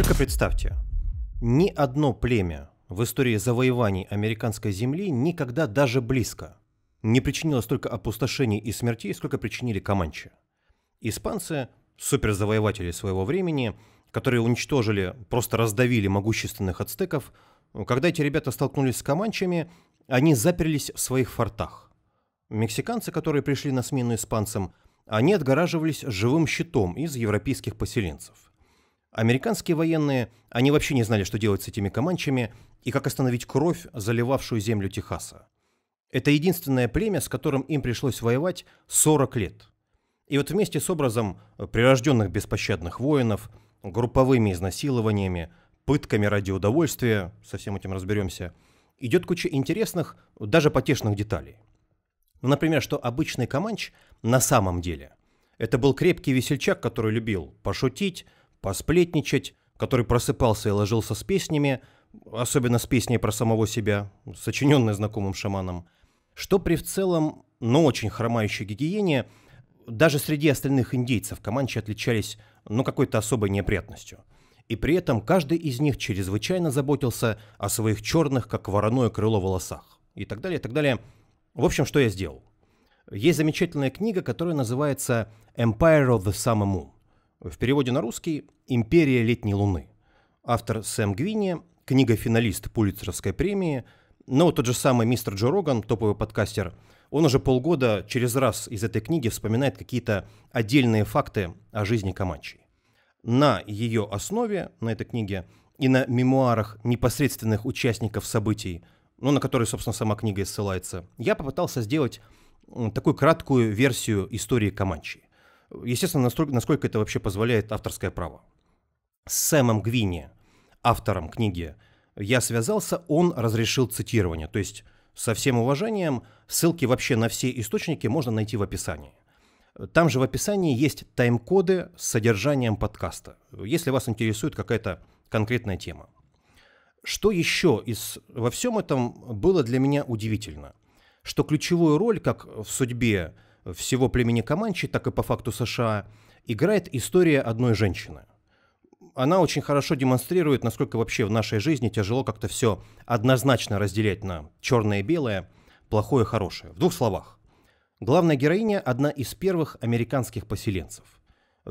Только представьте, ни одно племя в истории завоеваний американской земли никогда даже близко не причинило столько опустошений и смертей, сколько причинили команчи. Испанцы, суперзавоеватели своего времени, которые уничтожили, просто раздавили могущественных ацтеков, когда эти ребята столкнулись с команчами, они заперлись в своих фортах. Мексиканцы, которые пришли на смену испанцам, они отгораживались живым щитом из европейских поселенцев. Американские военные, они вообще не знали, что делать с этими команчами и как остановить кровь, заливавшую землю Техаса. Это единственное племя, с которым им пришлось воевать 40 лет. И вот вместе с образом прирожденных беспощадных воинов, групповыми изнасилованиями, пытками ради удовольствия, со всем этим разберемся, идет куча интересных, даже потешных деталей. Ну, например, что обычный команч на самом деле – это был крепкий весельчак, который любил пошутить, посплетничать, который просыпался и ложился с песнями, особенно с песней про самого себя, сочиненной знакомым шаманом, что при в целом, но очень хромающей гигиене, даже среди остальных индейцев команчи отличались, ну, какой-то особой неопрятностью. И при этом каждый из них чрезвычайно заботился о своих черных, как вороное крыло, волосах. И так далее, и так далее. В общем, что я сделал? Есть замечательная книга, которая называется «Empire of the Summer Moon». В переводе на русский «Империя летней луны». Автор Сэм Гвинни, книга-финалист Пулитцеровской премии, но ну, тот же самый мистер Джо Роган, топовый подкастер, он уже полгода через раз из этой книги вспоминает какие-то отдельные факты о жизни Каманчи. На ее основе, на этой книге, и на мемуарах непосредственных участников событий, ну, на которые, собственно, сама книга и ссылается, я попытался сделать такую краткую версию истории Каманчи естественно, настолько, насколько это вообще позволяет авторское право. С Сэмом Гвинни, автором книги «Я связался», он разрешил цитирование. То есть, со всем уважением, ссылки вообще на все источники можно найти в описании. Там же в описании есть тайм-коды с содержанием подкаста, если вас интересует какая-то конкретная тема. Что еще из во всем этом было для меня удивительно, что ключевую роль, как в судьбе всего племени Каманчи, так и по факту США, играет история одной женщины. Она очень хорошо демонстрирует, насколько вообще в нашей жизни тяжело как-то все однозначно разделять на черное и белое, плохое и хорошее. В двух словах. Главная героиня – одна из первых американских поселенцев.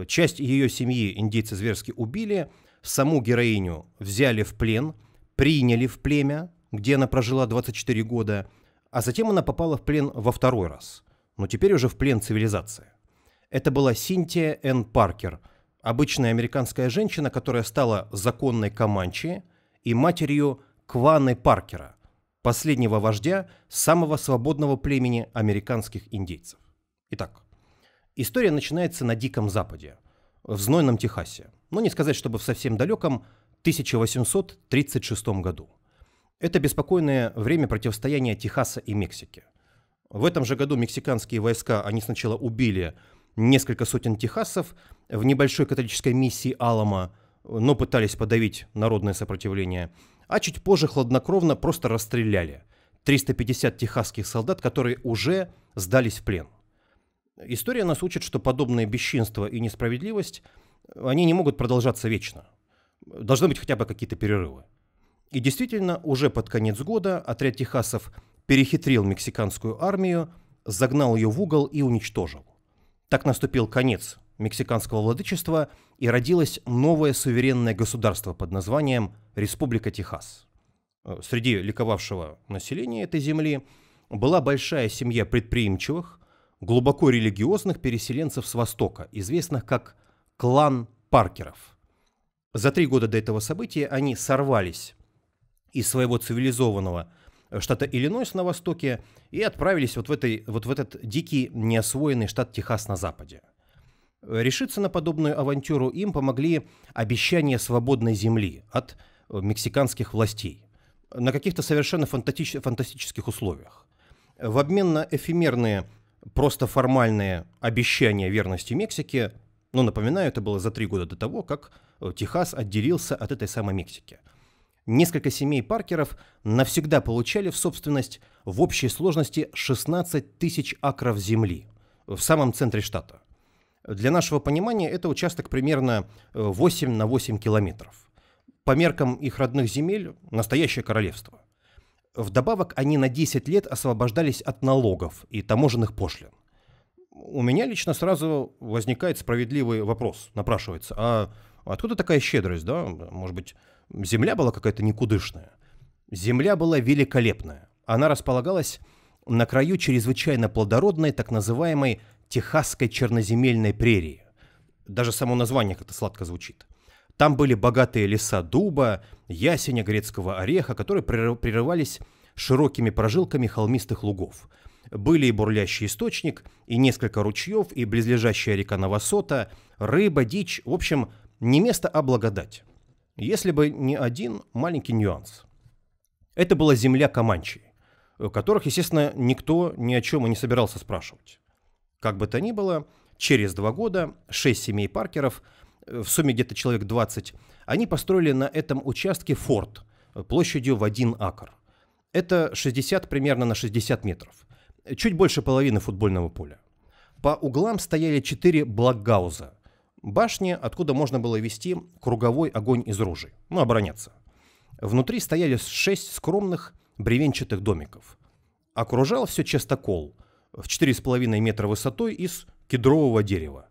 Часть ее семьи индейцы зверски убили, саму героиню взяли в плен, приняли в племя, где она прожила 24 года, а затем она попала в плен во второй раз – но теперь уже в плен цивилизации. Это была Синтия Н. Паркер, обычная американская женщина, которая стала законной Каманчи и матерью Кваны Паркера, последнего вождя самого свободного племени американских индейцев. Итак, история начинается на Диком Западе, в знойном Техасе, но не сказать, чтобы в совсем далеком 1836 году. Это беспокойное время противостояния Техаса и Мексики – в этом же году мексиканские войска, они сначала убили несколько сотен техасов в небольшой католической миссии Алама, но пытались подавить народное сопротивление, а чуть позже хладнокровно просто расстреляли 350 техасских солдат, которые уже сдались в плен. История нас учит, что подобное бесчинство и несправедливость, они не могут продолжаться вечно. Должны быть хотя бы какие-то перерывы. И действительно, уже под конец года отряд техасов перехитрил мексиканскую армию, загнал ее в угол и уничтожил. Так наступил конец мексиканского владычества и родилось новое суверенное государство под названием Республика Техас. Э, среди ликовавшего населения этой земли была большая семья предприимчивых, глубоко религиозных переселенцев с Востока, известных как клан Паркеров. За три года до этого события они сорвались из своего цивилизованного Э, штата Иллинойс на востоке и отправились вот в, этой, вот в этот дикий неосвоенный штат Техас на западе. Э, решиться на подобную авантюру им помогли обещания свободной земли от э, мексиканских властей на каких-то совершенно фантастич- фантастических условиях. В обмен на эфемерные, просто формальные обещания верности Мексике, ну, напоминаю, это было за три года до того, как Техас отделился от этой самой Мексики несколько семей Паркеров навсегда получали в собственность в общей сложности 16 тысяч акров земли в самом центре штата. Для нашего понимания это участок примерно 8 э, на 8 километров. По меркам их родных земель – настоящее королевство. Вдобавок они на 10 лет освобождались от налогов и таможенных пошлин. У меня лично сразу возникает справедливый вопрос, напрашивается, а откуда такая щедрость, да? Может быть, земля была какая-то никудышная. Земля была великолепная. Она располагалась на краю чрезвычайно плодородной так называемой Техасской черноземельной прерии. Даже само название как-то сладко звучит. Там были богатые леса дуба, ясеня, грецкого ореха, которые прерывались широкими прожилками холмистых лугов. Были и бурлящий источник, и несколько ручьев, и близлежащая река Новосота, рыба, дичь. В общем, не место, а благодать если бы не один маленький нюанс. Это была земля Каманчи, э, которых, естественно, никто ни о чем и не собирался спрашивать. Как бы то ни было, через два года шесть семей Паркеров, э, в сумме где-то человек 20, они построили на этом участке форт э, площадью в один акр. Это 60 примерно на 60 метров. Чуть больше половины футбольного поля. По углам стояли четыре блокгауза, Башни, откуда можно было вести круговой огонь из ружей, ну, обороняться. Внутри стояли шесть скромных бревенчатых домиков. Окружал все частокол в четыре с половиной метра высотой из кедрового дерева.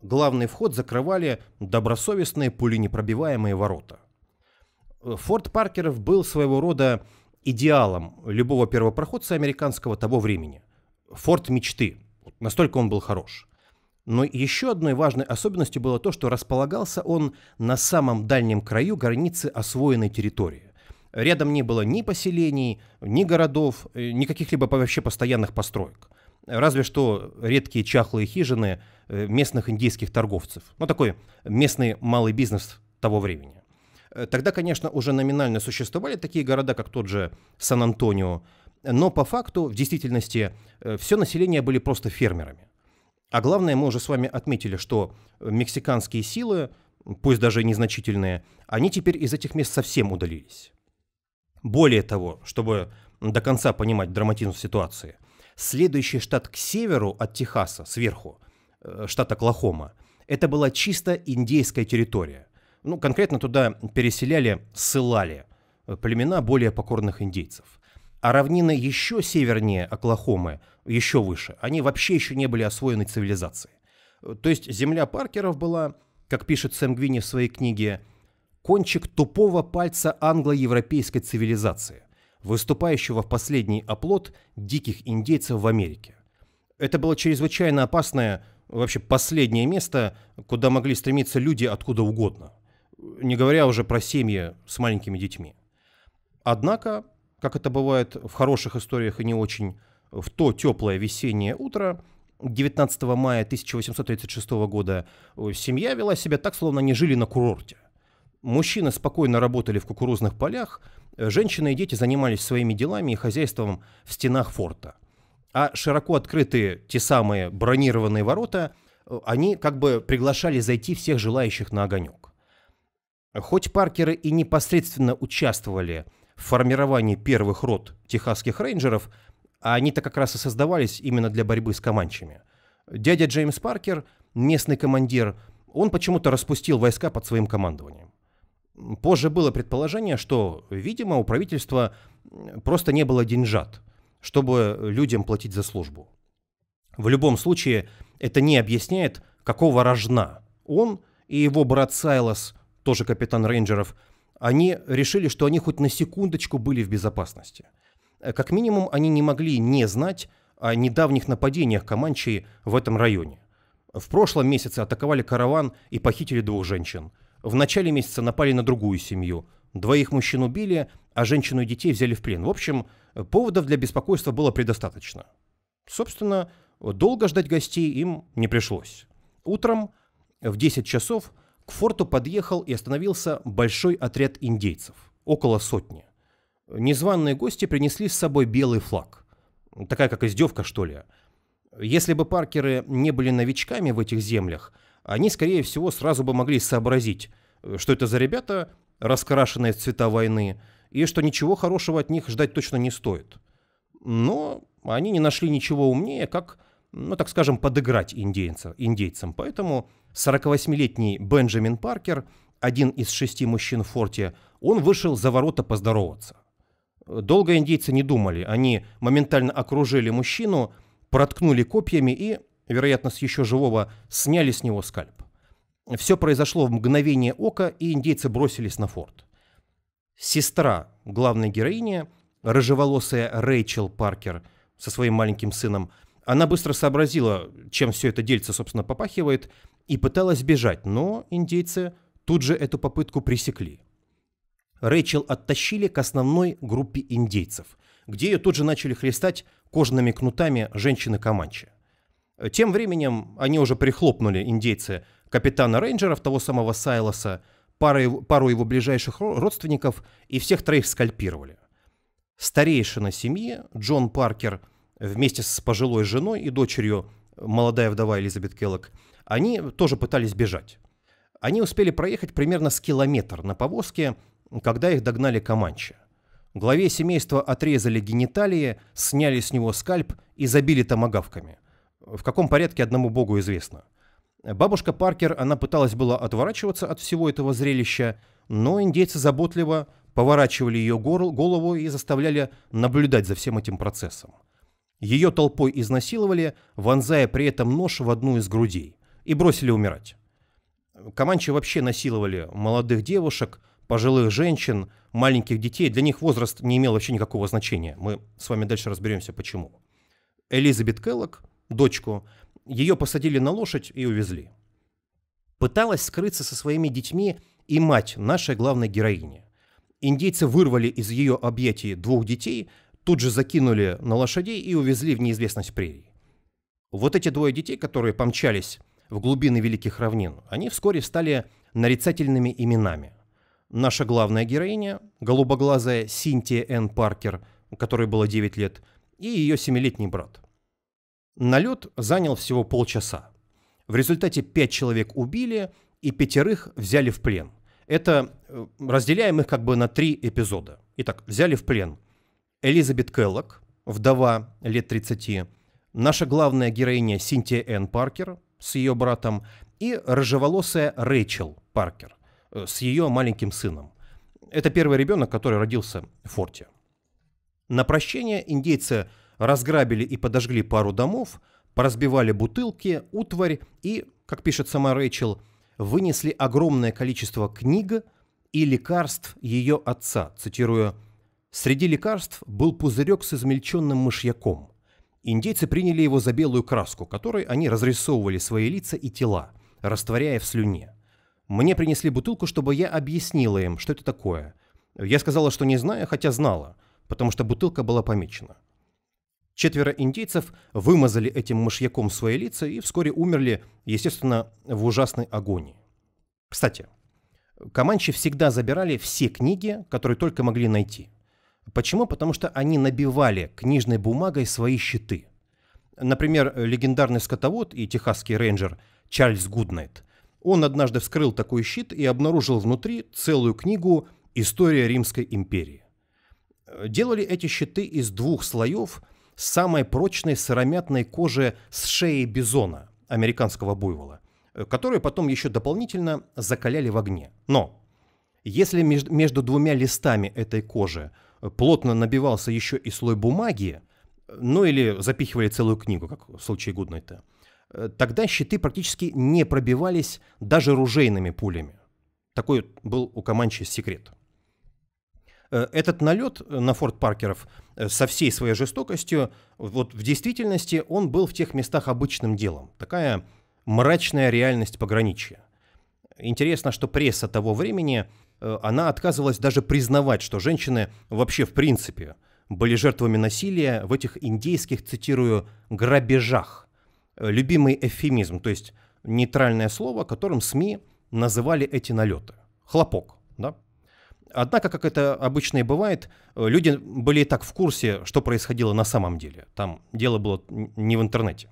Главный вход закрывали добросовестные пуленепробиваемые ворота. Форт Паркеров был своего рода идеалом любого первопроходца американского того времени. Форт мечты. Настолько он был хорош. Но еще одной важной особенностью было то, что располагался он на самом дальнем краю границы освоенной территории. Рядом не было ни поселений, ни городов, э, ни каких-либо вообще постоянных построек. Разве что редкие чахлые хижины э, местных индийских торговцев. Ну, такой местный малый бизнес того времени. Э, тогда, конечно, уже номинально существовали такие города, как тот же Сан-Антонио, но по факту, в действительности, все население были просто фермерами. А главное, мы уже с вами отметили, что мексиканские силы, пусть даже незначительные, они теперь из этих мест совсем удалились. Более того, чтобы до конца понимать драматизм ситуации, следующий штат к северу от Техаса, сверху, э, штат Оклахома, это была чисто индейская территория. Ну, конкретно туда переселяли, ссылали э, племена более покорных индейцев. А равнины еще севернее Оклахомы, еще выше, они вообще еще не были освоены цивилизацией. То есть земля Паркеров была, как пишет Сэм Гвинни в своей книге, кончик тупого пальца англоевропейской цивилизации, выступающего в последний оплот диких индейцев в Америке. Это было чрезвычайно опасное, вообще последнее место, куда могли стремиться люди откуда угодно, не говоря уже про семьи с маленькими детьми. Однако как это бывает в хороших историях и не очень, в то теплое весеннее утро 19 мая 1836 года э, семья вела себя так, словно они жили на курорте. Мужчины спокойно работали в кукурузных полях, э, женщины и дети занимались своими делами и хозяйством в стенах форта. А широко открытые те самые бронированные ворота, э, они как бы приглашали зайти всех желающих на огонек. Хоть Паркеры и непосредственно участвовали в формировании первых рот техасских рейнджеров, а они-то как раз и создавались именно для борьбы с команчами. Дядя Джеймс Паркер, местный командир, он почему-то распустил войска под своим командованием. Позже было предположение, что, видимо, у правительства просто не было деньжат, чтобы людям платить за службу. В любом случае, это не объясняет, какого рожна он и его брат Сайлас, тоже капитан рейнджеров, они решили, что они хоть на секундочку были в безопасности. Э, как минимум, они не могли не знать о недавних нападениях Каманчи в этом районе. В прошлом месяце атаковали караван и похитили двух женщин. В начале месяца напали на другую семью. Двоих мужчин убили, а женщину и детей взяли в плен. В общем, э, поводов для беспокойства было предостаточно. Собственно, долго ждать гостей им не пришлось. Утром в 10 часов – к форту подъехал и остановился большой отряд индейцев, около сотни. Незваные гости принесли с собой белый флаг. Такая как издевка, что ли. Если бы паркеры не были новичками в этих землях, они, скорее всего, сразу бы могли сообразить, что это за ребята, раскрашенные в цвета войны, и что ничего хорошего от них ждать точно не стоит. Но они не нашли ничего умнее, как, ну так скажем, подыграть индейца, индейцам, поэтому 48-летний Бенджамин Паркер, один из шести мужчин в форте, он вышел за ворота поздороваться. Долго индейцы не думали, они моментально окружили мужчину, проткнули копьями и, вероятно, с еще живого, сняли с него скальп. Все произошло в мгновение ока, и индейцы бросились на форт. Сестра главной героини, рыжеволосая Рэйчел Паркер со своим маленьким сыном, она быстро сообразила, чем все это дельце, собственно, попахивает, и пыталась бежать, но индейцы тут же эту попытку пресекли. Рэйчел оттащили к основной группе индейцев, где ее тут же начали хлестать кожаными кнутами женщины-команчи. Тем временем они уже прихлопнули индейцы капитана рейнджеров, того самого Сайлоса, пару, пару его ближайших родственников и всех троих скальпировали. Старейшина семьи Джон Паркер вместе с пожилой женой и дочерью, молодая вдова Элизабет Келлок – они тоже пытались бежать. Они успели проехать примерно с километр на повозке, когда их догнали команчи. Главе семейства отрезали гениталии, сняли с него скальп и забили томогавками. В каком порядке одному богу известно. Бабушка Паркер, она пыталась была отворачиваться от всего этого зрелища, но индейцы заботливо поворачивали ее горл голову и заставляли наблюдать за всем этим процессом. Ее толпой изнасиловали, вонзая при этом нож в одну из грудей и бросили умирать. Команчи вообще насиловали молодых девушек, пожилых женщин, маленьких детей. Для них возраст не имел вообще никакого значения. Мы с вами дальше разберемся, почему. Элизабет Келлок, дочку, ее посадили на лошадь и увезли. Пыталась скрыться со своими детьми и мать нашей главной героини. Индейцы вырвали из ее объятий двух детей, тут же закинули на лошадей и увезли в неизвестность прерии. Вот эти двое детей, которые помчались в глубины Великих Равнин, они вскоре стали нарицательными именами. Наша главная героиня, голубоглазая Синтия Энн Паркер, которой было 9 лет, и ее семилетний брат. Налет занял всего полчаса. В результате пять человек убили и пятерых взяли в плен. Это э, разделяем их как бы на три эпизода. Итак, взяли в плен Элизабет Келлок, вдова лет 30, наша главная героиня Синтия Энн Паркер, с ее братом и рыжеволосая Рэйчел Паркер э, с ее маленьким сыном. Это первый ребенок, который родился в форте. На прощение индейцы разграбили и подожгли пару домов, поразбивали бутылки, утварь и, как пишет сама Рэйчел, вынесли огромное количество книг и лекарств ее отца, Цитирую: «Среди лекарств был пузырек с измельченным мышьяком. Индейцы приняли его за белую краску, которой они разрисовывали свои лица и тела, растворяя в слюне. Мне принесли бутылку, чтобы я объяснила им, что это такое. Я сказала, что не знаю, хотя знала, потому что бутылка была помечена. Четверо индейцев вымазали этим мышьяком свои лица и вскоре умерли, естественно, в ужасной агонии. Кстати, команчи всегда забирали все книги, которые только могли найти. Почему? Потому что они набивали книжной бумагой свои щиты. Например, легендарный скотовод и техасский рейнджер Чарльз Гуднайт. Он однажды вскрыл такой щит и обнаружил внутри целую книгу «История Римской империи». Делали эти щиты из двух слоев самой прочной сыромятной кожи с шеи бизона, американского буйвола, которую потом еще дополнительно закаляли в огне. Но если между двумя листами этой кожи плотно набивался еще и слой бумаги, ну или запихивали целую книгу, как в случае Гуднайта, э, тогда щиты практически не пробивались даже ружейными пулями. Такой был у Команчи секрет. Э, этот налет на форт Паркеров э, со всей своей жестокостью, вот в действительности он был в тех местах обычным делом. Такая мрачная реальность пограничья. Интересно, что пресса того времени – Э, она отказывалась даже признавать, что женщины вообще в принципе были жертвами насилия в этих индейских, цитирую, грабежах. Э, любимый эвфемизм, то есть нейтральное слово, которым СМИ называли эти налеты. Хлопок, да? Однако, как это обычно и бывает, э, люди были и так в курсе, что происходило на самом деле. Там дело было не в интернете.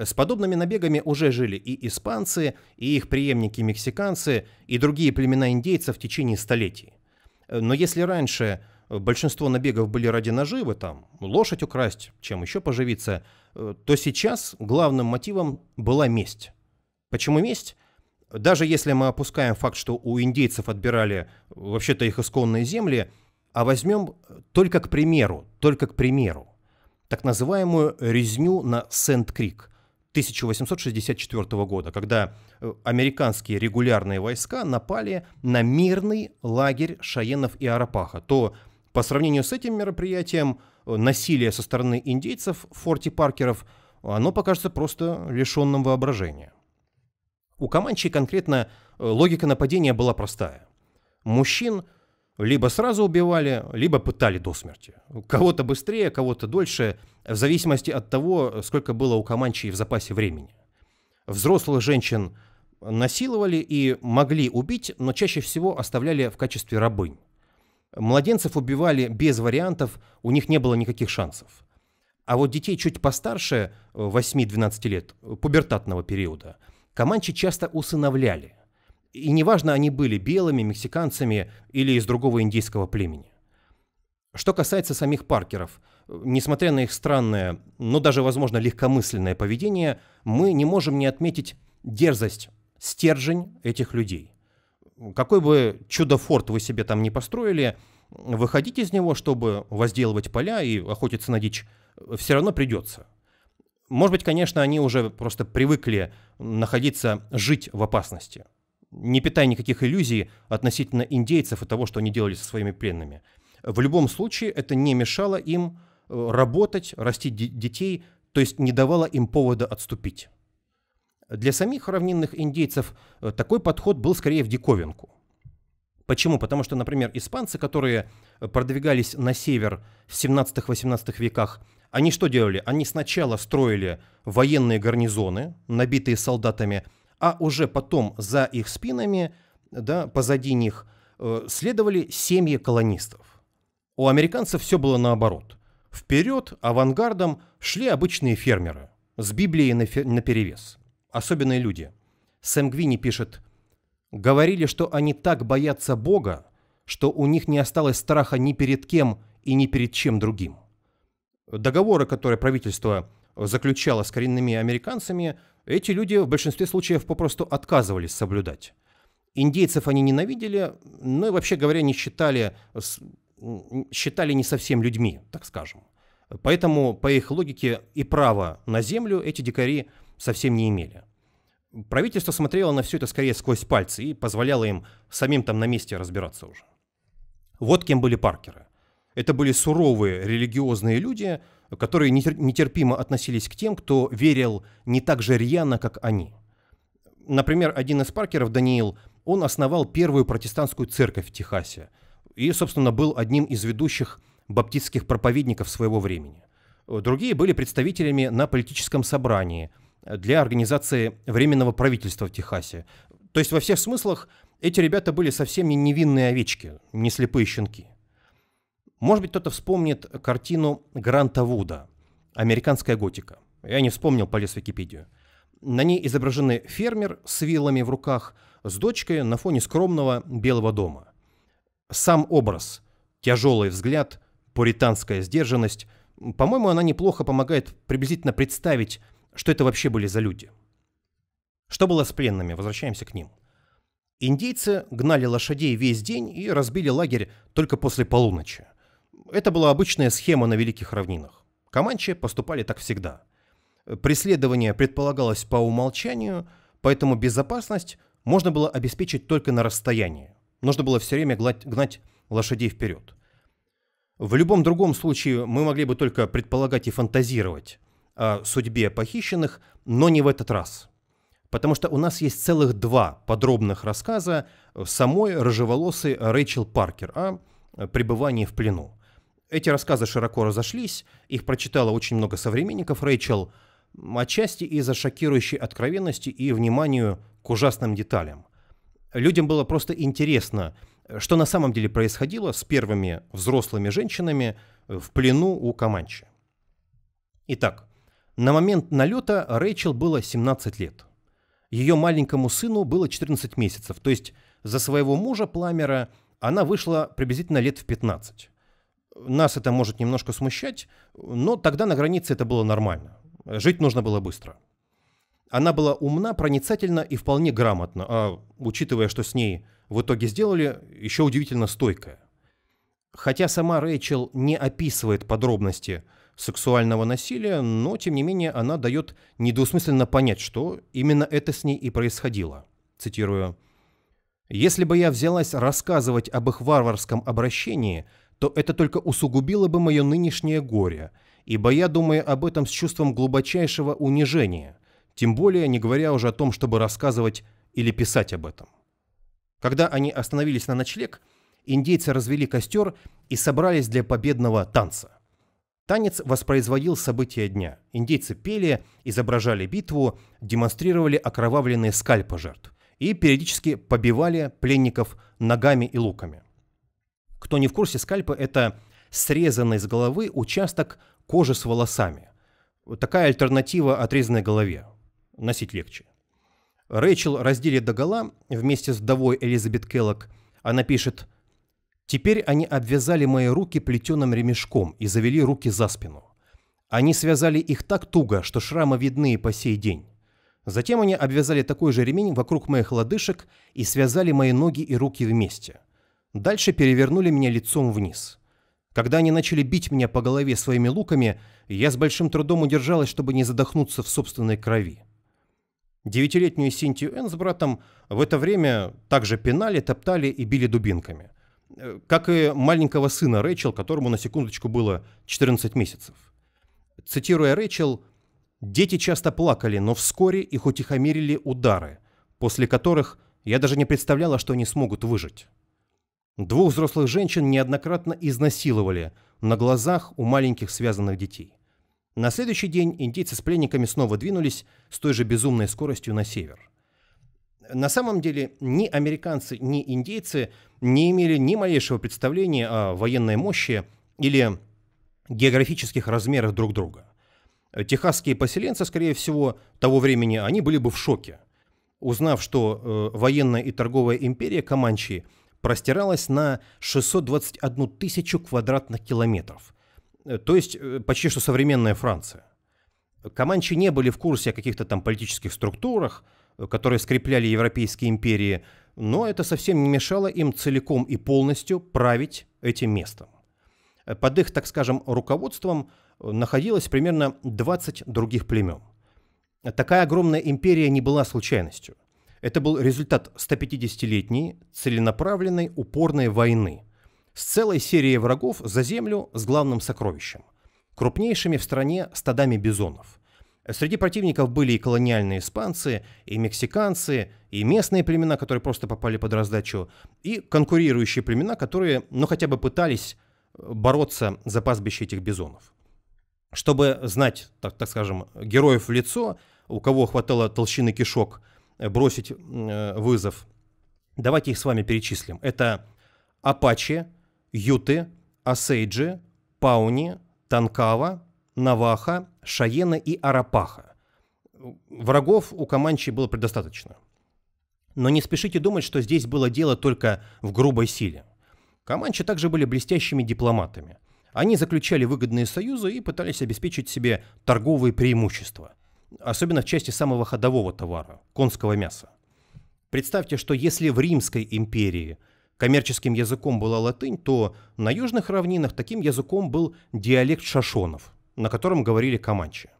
С подобными набегами уже жили и испанцы, и их преемники-мексиканцы, и другие племена индейцев в течение столетий. Но если раньше большинство набегов были ради наживы, там, лошадь украсть, чем еще поживиться, э, то сейчас главным мотивом была месть. Почему месть? Даже если мы опускаем факт, что у индейцев отбирали вообще-то их исконные земли, а возьмем только к примеру, только к примеру, так называемую резню на Сент-Крик, 1864 года, когда э, американские регулярные войска напали на мирный лагерь Шаенов и Арапаха, то по сравнению с этим мероприятием э, насилие со стороны индейцев в форте Паркеров, оно покажется просто лишенным воображения. У Каманчи конкретно э, логика нападения была простая. Мужчин – либо сразу убивали, либо пытали до смерти. Кого-то быстрее, кого-то дольше, в зависимости от того, сколько было у команчей в запасе времени. Взрослых женщин насиловали и могли убить, но чаще всего оставляли в качестве рабынь. Младенцев убивали без вариантов, у них не было никаких шансов. А вот детей чуть постарше, 8-12 лет, пубертатного периода, команчи часто усыновляли. И неважно, они были белыми, мексиканцами или из другого индейского племени. Что касается самих Паркеров, несмотря на их странное, но даже, возможно, легкомысленное поведение, мы не можем не отметить дерзость, стержень этих людей. Какой бы чудо-форт вы себе там не построили, выходить из него, чтобы возделывать поля и охотиться на дичь, все равно придется. Может быть, конечно, они уже просто привыкли находиться, жить в опасности – не питая никаких иллюзий относительно индейцев и того, что они делали со своими пленными. В любом случае это не мешало им э, работать, растить детей, то есть не давало им повода отступить. Для самих равнинных индейцев э, такой подход был скорее в диковинку. Почему? Потому что, например, испанцы, которые э, продвигались на север в 17-18 веках, они что делали? Они сначала строили военные гарнизоны, набитые солдатами – а уже потом за их спинами, да, позади них, э, следовали семьи колонистов. У американцев все было наоборот. Вперед, авангардом, шли обычные фермеры, с Библией на перевес. Особенные люди. Сэм Гвини пишет, «Говорили, что они так боятся Бога, что у них не осталось страха ни перед кем и ни перед чем другим». Договоры, которые правительство заключала с коренными американцами, эти люди в большинстве случаев попросту отказывались соблюдать. Индейцев они ненавидели, ну и вообще говоря, не считали, считали не совсем людьми, так скажем. Поэтому, по их логике, и право на землю эти дикари совсем не имели. Правительство смотрело на все это скорее сквозь пальцы и позволяло им самим там на месте разбираться уже. Вот кем были паркеры. Это были суровые религиозные люди – которые нетерпимо относились к тем, кто верил не так же рьяно, как они. Например, один из Паркеров, Даниил, он основал первую протестантскую церковь в Техасе и, собственно, был одним из ведущих баптистских проповедников своего времени. Другие были представителями на политическом собрании для организации Временного правительства в Техасе. То есть во всех смыслах эти ребята были совсем не невинные овечки, не слепые щенки. Может быть, кто-то вспомнит картину Гранта Вуда «Американская готика». Я не вспомнил, полез в Википедию. На ней изображены фермер с вилами в руках с дочкой на фоне скромного белого дома. Сам образ, тяжелый взгляд, пуританская сдержанность, по-моему, она неплохо помогает приблизительно представить, что это вообще были за люди. Что было с пленными? Возвращаемся к ним. Индейцы гнали лошадей весь день и разбили лагерь только после полуночи – это была обычная схема на Великих Равнинах. Команчи поступали так всегда. Преследование предполагалось по умолчанию, поэтому безопасность можно было обеспечить только на расстоянии. Нужно было все время гнать, лошадей вперед. В любом другом случае мы могли бы только предполагать и фантазировать о судьбе похищенных, но не в этот раз. Потому что у нас есть целых два подробных рассказа самой рыжеволосой Рэйчел Паркер о пребывании в плену эти рассказы широко разошлись, их прочитало очень много современников Рэйчел, отчасти из-за шокирующей откровенности и вниманию к ужасным деталям. Людям было просто интересно, что на самом деле происходило с первыми взрослыми женщинами в плену у Каманчи. Итак, на момент налета Рэйчел было 17 лет. Ее маленькому сыну было 14 месяцев, то есть за своего мужа Пламера она вышла приблизительно лет в 15. Нас это может немножко смущать, но тогда на границе это было нормально. Жить нужно было быстро. Она была умна, проницательна и вполне грамотна, а учитывая, что с ней в итоге сделали, еще удивительно стойкая. Хотя сама Рэйчел не описывает подробности сексуального насилия, но тем не менее она дает недвусмысленно понять, что именно это с ней и происходило. Цитирую. «Если бы я взялась рассказывать об их варварском обращении, то это только усугубило бы мое нынешнее горе, ибо я думаю об этом с чувством глубочайшего унижения, тем более не говоря уже о том, чтобы рассказывать или писать об этом. Когда они остановились на ночлег, индейцы развели костер и собрались для победного танца. Танец воспроизводил события дня. Индейцы пели, изображали битву, демонстрировали окровавленные скальпы жертв и периодически побивали пленников ногами и луками. Кто не в курсе, скальпы – это срезанный с головы участок кожи с волосами. Такая альтернатива отрезанной голове. Носить легче. Рэйчел разделит догола вместе с вдовой Элизабет Келлок. Она пишет «Теперь они обвязали мои руки плетеным ремешком и завели руки за спину. Они связали их так туго, что шрамы видны и по сей день. Затем они обвязали такой же ремень вокруг моих лодыжек и связали мои ноги и руки вместе. Дальше перевернули меня лицом вниз. Когда они начали бить меня по голове своими луками, я с большим трудом удержалась, чтобы не задохнуться в собственной крови. Девятилетнюю Синтию Энн с братом в это время также пинали, топтали и били дубинками. Э, как и маленького сына Рэйчел, которому на секундочку было 14 месяцев. Цитируя Рэйчел, «Дети часто плакали, но вскоре их утихомирили удары, после которых я даже не представляла, что они смогут выжить». Двух взрослых женщин неоднократно изнасиловали на глазах у маленьких связанных детей. На следующий день индейцы с пленниками снова двинулись с той же безумной скоростью на север. На самом деле ни американцы, ни индейцы не имели ни малейшего представления о военной мощи или географических размерах друг друга. Техасские поселенцы, скорее всего, того времени, они были бы в шоке, узнав, что э, военная и торговая империя Каманчи простиралась на 621 тысячу квадратных километров, э, то есть э, почти что современная Франция. Команчи не были в курсе о каких-то там политических структурах, э, которые скрепляли европейские империи, но это совсем не мешало им целиком и полностью править этим местом. Под их, так скажем, руководством находилось примерно 20 других племен. Такая огромная империя не была случайностью – это был результат 150-летней целенаправленной упорной войны с целой серией врагов за землю с главным сокровищем – крупнейшими в стране стадами бизонов. Среди противников были и колониальные испанцы, и мексиканцы, и местные племена, которые просто попали под раздачу, и конкурирующие племена, которые, ну, хотя бы пытались э, бороться за пастбище этих бизонов. Чтобы знать, так, так скажем, героев в лицо, у кого хватало толщины кишок, бросить э, вызов. Давайте их с вами перечислим. Это Апачи, Юты, Осейджи, Пауни, Танкава, Наваха, Шаена и Арапаха. Врагов у Каманчи было предостаточно. Но не спешите думать, что здесь было дело только в грубой силе. Команчи также были блестящими дипломатами. Они заключали выгодные союзы и пытались обеспечить себе торговые преимущества особенно в части самого ходового товара – конского мяса. Представьте, что если в Римской империи коммерческим языком была латынь, то на южных равнинах таким языком был диалект шашонов, на котором говорили команчи.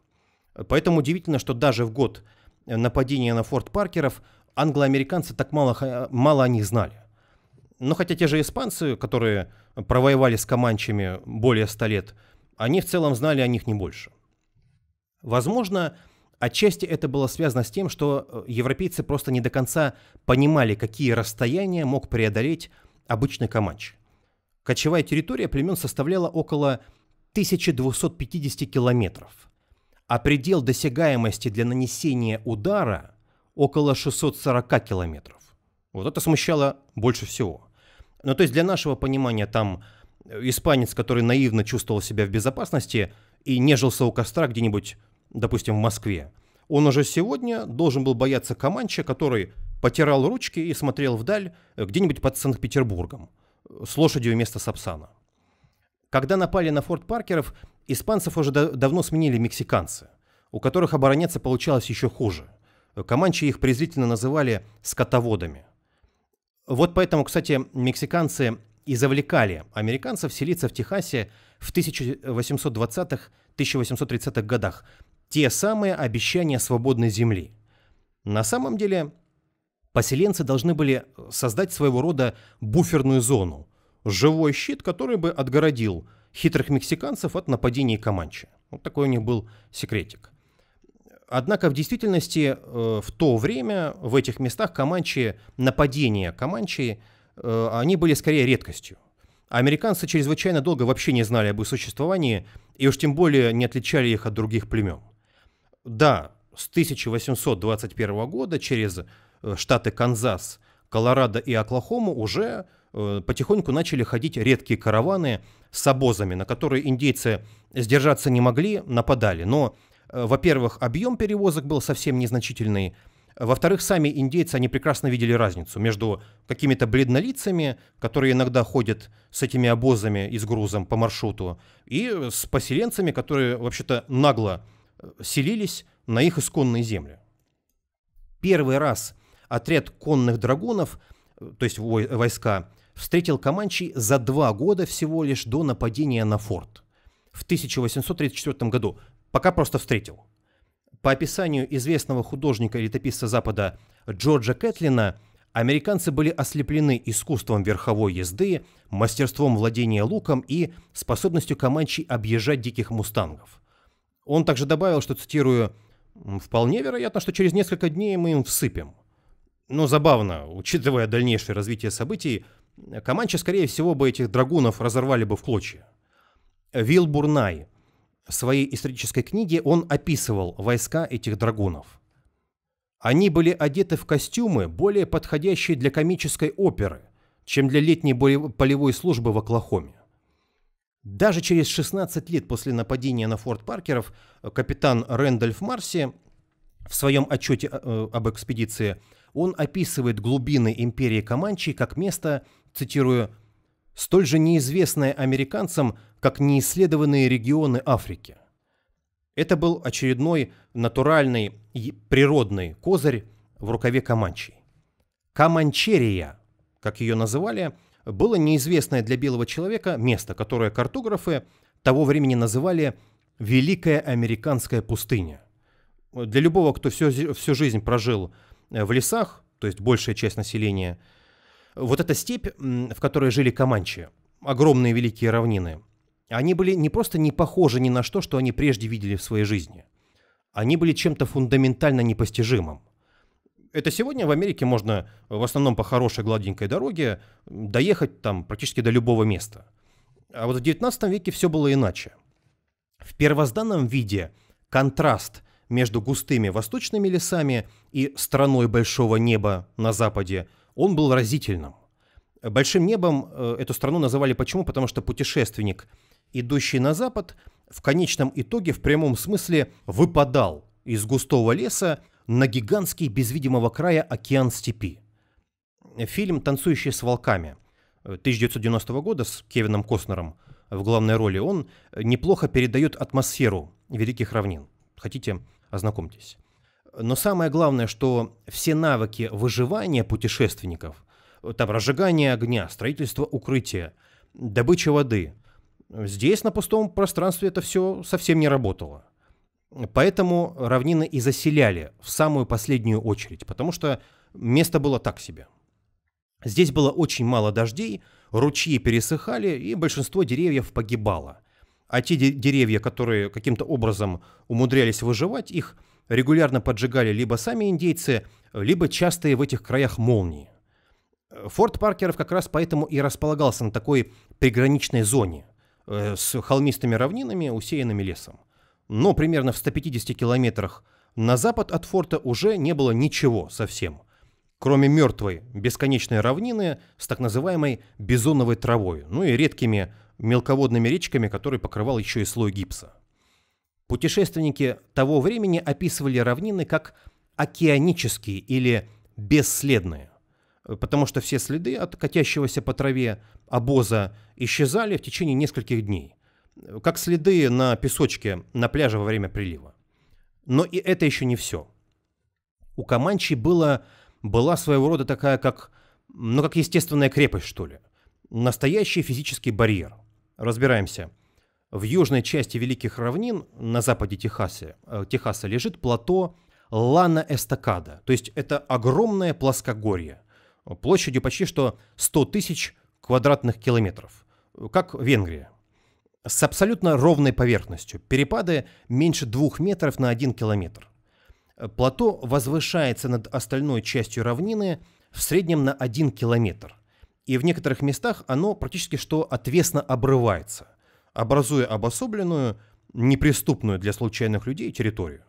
Поэтому удивительно, что даже в год нападения на форт Паркеров англоамериканцы так мало, мало о них знали. Но хотя те же испанцы, которые провоевали с команчами более ста лет, они в целом знали о них не больше. Возможно, Отчасти это было связано с тем, что э, европейцы просто не до конца понимали, какие расстояния мог преодолеть обычный камач. Кочевая территория племен составляла около 1250 километров, а предел досягаемости для нанесения удара около 640 километров. Вот это смущало больше всего. Ну то есть для нашего понимания там э, испанец, который наивно чувствовал себя в безопасности и нежился у костра где-нибудь допустим, в Москве, он уже сегодня должен был бояться Каманча, который потирал ручки и смотрел вдаль э, где-нибудь под Санкт-Петербургом э, с лошадью вместо Сапсана. Когда напали на форт Паркеров, испанцев уже да давно сменили мексиканцы, у которых обороняться получалось еще хуже. Э, Команчи их презрительно называли «скотоводами». Вот поэтому, кстати, мексиканцы и завлекали американцев селиться в Техасе в 1820-1830-х годах, те самые обещания свободной земли. На самом деле, поселенцы должны были создать своего рода буферную зону, живой щит, который бы отгородил хитрых мексиканцев от нападений Каманчи. Вот такой у них был секретик. Однако в действительности э, в то время в этих местах Каманчи, нападения Каманчи, э, они были скорее редкостью. Американцы чрезвычайно долго вообще не знали об их существовании и уж тем более не отличали их от других племен да, с 1821 года через э, штаты Канзас, Колорадо и Оклахому уже э, потихоньку начали ходить редкие караваны с обозами, на которые индейцы сдержаться не могли, нападали. Но, э, во-первых, объем перевозок был совсем незначительный, во-вторых, сами индейцы, они прекрасно видели разницу между какими-то бледнолицами, которые иногда ходят с этими обозами и с грузом по маршруту, и с поселенцами, которые вообще-то нагло селились на их исконные земли. Первый раз отряд конных драгонов, то есть войска, встретил Каманчи за два года всего лишь до нападения на форт в 1834 году, пока просто встретил. По описанию известного художника и летописца Запада Джорджа Кэтлина, американцы были ослеплены искусством верховой езды, мастерством владения луком и способностью Каманчи объезжать диких мустангов. Он также добавил, что, цитирую, «Вполне вероятно, что через несколько дней мы им всыпем». Но забавно, учитывая дальнейшее развитие событий, Команчи, скорее всего, бы этих драгунов разорвали бы в клочья. Вил Бурнай в своей исторической книге он описывал войска этих драгунов. Они были одеты в костюмы, более подходящие для комической оперы, чем для летней полевой службы в Оклахоме. Даже через 16 лет после нападения на Форт Паркеров э, капитан Рэндольф Марси в своем отчете э, э, об экспедиции он описывает глубины империи Команчи как место, цитирую, «столь же неизвестное американцам, как неисследованные регионы Африки». Это был очередной натуральный природный козырь в рукаве Каманчи. Каманчерия, как ее называли – было неизвестное для белого человека место, которое картографы того времени называли «Великая американская пустыня». Для любого, кто всю, всю жизнь прожил э, в лесах, то есть большая часть населения, вот эта степь, в которой жили команчи, огромные великие равнины, они были не просто не похожи ни на что, что они прежде видели в своей жизни. Они были чем-то фундаментально непостижимым это сегодня в Америке можно э, в основном по хорошей гладенькой дороге доехать там практически до любого места. А вот в 19 веке все было иначе. В первозданном виде контраст между густыми восточными лесами и страной большого неба на западе, он был разительным. Большим небом э, эту страну называли почему? Потому что путешественник, идущий на запад, в конечном итоге в прямом смысле выпадал из густого леса на гигантский без видимого края океан степи. Фильм «Танцующие с волками» 1990 года с Кевином Костнером в главной роли. Он неплохо передает атмосферу Великих Равнин. Хотите, ознакомьтесь. Но самое главное, что все навыки выживания путешественников, там разжигание огня, строительство укрытия, добыча воды, здесь на пустом пространстве это все совсем не работало. Поэтому равнины и заселяли в самую последнюю очередь, потому что место было так себе. Здесь было очень мало дождей, ручьи пересыхали, и большинство деревьев погибало. А те де- деревья, которые каким-то образом умудрялись выживать, их регулярно поджигали либо сами индейцы, либо частые в этих краях молнии. Форт Паркеров как раз поэтому и располагался на такой приграничной зоне э, с холмистыми равнинами, усеянными лесом но примерно в 150 километрах на запад от форта уже не было ничего совсем, кроме мертвой бесконечной равнины с так называемой бизоновой травой, ну и редкими мелководными речками, которые покрывал еще и слой гипса. Путешественники того времени описывали равнины как океанические или бесследные, потому что все следы от катящегося по траве обоза исчезали в течение нескольких дней как следы на песочке на пляже во время прилива. Но и это еще не все. У Каманчи было, была своего рода такая, как, ну, как естественная крепость, что ли. Настоящий физический барьер. Разбираемся. В южной части Великих Равнин, на западе Техаса, э, Техаса лежит плато Лана Эстакада. То есть это огромное плоскогорье, площадью почти что 100 тысяч квадратных километров, как Венгрия, с абсолютно ровной поверхностью, перепады меньше 2 метров на 1 километр. Плато возвышается над остальной частью равнины в среднем на 1 километр, и в некоторых местах оно практически что отвесно обрывается, образуя обособленную, неприступную для случайных людей территорию.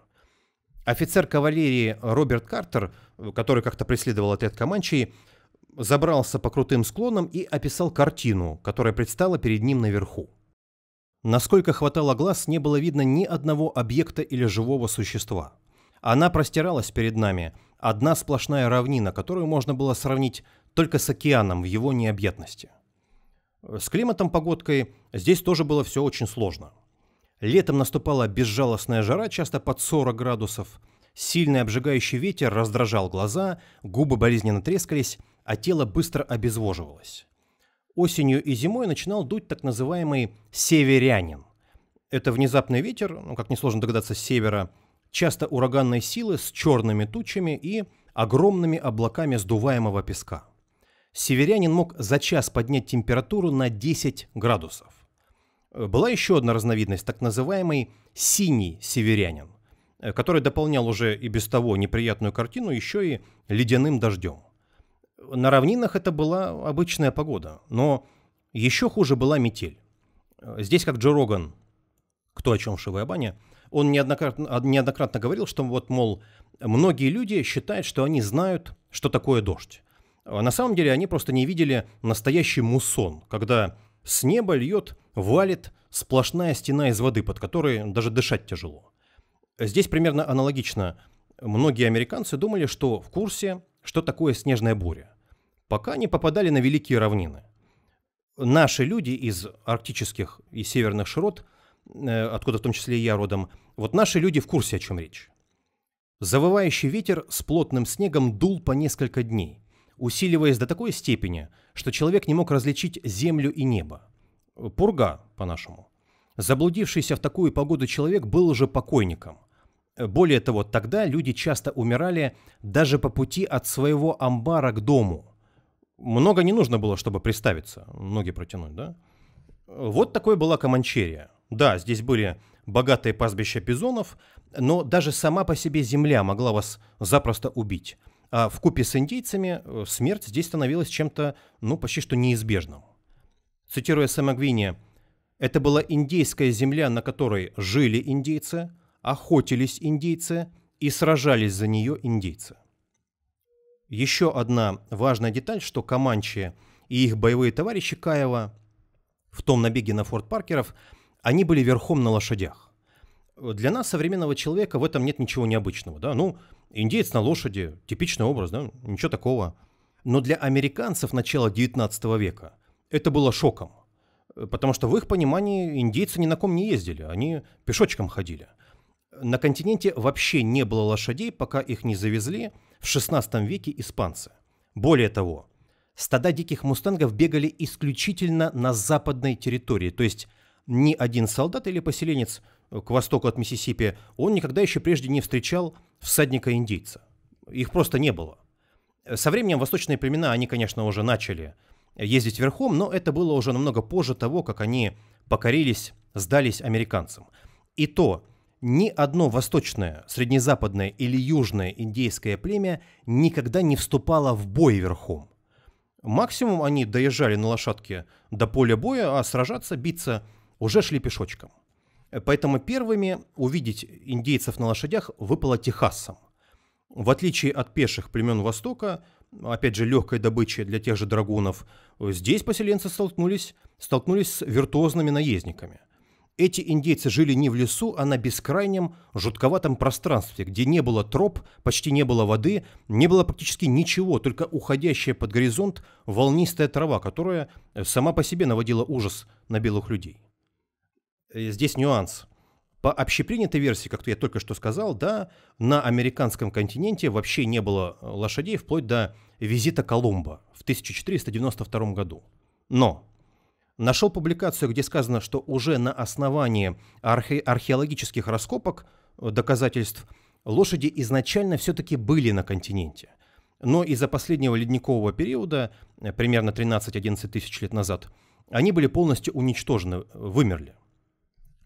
Офицер кавалерии Роберт Картер, который как-то преследовал отряд команчей, забрался по крутым склонам и описал картину, которая предстала перед ним наверху. Насколько хватало глаз, не было видно ни одного объекта или живого существа. Она простиралась перед нами, одна сплошная равнина, которую можно было сравнить только с океаном в его необъятности. С климатом погодкой здесь тоже было все очень сложно. Летом наступала безжалостная жара, часто под 40 градусов. Сильный обжигающий ветер раздражал глаза, губы болезненно трескались, а тело быстро обезвоживалось осенью и зимой начинал дуть так называемый «северянин». Это внезапный ветер, ну, как несложно догадаться, с севера, часто ураганной силы с черными тучами и огромными облаками сдуваемого песка. Северянин мог за час поднять температуру на 10 градусов. Э, была еще одна разновидность, так называемый «синий северянин», э, который дополнял уже и без того неприятную картину еще и ледяным дождем на равнинах это была обычная погода, но еще хуже была метель. Здесь, как Джо Роган, кто о чем в Шивайбане, он неоднократно, неоднократно говорил, что вот, мол, многие люди считают, что они знают, что такое дождь. А на самом деле они просто не видели настоящий муссон, когда с неба льет, валит сплошная стена из воды, под которой даже дышать тяжело. Здесь примерно аналогично. Многие американцы думали, что в курсе, что такое снежная буря пока не попадали на великие равнины. Наши люди из арктических и северных широт, э, откуда в том числе и я родом, вот наши люди в курсе, о чем речь. Завывающий ветер с плотным снегом дул по несколько дней, усиливаясь до такой степени, что человек не мог различить землю и небо. Пурга, по-нашему. Заблудившийся в такую погоду человек был уже покойником. Более того, тогда люди часто умирали даже по пути от своего амбара к дому – много не нужно было, чтобы приставиться, ноги протянуть, да? Вот такой была Команчерия. Да, здесь были богатые пастбища пизонов, но даже сама по себе земля могла вас запросто убить. А в купе с индейцами э, смерть здесь становилась чем-то, ну, почти что неизбежным. Цитируя Сэма Гвини, это была индейская земля, на которой жили индейцы, охотились индейцы и сражались за нее индейцы. Еще одна важная деталь, что Каманчи и их боевые товарищи Каева в том набеге на Форт Паркеров, они были верхом на лошадях. Для нас, современного человека, в этом нет ничего необычного. Да? Ну, индеец на лошади, типичный образ, да? ничего такого. Но для американцев начала 19 века это было шоком. Э, потому что в их понимании индейцы ни на ком не ездили, они пешочком ходили – на континенте вообще не было лошадей, пока их не завезли в 16 веке испанцы. Более того, стада диких мустангов бегали исключительно на западной территории, то есть ни один солдат или поселенец к востоку от Миссисипи, он никогда еще прежде не встречал всадника-индейца. Их просто не было. Со временем восточные племена, они, конечно, уже начали ездить верхом, но это было уже намного позже того, как они покорились, сдались американцам. И то, ни одно восточное, среднезападное или южное индейское племя никогда не вступало в бой верхом. Максимум они доезжали на лошадке до поля боя, а сражаться, биться уже шли пешочком. Поэтому первыми увидеть индейцев на лошадях выпало техассам. В отличие от пеших племен Востока, опять же, легкой добычи для тех же драгунов, здесь поселенцы столкнулись, столкнулись с виртуозными наездниками – эти индейцы жили не в лесу, а на бескрайнем, жутковатом пространстве, где не было троп, почти не было воды, не было практически ничего, только уходящая под горизонт волнистая трава, которая э, сама по себе наводила ужас на белых людей. Э, здесь нюанс. По общепринятой версии, как я только что сказал, да, на американском континенте вообще не было э, лошадей вплоть до визита Колумба в 1492 году. Но нашел публикацию, где сказано, что уже на основании архе- археологических раскопок, э, доказательств, лошади изначально все-таки были на континенте. Но из-за последнего ледникового периода, э, примерно 13-11 тысяч лет назад, они были полностью уничтожены, э, вымерли.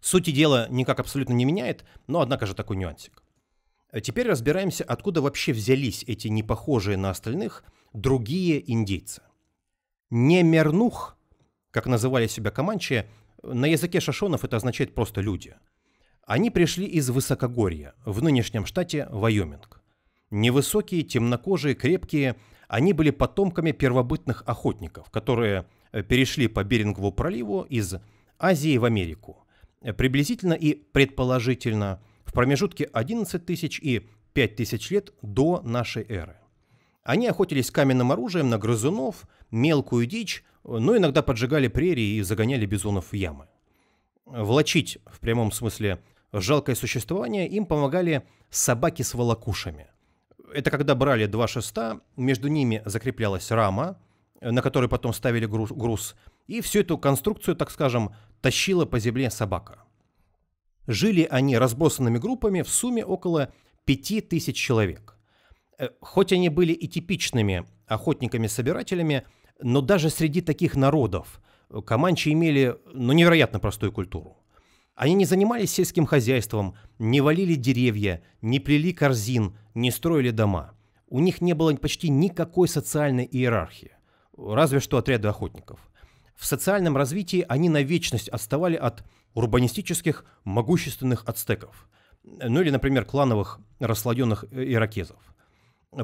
Сути дела никак абсолютно не меняет, но однако же такой нюансик. Теперь разбираемся, откуда вообще взялись эти непохожие на остальных другие индейцы. Немернух как называли себя команчи, на языке шашонов это означает просто «люди». Они пришли из Высокогорья, в нынешнем штате Вайоминг. Невысокие, темнокожие, крепкие, они были потомками первобытных охотников, которые э, перешли по Берингову проливу из Азии в Америку. Приблизительно и предположительно в промежутке 11 тысяч и 5 тысяч лет до нашей эры. Они охотились каменным оружием на грызунов, мелкую дичь, но иногда поджигали прерии и загоняли бизонов в ямы. Влачить, в прямом смысле, жалкое существование им помогали собаки с волокушами. Это когда брали два шеста, между ними закреплялась рама, на которой потом ставили груз, груз и всю эту конструкцию, так скажем, тащила по земле собака. Жили они разбросанными группами в сумме около 5000 человек. Э, хоть они были и типичными охотниками-собирателями, но даже среди таких народов э, команчи имели ну, невероятно простую культуру. Они не занимались сельским хозяйством, не валили деревья, не плели корзин, не строили дома. У них не было почти никакой социальной иерархии, разве что отряды охотников. В социальном развитии они на вечность отставали от урбанистических могущественных ацтеков, ну или, например, клановых расслоенных э, иракезов –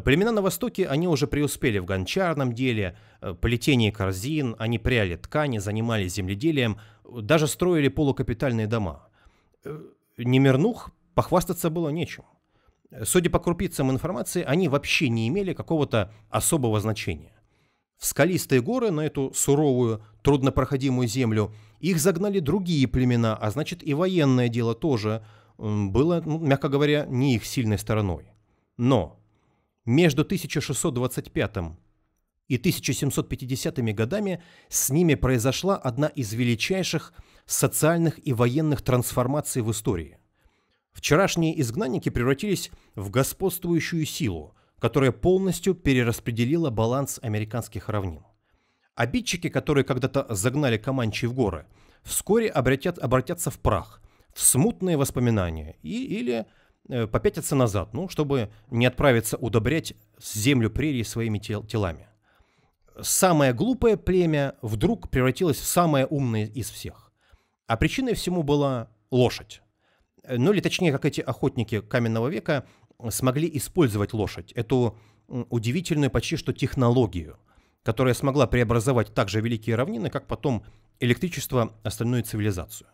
Племена на Востоке, они уже преуспели в гончарном деле, э, плетении корзин, они пряли ткани, занимались земледелием, даже строили полукапитальные дома. Э, Немернух похвастаться было нечем. Судя по крупицам информации, они вообще не имели какого-то особого значения. В скалистые горы, на эту суровую, труднопроходимую землю, их загнали другие племена, а значит и военное дело тоже было, ну, мягко говоря, не их сильной стороной. Но между 1625 и 1750 годами с ними произошла одна из величайших социальных и военных трансформаций в истории. Вчерашние изгнанники превратились в господствующую силу, которая полностью перераспределила баланс американских равнин. Обидчики, которые когда-то загнали Каманчи в горы, вскоре обратят, обратятся в прах, в смутные воспоминания и или Э, попятятся назад, ну, чтобы не отправиться удобрять землю прерии своими тел телами. Самое глупое племя вдруг превратилось в самое умное из всех. А причиной всему была лошадь. Э, ну или точнее, как эти охотники каменного века смогли использовать лошадь, эту удивительную почти что технологию, которая смогла преобразовать также великие равнины, как потом электричество, остальную цивилизацию.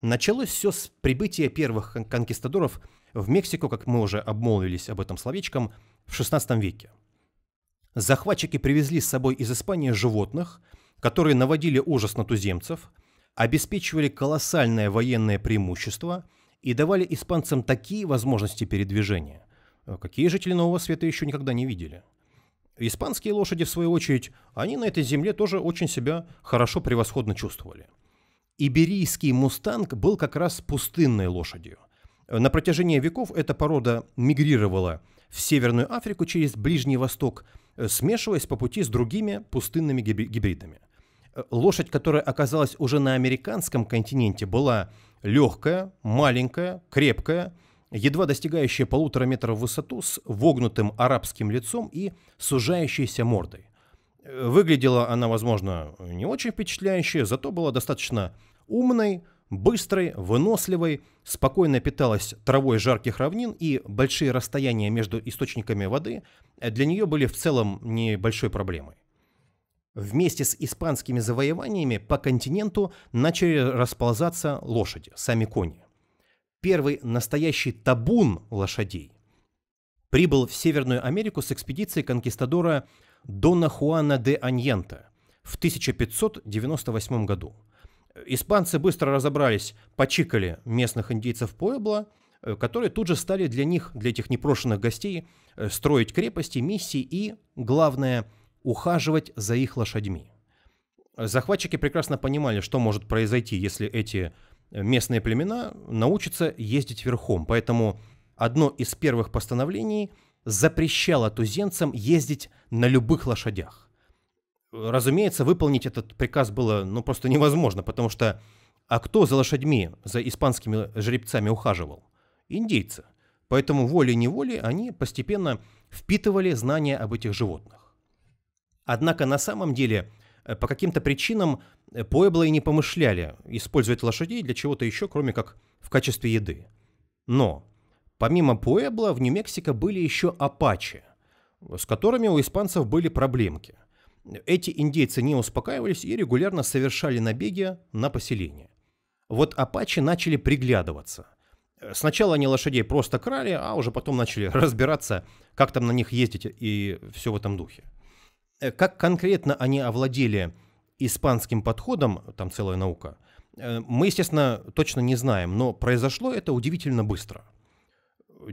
Началось все с прибытия первых конкистадоров в Мексику, как мы уже обмолвились об этом словечком, в XVI веке. Захватчики привезли с собой из Испании животных, которые наводили ужас на туземцев, обеспечивали колоссальное военное преимущество и давали испанцам такие возможности передвижения, э, какие жители Нового Света еще никогда не видели. Испанские лошади, в свою очередь, они на этой земле тоже очень себя хорошо превосходно чувствовали – Иберийский мустанг был как раз пустынной лошадью. На протяжении веков эта порода мигрировала в Северную Африку через Ближний Восток, э, смешиваясь по пути с другими пустынными гибридами. Э, лошадь, которая оказалась уже на американском континенте, была легкая, маленькая, крепкая, едва достигающая полутора метров в высоту с вогнутым арабским лицом и сужающейся мордой. Э, выглядела она, возможно, не очень впечатляюще, зато была достаточно Умной, быстрой, выносливой, спокойно питалась травой жарких равнин, и большие расстояния между источниками воды для нее были в целом небольшой проблемой. Вместе с испанскими завоеваниями по континенту начали расползаться лошади, сами кони. Первый настоящий табун лошадей прибыл в Северную Америку с экспедицией конкистадора Дона Хуана де Аньента в 1598 году – Испанцы быстро разобрались, почикали местных индейцев Пуэбла, э, которые тут же стали для них, для этих непрошенных гостей, э, строить крепости, миссии и, главное, ухаживать за их лошадьми. Захватчики прекрасно понимали, что может произойти, если эти э, местные племена научатся ездить верхом, поэтому одно из первых постановлений запрещало туземцам ездить на любых лошадях разумеется, выполнить этот приказ было ну, просто невозможно, потому что а кто за лошадьми, за испанскими жеребцами ухаживал? Индейцы. Поэтому волей-неволей они постепенно впитывали знания об этих животных. Однако на самом деле э, по каким-то причинам э, Пуэбло и не помышляли использовать лошадей для чего-то еще, кроме как в качестве еды. Но помимо Пуэбло в Нью-Мексико были еще апачи, с которыми у испанцев были проблемки – эти индейцы не успокаивались и регулярно совершали набеги на поселение. Вот апачи начали приглядываться. Э, сначала они лошадей просто крали, а уже потом начали разбираться, как там на них ездить и все в этом духе. Э, как конкретно они овладели испанским подходом, там целая наука, э, мы, естественно, точно не знаем, но произошло это удивительно быстро.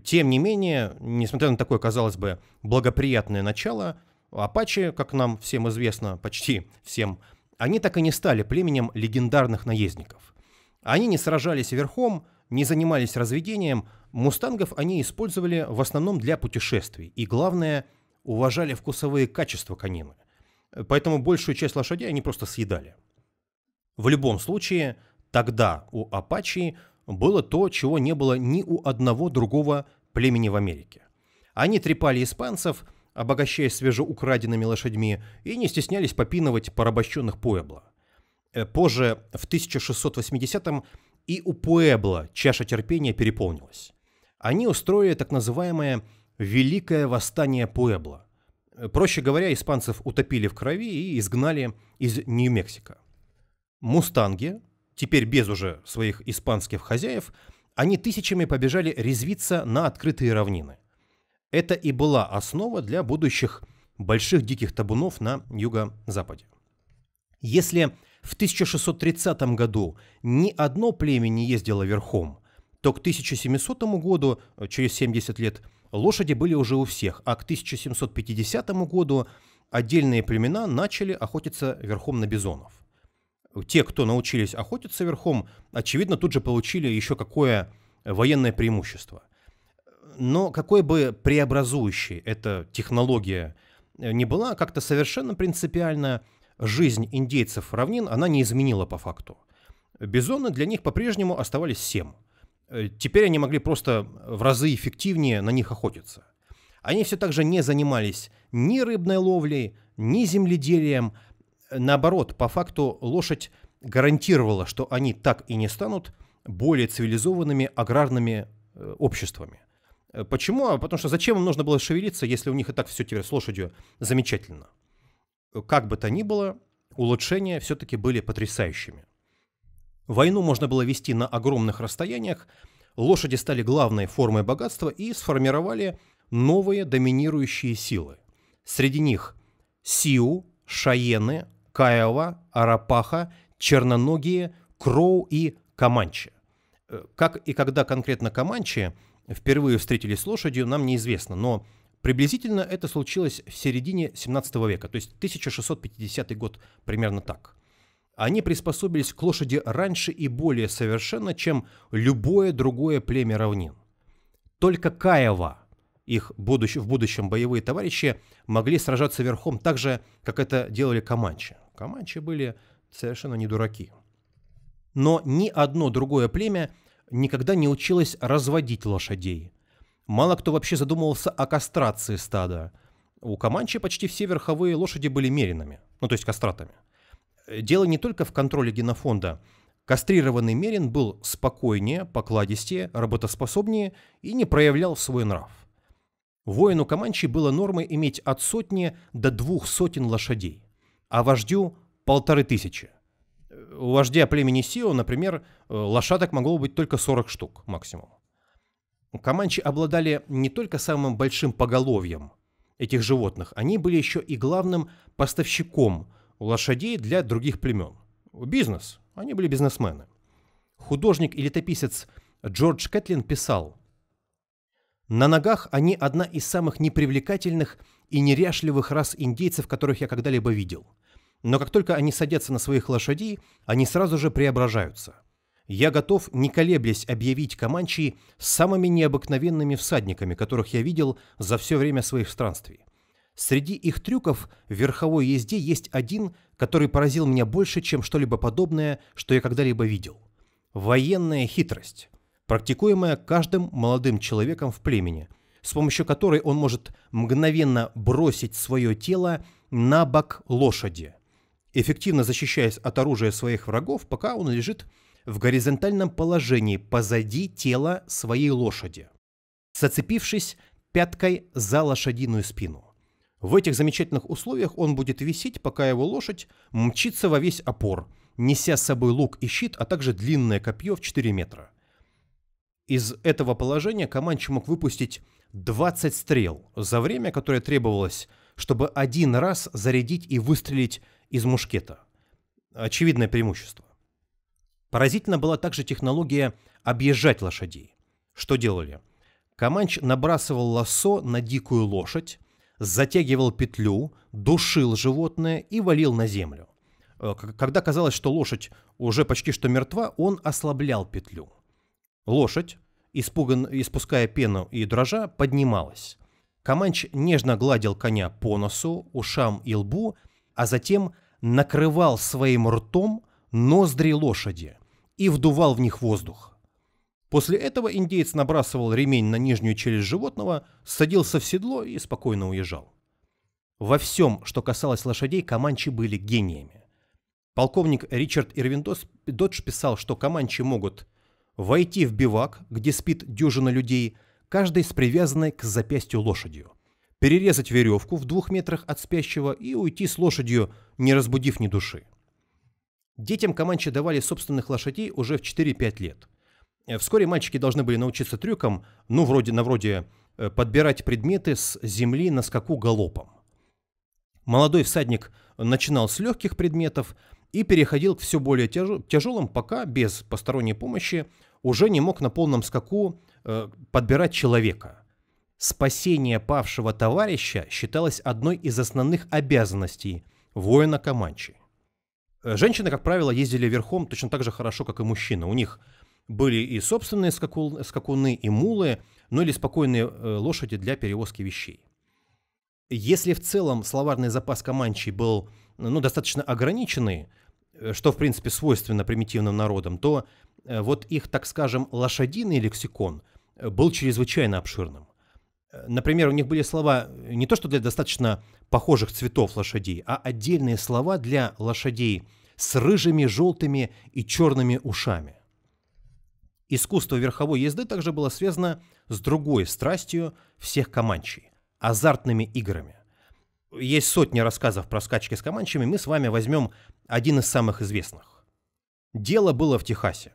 Тем не менее, несмотря на такое, казалось бы, благоприятное начало – Апачи, как нам всем известно, почти всем, они так и не стали племенем легендарных наездников. Они не сражались верхом, не занимались разведением, мустангов они использовали в основном для путешествий и, главное, уважали вкусовые качества конины. Поэтому большую часть лошадей они просто съедали. В любом случае, тогда у апачи было то, чего не было ни у одного другого племени в Америке. Они трепали испанцев, обогащаясь свежеукраденными лошадьми, и не стеснялись попинывать порабощенных Пуэбло. Э, позже, в 1680-м, и у Пуэбло чаша терпения переполнилась. Они устроили так называемое «Великое восстание Пуэбло». Э, проще говоря, испанцев утопили в крови и изгнали из Нью-Мексико. Мустанги, теперь без уже своих испанских хозяев, они тысячами побежали резвиться на открытые равнины. Это и была основа для будущих больших диких табунов на юго-западе. Если в 1630 году ни одно племя не ездило верхом, то к 1700 году, через 70 лет, лошади были уже у всех, а к 1750 году отдельные племена начали охотиться верхом на бизонов. Те, кто научились охотиться верхом, очевидно, тут же получили еще какое военное преимущество – но какой бы преобразующей эта технология э, не была, как-то совершенно принципиально жизнь индейцев равнин она не изменила по факту. Бизоны для них по-прежнему оставались всем. Э, теперь они могли просто в разы эффективнее на них охотиться. Они все так же не занимались ни рыбной ловлей, ни земледелием. Э, наоборот, по факту лошадь гарантировала, что они так и не станут более цивилизованными аграрными обществами. Э, почему? А потому что зачем им нужно было шевелиться, если у них и так все теперь с лошадью замечательно? Э, как бы то ни было, улучшения все-таки были потрясающими. Войну можно было вести на огромных расстояниях, лошади стали главной формой богатства и сформировали новые доминирующие силы. Среди них Сиу, Шаены, Каева, Арапаха, Черноногие, Кроу и Каманчи. Э, как и когда конкретно Каманчи – впервые встретились с лошадью, нам неизвестно, но приблизительно это случилось в середине 17 века, то есть 1650 год, примерно так. Они приспособились к лошади раньше и более совершенно, чем любое другое племя равнин. Только Каева, их будущ... в будущем боевые товарищи, могли сражаться верхом так же, как это делали команчи. Команчи были совершенно не дураки. Но ни одно другое племя никогда не училась разводить лошадей. Мало кто вообще задумывался о кастрации стада. У Каманчи почти все верховые лошади были меринами, ну то есть кастратами. Дело не только в контроле генофонда. Кастрированный мерин был спокойнее, покладистее, работоспособнее и не проявлял свой нрав. Воину Каманчи было нормой иметь от сотни до двух сотен лошадей, а вождю – полторы тысячи у вождя племени Сио, например, э, лошадок могло быть только 40 штук максимум. Команчи обладали не только самым большим поголовьем этих животных, они были еще и главным поставщиком лошадей для других племен. Бизнес. Они были бизнесмены. Художник и летописец Джордж Кэтлин писал, «На ногах они одна из самых непривлекательных и неряшливых рас индейцев, которых я когда-либо видел – но как только они садятся на своих лошадей, они сразу же преображаются. Я готов, не колеблясь, объявить Каманчи самыми необыкновенными всадниками, которых я видел за все время своих странствий. Среди их трюков в верховой езде есть один, который поразил меня больше, чем что-либо подобное, что я когда-либо видел. Военная хитрость, практикуемая каждым молодым человеком в племени, с помощью которой он может мгновенно бросить свое тело на бок лошади – эффективно защищаясь от оружия своих врагов, пока он лежит в горизонтальном положении позади тела своей лошади, соцепившись пяткой за лошадиную спину. В этих замечательных условиях он будет висеть, пока его лошадь мчится во весь опор, неся с собой лук и щит, а также длинное копье в 4 метра. Из этого положения Каманчи мог выпустить 20 стрел за время, которое требовалось, чтобы один раз зарядить и выстрелить из мушкета. Очевидное преимущество. Поразительно была также технология объезжать лошадей. Что делали? команч набрасывал лассо на дикую лошадь, затягивал петлю, душил животное и валил на землю. Э, когда казалось, что лошадь уже почти что мертва, он ослаблял петлю. Лошадь, испуган, испуская пену и дрожа, поднималась. команч нежно гладил коня по носу, ушам и лбу, а затем накрывал своим ртом ноздри лошади и вдувал в них воздух. После этого индеец набрасывал ремень на нижнюю челюсть животного, садился в седло и спокойно уезжал. Во всем, что касалось лошадей, команчи были гениями. Полковник Ричард Ирвиндос Додж писал, что команчи могут войти в бивак, где спит дюжина людей, каждый с привязанной к запястью лошадью, перерезать веревку в двух метрах от спящего и уйти с лошадью, не разбудив ни души. Детям команчи давали собственных лошадей уже в 4-5 лет. Э, вскоре мальчики должны были научиться трюкам, ну, вроде на вроде э, подбирать предметы с земли на скаку галопом. Молодой всадник начинал с легких предметов и переходил к все более тяжелым, пока без посторонней помощи уже не мог на полном скаку э, подбирать человека – Спасение павшего товарища считалось одной из основных обязанностей воина Каманчи. Женщины, как правило, ездили верхом точно так же хорошо, как и мужчины. У них были и собственные скакуны, и мулы, ну или спокойные э, лошади для перевозки вещей. Если в целом словарный запас Каманчи был ну, достаточно ограниченный, э, что, в принципе, свойственно примитивным народам, то э, вот их, так скажем, лошадиный лексикон был чрезвычайно обширным. Например, у них были слова э, не то что для достаточно похожих цветов лошадей, а отдельные слова для лошадей с рыжими, желтыми и черными ушами. Искусство верховой езды также было связано с другой страстью всех команчей – азартными играми. Есть сотни рассказов про скачки с команчами, мы с вами возьмем один из самых известных. Дело было в Техасе.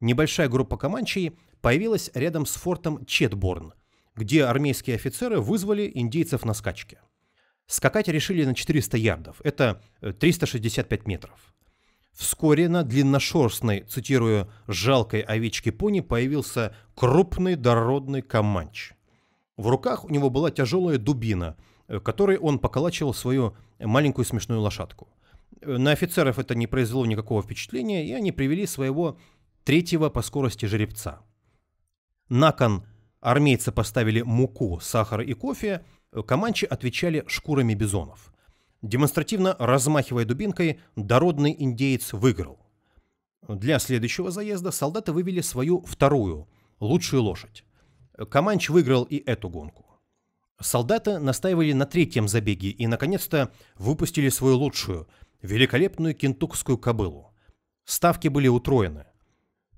Небольшая группа команчей появилась рядом с фортом Четборн – где армейские офицеры вызвали индейцев на скачки. Скакать решили на 400 ярдов, это 365 э, метров. Вскоре на длинношерстной, цитирую, жалкой овечке пони появился крупный дородный команч. В руках у него была тяжелая дубина, э, которой он поколачивал свою маленькую смешную лошадку. Э, на офицеров это не произвело никакого впечатления, и они привели своего третьего по скорости жеребца. Накан армейцы поставили муку, сахар и кофе, э, команчи отвечали шкурами бизонов. Демонстративно размахивая дубинкой, дородный индеец выиграл. Для следующего заезда солдаты вывели свою вторую, лучшую лошадь. Команч выиграл и эту гонку. Солдаты настаивали на третьем забеге и, наконец-то, выпустили свою лучшую, великолепную кентукскую кобылу. Ставки были утроены.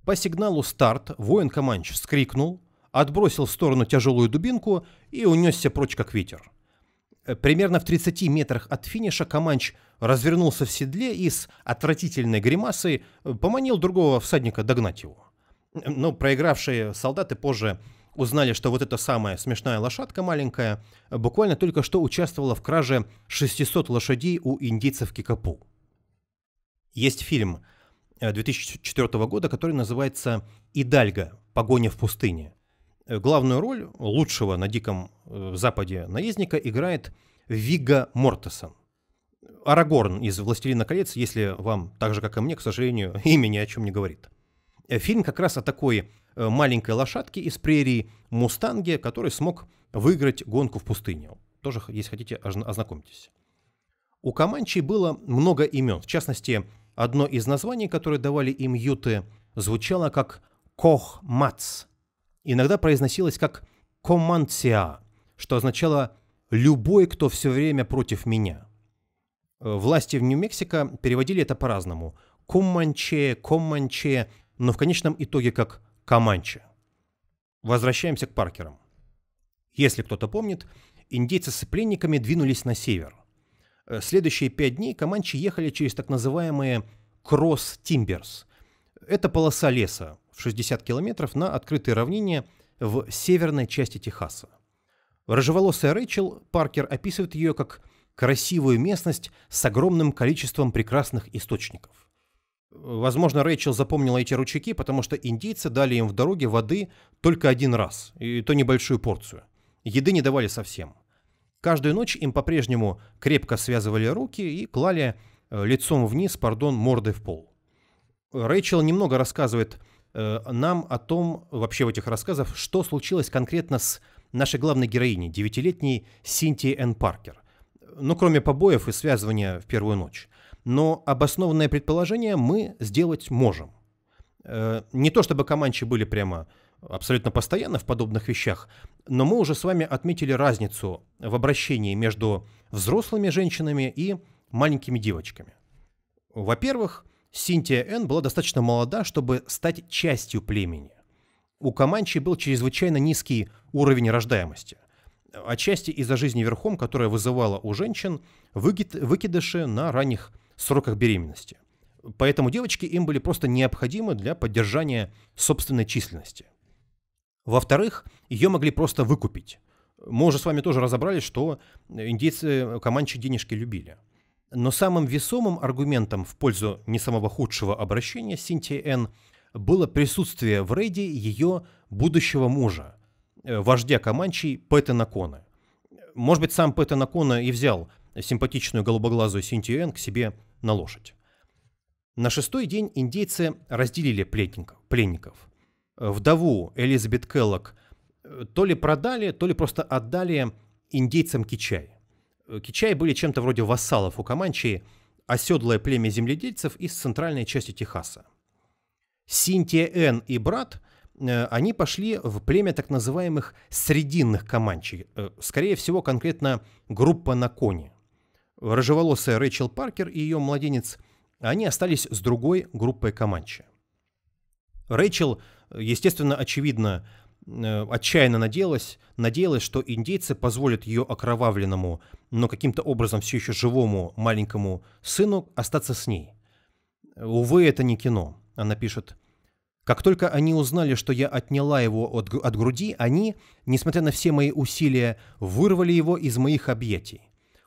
По сигналу «Старт» воин Команч вскрикнул – отбросил в сторону тяжелую дубинку и унесся прочь как ветер. Э, примерно в 30 метрах от финиша Каманч развернулся в седле и с отвратительной гримасой э, поманил другого всадника догнать его. Э, но проигравшие солдаты позже узнали, что вот эта самая смешная лошадка маленькая буквально только что участвовала в краже 600 лошадей у индийцев Кикапу. Есть фильм 2004 года, который называется «Идальга. Погоня в пустыне». Э, главную роль лучшего на Диком э, Западе наездника играет Вига Мортесон. Арагорн из «Властелина колец», если вам, так же как и мне, к сожалению, имя ни о чем не говорит. Э, фильм как раз о такой маленькой лошадке из прерии Мустанге, который смог выиграть гонку в пустыне. Тоже, если хотите, ознакомьтесь. У Каманчи было много имен. В частности, одно из названий, которое давали им юты, звучало как «Кох Мац», иногда произносилось как «комманция», что означало «любой, кто все время против меня». Э, власти в Нью-Мексико переводили это по-разному – «комманче», команче, но в конечном итоге как команче. Возвращаемся к Паркерам. Если кто-то помнит, индейцы с пленниками двинулись на север. Э, следующие пять дней команчи ехали через так называемые «кросс-тимберс». Это полоса леса, в 60 километров на открытые равнения в северной части Техаса. Рыжеволосая Рэйчел Паркер описывает ее как красивую местность с огромным количеством прекрасных источников. Возможно, Рэйчел запомнила эти ручейки, потому что индейцы дали им в дороге воды только один раз, и то небольшую порцию. Еды не давали совсем. Каждую ночь им по-прежнему крепко связывали руки и клали э, лицом вниз, пардон, мордой в пол. Рэйчел немного рассказывает Э, нам о том, вообще в этих рассказах, что случилось конкретно с нашей главной героиней, девятилетней Синтией Энн Паркер. Ну, кроме побоев и связывания в первую ночь. Но обоснованное предположение мы сделать можем. Э, не то чтобы команчи были прямо абсолютно постоянно в подобных вещах, но мы уже с вами отметили разницу в обращении между взрослыми женщинами и маленькими девочками. Во-первых, Синтия Н была достаточно молода, чтобы стать частью племени. У Каманчи был чрезвычайно низкий уровень рождаемости. Отчасти из-за жизни верхом, которая вызывала у женщин выкидыши на ранних сроках беременности. Поэтому девочки им были просто необходимы для поддержания собственной численности. Во-вторых, ее могли просто выкупить. Мы уже с вами тоже разобрались, что индейцы э, Каманчи денежки любили – но самым весомым аргументом в пользу не самого худшего обращения Синтии Н было присутствие в рейде ее будущего мужа, э, вождя команчей Пэттена Кона. Может быть, сам Пэттена Кона и взял симпатичную голубоглазую Синтию Н к себе на лошадь. На шестой день индейцы разделили пленников. пленников. Вдову Элизабет Келлок э, то ли продали, то ли просто отдали индейцам Кичай – Э, Кичаи были чем-то вроде вассалов у Каманчи, оседлое племя земледельцев из центральной части Техаса. Синтия Н и брат, э, они пошли в племя так называемых срединных Каманчи, э, скорее всего, конкретно группа на коне. Рыжеволосая Рэйчел Паркер и ее младенец, они остались с другой группой Каманчи. Рэйчел, естественно, очевидно, Э, отчаянно надеялась, надеялась, что индейцы позволят ее окровавленному, но каким-то образом все еще живому маленькому сыну остаться с ней. Увы, это не кино, она пишет. Как только они узнали, что я отняла его от, от груди, они, несмотря на все мои усилия, вырвали его из моих объятий.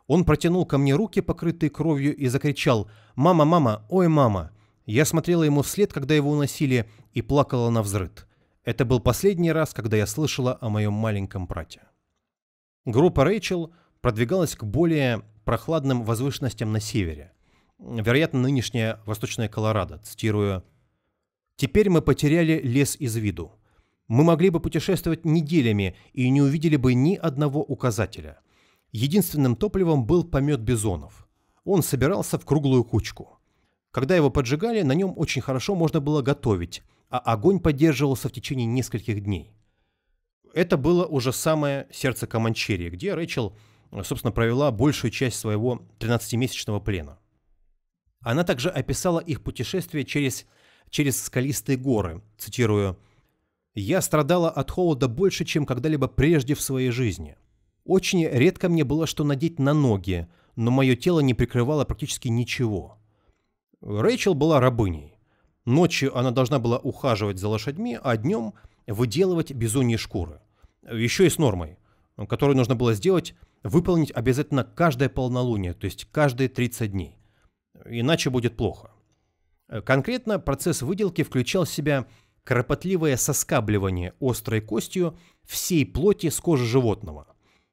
Он протянул ко мне руки, покрытые кровью, и закричал «Мама, мама, ой, мама!». Я смотрела ему вслед, когда его уносили, и плакала на взрыд. Это был последний раз, когда я слышала о моем маленьком брате. Группа Рэйчел продвигалась к более прохладным возвышенностям на севере. Вероятно, нынешняя Восточная Колорадо, цитирую. «Теперь мы потеряли лес из виду. Мы могли бы путешествовать неделями и не увидели бы ни одного указателя. Единственным топливом был помет бизонов. Он собирался в круглую кучку. Когда его поджигали, на нем очень хорошо можно было готовить – а огонь поддерживался в течение нескольких дней. Это было уже самое сердце Каманчерии, где Рэйчел, собственно, провела большую часть своего 13-месячного плена. Она также описала их путешествие через, через скалистые горы, цитирую, «Я страдала от холода больше, чем когда-либо прежде в своей жизни. Очень редко мне было что надеть на ноги, но мое тело не прикрывало практически ничего». Рэйчел была рабыней. Ночью она должна была ухаживать за лошадьми, а днем выделывать бизоньи шкуры. Еще и с нормой, которую нужно было сделать, выполнить обязательно каждое полнолуние, то есть каждые 30 дней. Иначе будет плохо. Конкретно процесс выделки включал в себя кропотливое соскабливание острой костью всей плоти с кожи животного.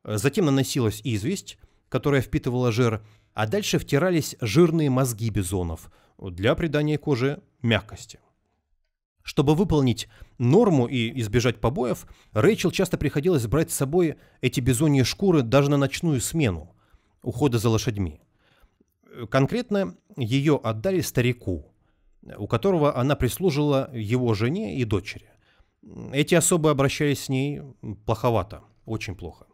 Затем наносилась известь, которая впитывала жир, а дальше втирались жирные мозги бизонов – для придания коже мягкости. Чтобы выполнить норму и избежать побоев, Рэйчел часто приходилось брать с собой эти бизоньи шкуры даже на ночную смену ухода за лошадьми. Конкретно ее отдали старику, у которого она прислужила его жене и дочери. Эти особы обращались с ней плоховато, очень плохо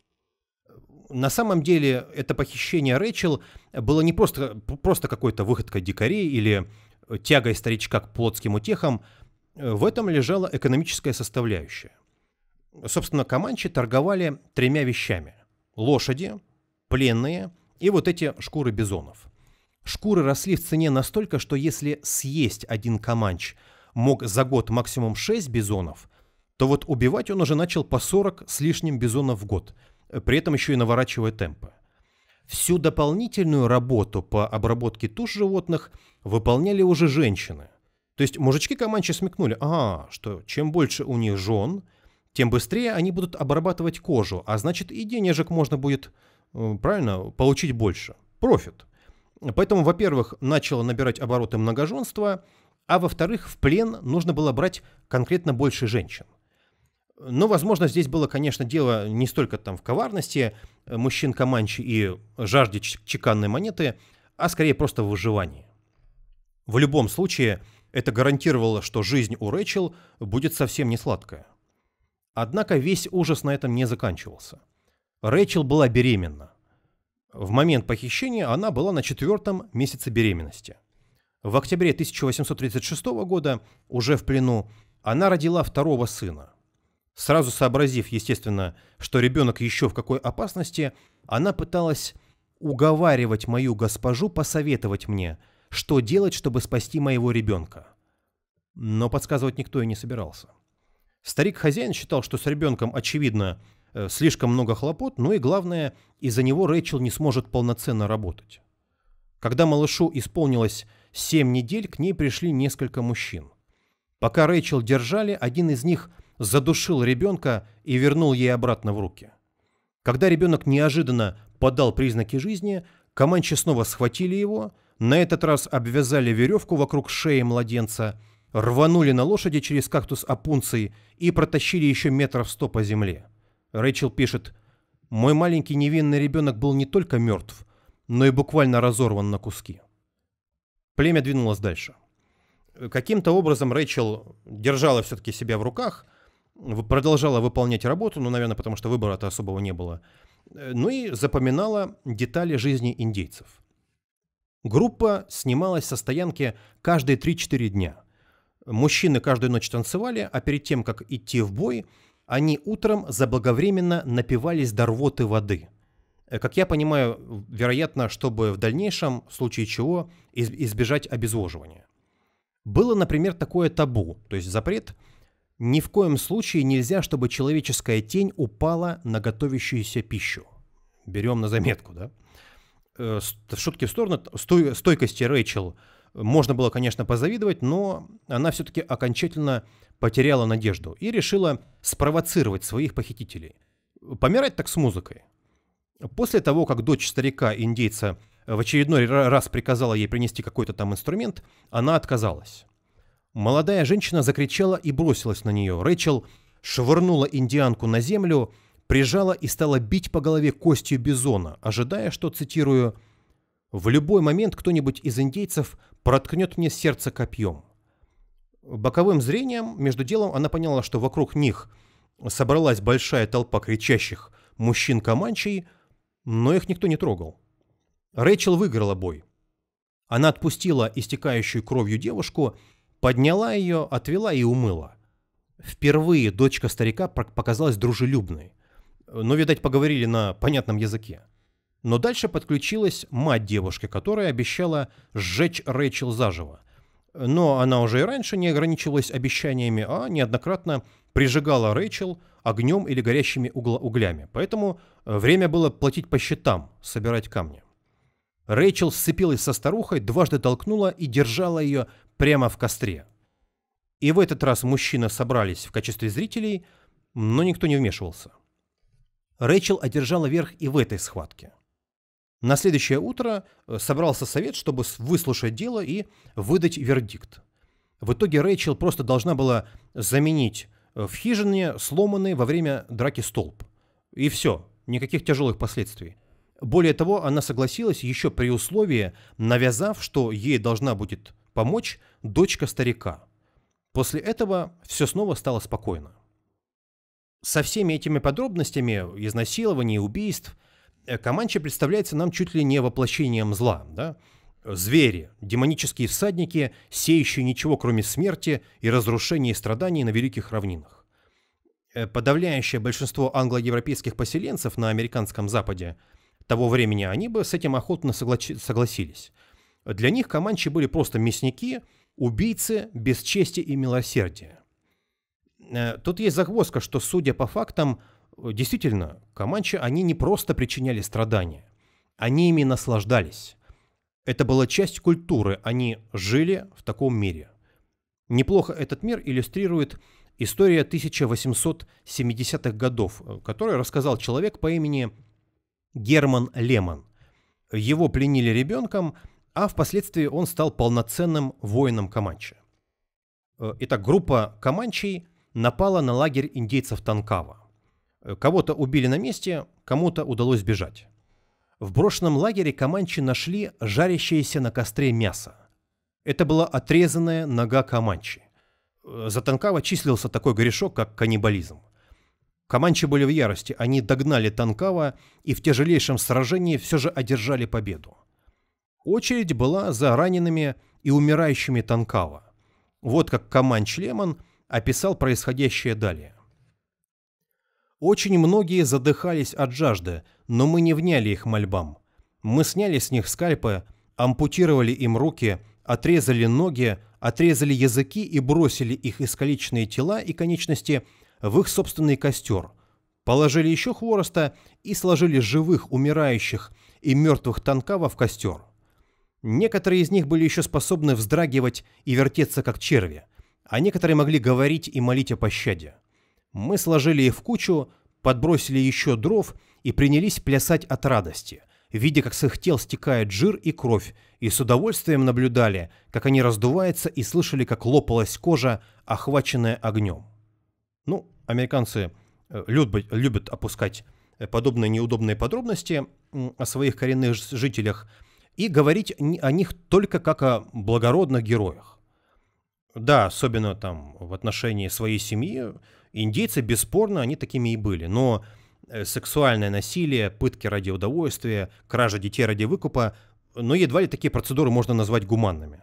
на самом деле это похищение Рэчел было не просто, просто какой-то выходкой дикарей или э, тягой старичка к плотским утехам. Э, в этом лежала экономическая составляющая. Собственно, команчи торговали тремя вещами. Лошади, пленные и вот эти шкуры бизонов. Шкуры росли в цене настолько, что если съесть один команч мог за год максимум 6 бизонов, то вот убивать он уже начал по 40 с лишним бизонов в год – при этом еще и наворачивая темпы. Всю дополнительную работу по обработке туш животных выполняли уже женщины. То есть мужички Каманчи смекнули, а, что чем больше у них жен, тем быстрее они будут обрабатывать кожу, а значит и денежек можно будет, э, правильно, получить больше. Профит. Поэтому, во-первых, начало набирать обороты многоженства, а во-вторых, в плен нужно было брать конкретно больше женщин. Но, ну, возможно, здесь было, конечно, дело не столько там в коварности э, мужчин Каманчи и жажде чеканной монеты, а скорее просто в выживании. В любом случае, это гарантировало, что жизнь у Рэчел будет совсем не сладкая. Однако весь ужас на этом не заканчивался. Рэчел была беременна. В момент похищения она была на четвертом месяце беременности. В октябре 1836 года, уже в плену, она родила второго сына – Сразу сообразив, естественно, что ребенок еще в какой опасности, она пыталась уговаривать мою госпожу посоветовать мне, что делать, чтобы спасти моего ребенка. Но подсказывать никто и не собирался. Старик-хозяин считал, что с ребенком, очевидно, э, слишком много хлопот, но ну и главное, из-за него Рэйчел не сможет полноценно работать. Когда малышу исполнилось 7 недель, к ней пришли несколько мужчин. Пока Рэйчел держали, один из них задушил ребенка и вернул ей обратно в руки. Когда ребенок неожиданно подал признаки жизни, команчи снова схватили его, на этот раз обвязали веревку вокруг шеи младенца, рванули на лошади через кактус опунции и протащили еще метров сто по земле. Рэйчел пишет, «Мой маленький невинный ребенок был не только мертв, но и буквально разорван на куски». Племя двинулось дальше. Каким-то образом Рэйчел держала все-таки себя в руках – продолжала выполнять работу, ну, наверное, потому что выбора-то особого не было, э, ну и запоминала детали жизни индейцев. Группа снималась со стоянки каждые 3-4 дня. Мужчины каждую ночь танцевали, а перед тем, как идти в бой, они утром заблаговременно напивались до рвоты воды. Э, как я понимаю, вероятно, чтобы в дальнейшем, в случае чего, избежать обезвоживания. Было, например, такое табу, то есть запрет – ни в коем случае нельзя, чтобы человеческая тень упала на готовящуюся пищу. Берем на заметку, да? Э, шутки в сторону. Стой, стойкости Рэйчел можно было, конечно, позавидовать, но она все-таки окончательно потеряла надежду и решила спровоцировать своих похитителей. Помирать так с музыкой. После того, как дочь старика-индейца в очередной раз приказала ей принести какой-то там инструмент, она отказалась. Молодая женщина закричала и бросилась на нее. Рэчел швырнула индианку на землю, прижала и стала бить по голове костью бизона, ожидая, что, цитирую, «в любой момент кто-нибудь из индейцев проткнет мне сердце копьем». Боковым зрением, между делом, она поняла, что вокруг них собралась большая толпа кричащих мужчин-команчей, но их никто не трогал. Рэйчел выиграла бой. Она отпустила истекающую кровью девушку подняла ее, отвела и умыла. Впервые дочка старика показалась дружелюбной. Но, ну, видать, поговорили на понятном языке. Но дальше подключилась мать девушки, которая обещала сжечь Рэйчел заживо. Но она уже и раньше не ограничивалась обещаниями, а неоднократно прижигала Рэйчел огнем или горящими угля углями. Поэтому э, время было платить по счетам, собирать камни. Рэйчел сцепилась со старухой, дважды толкнула и держала ее прямо в костре. И в этот раз мужчины собрались в качестве зрителей, но никто не вмешивался. Рэйчел одержала верх и в этой схватке. На следующее утро э, собрался совет, чтобы выслушать дело и выдать вердикт. В итоге Рэйчел просто должна была заменить э, в хижине сломанный во время драки столб. И все, никаких тяжелых последствий. Более того, она согласилась еще при условии, навязав, что ей должна будет помочь дочка старика. После этого все снова стало спокойно. Со всеми этими подробностями изнасилований, убийств, э, Каманчи представляется нам чуть ли не воплощением зла. Да? Звери, демонические всадники, сеющие ничего кроме смерти и разрушения и страданий на великих равнинах. Э, подавляющее большинство англоевропейских поселенцев на американском западе – того времени, они бы с этим охотно согласились. Для них команчи были просто мясники, убийцы без чести и милосердия. Э, тут есть загвоздка, что, судя по фактам, действительно, команчи, они не просто причиняли страдания, они ими наслаждались. Это была часть культуры, они жили в таком мире. Неплохо этот мир иллюстрирует история 1870-х годов, э, которую рассказал человек по имени Герман Лемон. Его пленили ребенком, а впоследствии он стал полноценным воином Каманчи. Э, итак, группа Каманчей напала на лагерь индейцев Танкава. Э, кого-то убили на месте, кому-то удалось сбежать. В брошенном лагере Каманчи нашли жарящееся на костре мясо. Это была отрезанная нога Каманчи. Э, за Танкава числился такой грешок, как каннибализм. Команчи были в ярости, они догнали Танкава и в тяжелейшем сражении все же одержали победу. Очередь была за ранеными и умирающими Танкава. Вот как Каманч Лемон описал происходящее далее. Очень многие задыхались от жажды, но мы не вняли их мольбам. Мы сняли с них скальпы, ампутировали им руки, отрезали ноги, отрезали языки и бросили их искалеченные тела и конечности – в их собственный костер, положили еще хвороста и сложили живых, умирающих и мертвых танкава в костер. Некоторые из них были еще способны вздрагивать и вертеться, как черви, а некоторые могли говорить и молить о пощаде. Мы сложили их в кучу, подбросили еще дров и принялись плясать от радости, видя, как с их тел стекает жир и кровь, и с удовольствием наблюдали, как они раздуваются и слышали, как лопалась кожа, охваченная огнем. Ну, американцы э, любят, любят опускать э, подобные неудобные подробности о своих коренных жителях и говорить о них только как о благородных героях. Да, особенно там в отношении своей семьи, индейцы, бесспорно, они такими и были, но э, сексуальное насилие, пытки ради удовольствия, кража детей ради выкупа, но едва ли такие процедуры можно назвать гуманными.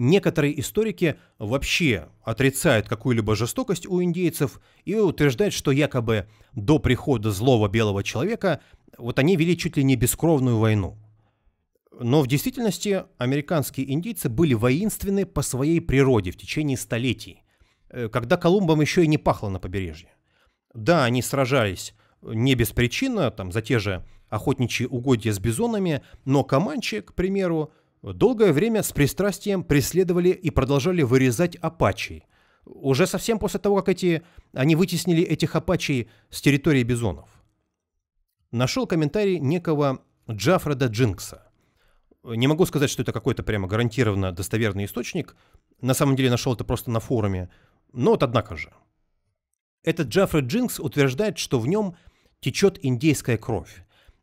Некоторые историки вообще отрицают какую-либо жестокость у индейцев и утверждают, что якобы до прихода злого белого человека вот они вели чуть ли не бескровную войну. Но в действительности американские индейцы были воинственны по своей природе в течение столетий, э, когда Колумбом еще и не пахло на побережье. Да, они сражались не без причины, там, за те же охотничьи угодья с бизонами, но Каманчи, к примеру, долгое время с пристрастием преследовали и продолжали вырезать апачей. Уже совсем после того, как эти, они вытеснили этих апачей с территории бизонов. Нашел комментарий некого Джафреда Джинкса. Не могу сказать, что это какой-то прямо гарантированно достоверный источник. На самом деле нашел это просто на форуме. Но вот однако же. Этот Джафред Джинкс утверждает, что в нем течет индейская кровь.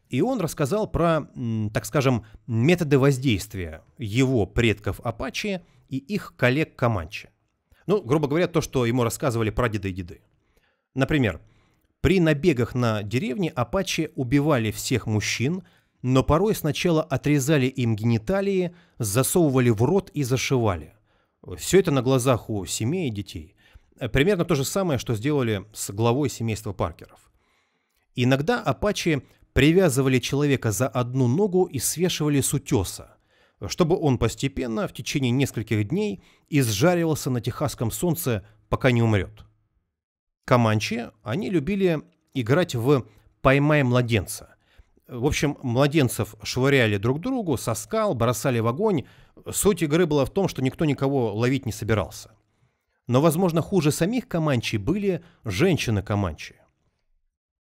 И он рассказал про, так скажем, методы воздействия его предков Апачи и их коллег Каманчи. Ну, грубо говоря, то, что ему рассказывали про деды и деды. Например, при набегах на деревни апачи убивали всех мужчин, но порой сначала отрезали им гениталии, засовывали в рот и зашивали. Все это на глазах у семей и детей. Примерно то же самое, что сделали с главой семейства Паркеров. Иногда апачи привязывали человека за одну ногу и свешивали с утеса, чтобы он постепенно в течение нескольких дней изжаривался на техасском солнце, пока не умрет. Команчи, они любили играть в «поймай младенца», в общем, младенцев швыряли друг другу, со скал, бросали в огонь. Суть игры была в том, что никто никого ловить не собирался. Но, возможно, хуже самих команчи были женщины-команчи.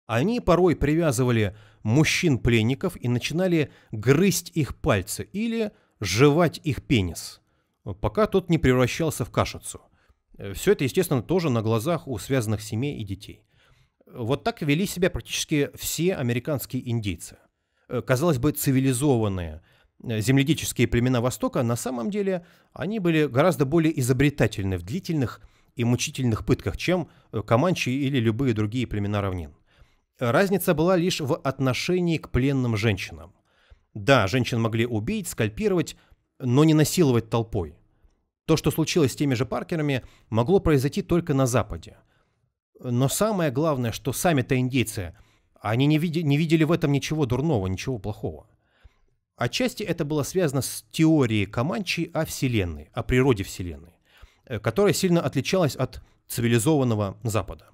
Они порой привязывали мужчин-пленников и начинали грызть их пальцы или жевать их пенис, пока тот не превращался в кашицу. Все это, естественно, тоже на глазах у связанных семей и детей. Вот так вели себя практически все американские индейцы. Э, казалось бы, цивилизованные э, земледельческие племена Востока, на самом деле, они были гораздо более изобретательны в длительных и мучительных пытках, чем э, команчи или любые другие племена равнин. Разница была лишь в отношении к пленным женщинам. Да, женщин могли убить, скальпировать, но не насиловать толпой. То, что случилось с теми же Паркерами, могло произойти только на Западе. Но самое главное, что сами-то индейцы, они не, види, не видели в этом ничего дурного, ничего плохого. Отчасти это было связано с теорией Каманчи о Вселенной, о природе Вселенной, э, которая сильно отличалась от цивилизованного Запада.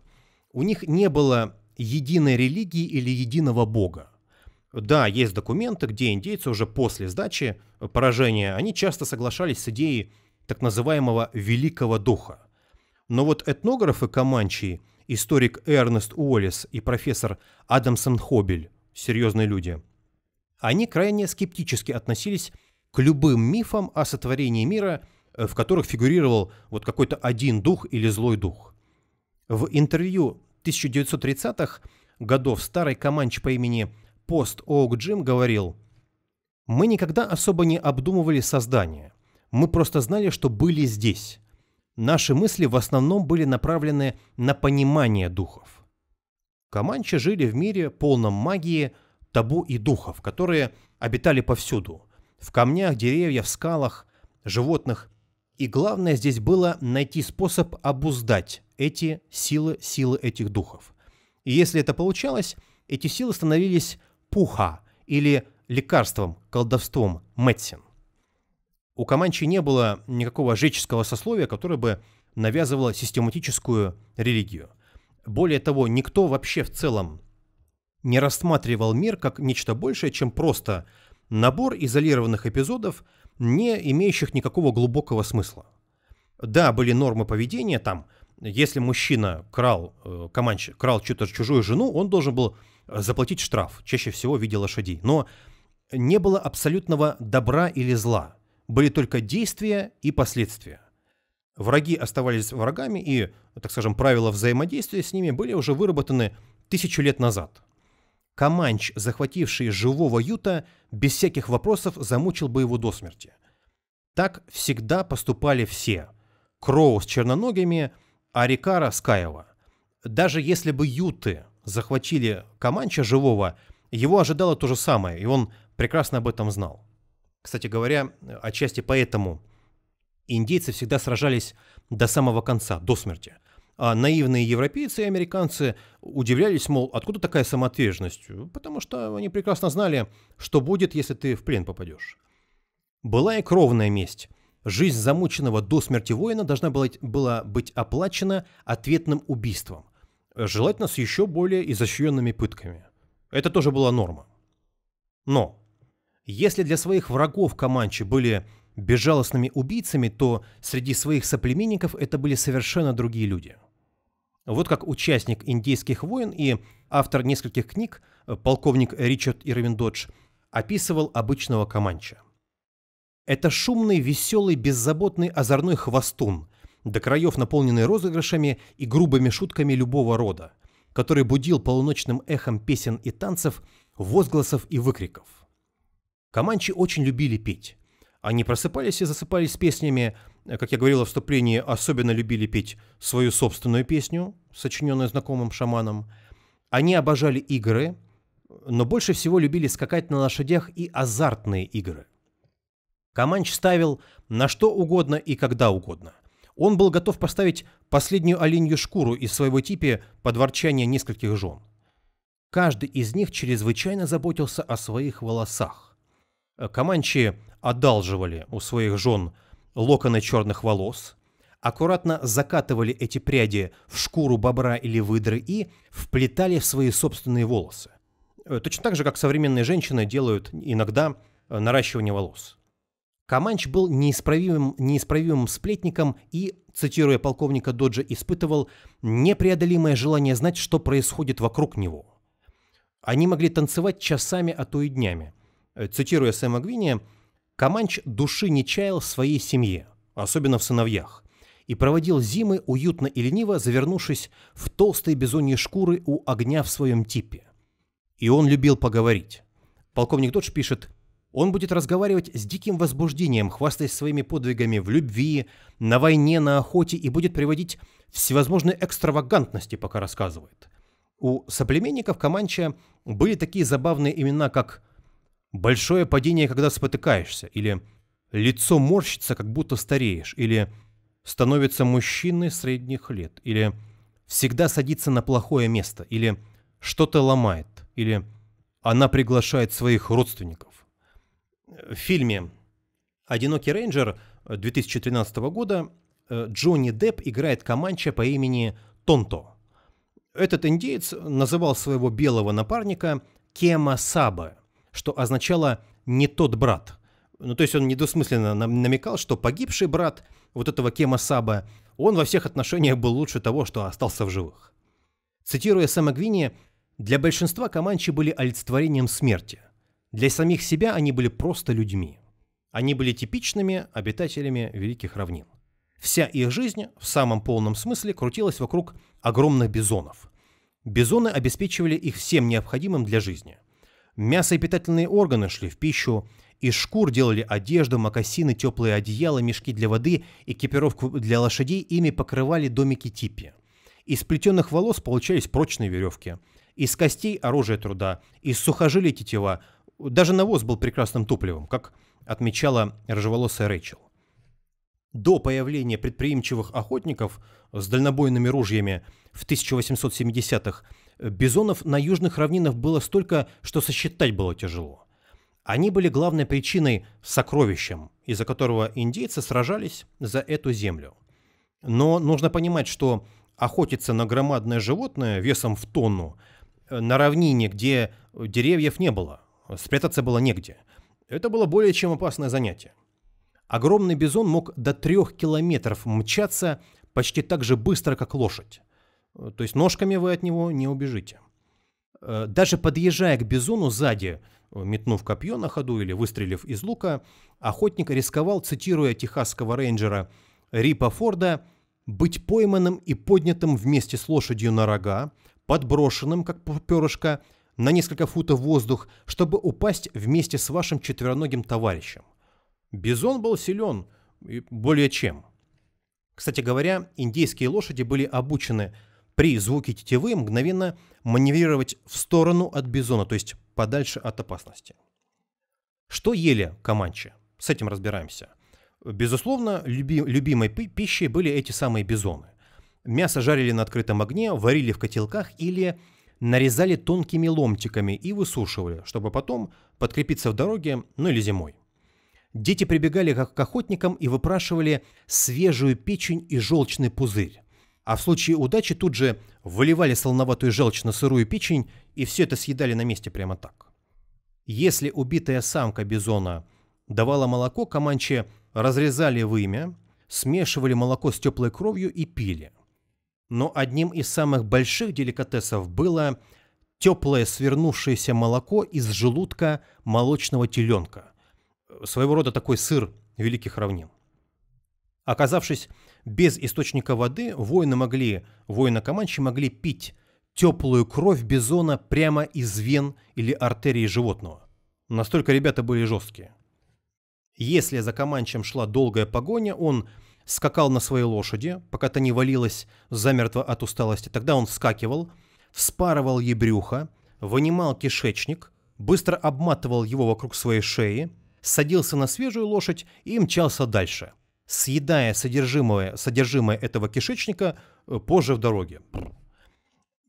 У них не было единой религии или единого бога. Да, есть документы, где индейцы уже после сдачи, э, поражения, они часто соглашались с идеей так называемого «великого духа». Но вот этнографы Каманчи, историк Эрнест Уоллес и профессор Адамсон Хобель, серьезные люди, они крайне скептически относились к любым мифам о сотворении мира, э, в которых фигурировал вот какой-то один дух или злой дух. В интервью 1930-х годов старый команч по имени Пост Оук Джим говорил, «Мы никогда особо не обдумывали создание. Мы просто знали, что были здесь. Наши мысли в основном были направлены на понимание духов». Команчи жили в мире, полном магии, табу и духов, которые обитали повсюду – в камнях, деревьях, скалах, животных. И главное здесь было найти способ обуздать эти силы, силы этих духов. И если это получалось, эти силы становились пуха или лекарством, колдовством, медсин. У Каманчи не было никакого жреческого сословия, которое бы навязывало систематическую религию. Более того, никто вообще в целом не рассматривал мир как нечто большее, чем просто набор изолированных эпизодов, не имеющих никакого глубокого смысла. Да, были нормы поведения там – если мужчина крал, э, команчик, крал чью-то чужую жену, он должен был э, заплатить штраф, чаще всего в виде лошадей. Но не было абсолютного добра или зла, были только действия и последствия. Враги оставались врагами, и, так скажем, правила взаимодействия с ними были уже выработаны тысячу лет назад. Каманч, захвативший живого Юта, без всяких вопросов замучил бы его до смерти. Так всегда поступали все. Кроу с черноногими – а река Скаева. Даже если бы юты захватили Каманча живого, его ожидало то же самое, и он прекрасно об этом знал. Кстати говоря, отчасти поэтому индейцы всегда сражались до самого конца, до смерти. А наивные европейцы и американцы удивлялись, мол, откуда такая самоотверженность? Потому что они прекрасно знали, что будет, если ты в плен попадешь. Была и кровная месть – Жизнь замученного до смерти воина должна была, была быть оплачена ответным убийством, э, желательно с еще более изощренными пытками. Это тоже была норма. Но, если для своих врагов Каманчи были безжалостными убийцами, то среди своих соплеменников это были совершенно другие люди. Вот как участник «Индейских войн» и автор нескольких книг, э, полковник Ричард Ирвин Додж, описывал обычного Каманча – это шумный, веселый, беззаботный, озорной хвостун, до краев наполненный розыгрышами и грубыми шутками любого рода, который будил полуночным эхом песен и танцев, возгласов и выкриков. Команчи очень любили петь. Они просыпались и засыпались песнями, как я говорила в вступлении, особенно любили петь свою собственную песню, сочиненную знакомым шаманом. Они обожали игры, но больше всего любили скакать на лошадях и азартные игры. Команч ставил на что угодно и когда угодно. Он был готов поставить последнюю оленью шкуру из своего типа под ворчание нескольких жен. Каждый из них чрезвычайно заботился о своих волосах. Команчи одалживали у своих жен локоны черных волос, аккуратно закатывали эти пряди в шкуру бобра или выдры и вплетали в свои собственные волосы. Э, точно так же, как современные женщины делают иногда э, наращивание волос. Каманч был неисправимым, неисправимым сплетником и, цитируя полковника Доджа, испытывал непреодолимое желание знать, что происходит вокруг него. Они могли танцевать часами, а то и днями. Э, цитируя Сэма Гвиния, Каманч души не чаял в своей семье, особенно в сыновьях, и проводил зимы уютно и лениво, завернувшись в толстые бизоньи шкуры у огня в своем типе. И он любил поговорить. Полковник Додж пишет – он будет разговаривать с диким возбуждением, хвастаясь своими подвигами в любви, на войне, на охоте и будет приводить всевозможные экстравагантности, пока рассказывает. У соплеменников Каманча были такие забавные имена, как «Большое падение, когда спотыкаешься», или «Лицо морщится, как будто стареешь», или «Становится мужчиной средних лет», или «Всегда садится на плохое место», или «Что-то ломает», или «Она приглашает своих родственников». В фильме «Одинокий рейнджер» 2013 года э, Джонни Депп играет команча по имени Тонто. Этот индеец называл своего белого напарника Кема Саба, что означало «не тот брат». Ну, то есть он недосмысленно намекал, что погибший брат вот этого Кема Саба, он во всех отношениях был лучше того, что остался в живых. Цитируя Сэма Гвини, для большинства команчи были олицетворением смерти – для самих себя они были просто людьми. Они были типичными обитателями Великих Равнин. Вся их жизнь в самом полном смысле крутилась вокруг огромных бизонов. Бизоны обеспечивали их всем необходимым для жизни. Мясо и питательные органы шли в пищу, из шкур делали одежду, мокасины, теплые одеяла, мешки для воды, экипировку для лошадей, ими покрывали домики типи. Из плетеных волос получались прочные веревки, из костей – оружие труда, из сухожилий тетива – даже навоз был прекрасным топливом, как отмечала рыжеволосая Рэйчел. До появления предприимчивых охотников с дальнобойными ружьями в 1870-х бизонов на южных равнинах было столько, что сосчитать было тяжело. Они были главной причиной сокровищем, из-за которого индейцы сражались за эту землю. Но нужно понимать, что охотиться на громадное животное весом в тонну э, на равнине, где деревьев не было, Спрятаться было негде. Это было более чем опасное занятие. Огромный бизон мог до трех километров мчаться почти так же быстро, как лошадь. То есть ножками вы от него не убежите. Э, даже подъезжая к бизону сзади, метнув копье на ходу или выстрелив из лука, охотник рисковал, цитируя техасского рейнджера Рипа Форда, быть пойманным и поднятым вместе с лошадью на рога, подброшенным, как перышко, на несколько футов воздух, чтобы упасть вместе с вашим четвероногим товарищем. Бизон был силен, более чем. Кстати говоря, индейские лошади были обучены при звуке тетивы мгновенно маневрировать в сторону от бизона, то есть подальше от опасности. Что ели команчи? С этим разбираемся. Безусловно, люби, любимой пищей были эти самые бизоны. Мясо жарили на открытом огне, варили в котелках или нарезали тонкими ломтиками и высушивали, чтобы потом подкрепиться в дороге, ну или зимой. Дети прибегали к охотникам и выпрашивали свежую печень и желчный пузырь. А в случае удачи тут же выливали солоноватую желчь на сырую печень и все это съедали на месте прямо так. Если убитая самка бизона давала молоко, команче разрезали вымя, смешивали молоко с теплой кровью и пили – но одним из самых больших деликатесов было теплое свернувшееся молоко из желудка молочного теленка. Своего рода такой сыр Великих Равнин. Оказавшись без источника воды, воины могли, воины-команчи могли пить теплую кровь бизона прямо из вен или артерии животного. Настолько ребята были жесткие. Если за команчем шла долгая погоня, он скакал на своей лошади, пока та не валилась замертво от усталости. Тогда он вскакивал, вспарывал ей брюхо, вынимал кишечник, быстро обматывал его вокруг своей шеи, садился на свежую лошадь и мчался дальше, съедая содержимое, содержимое этого кишечника э, позже в дороге.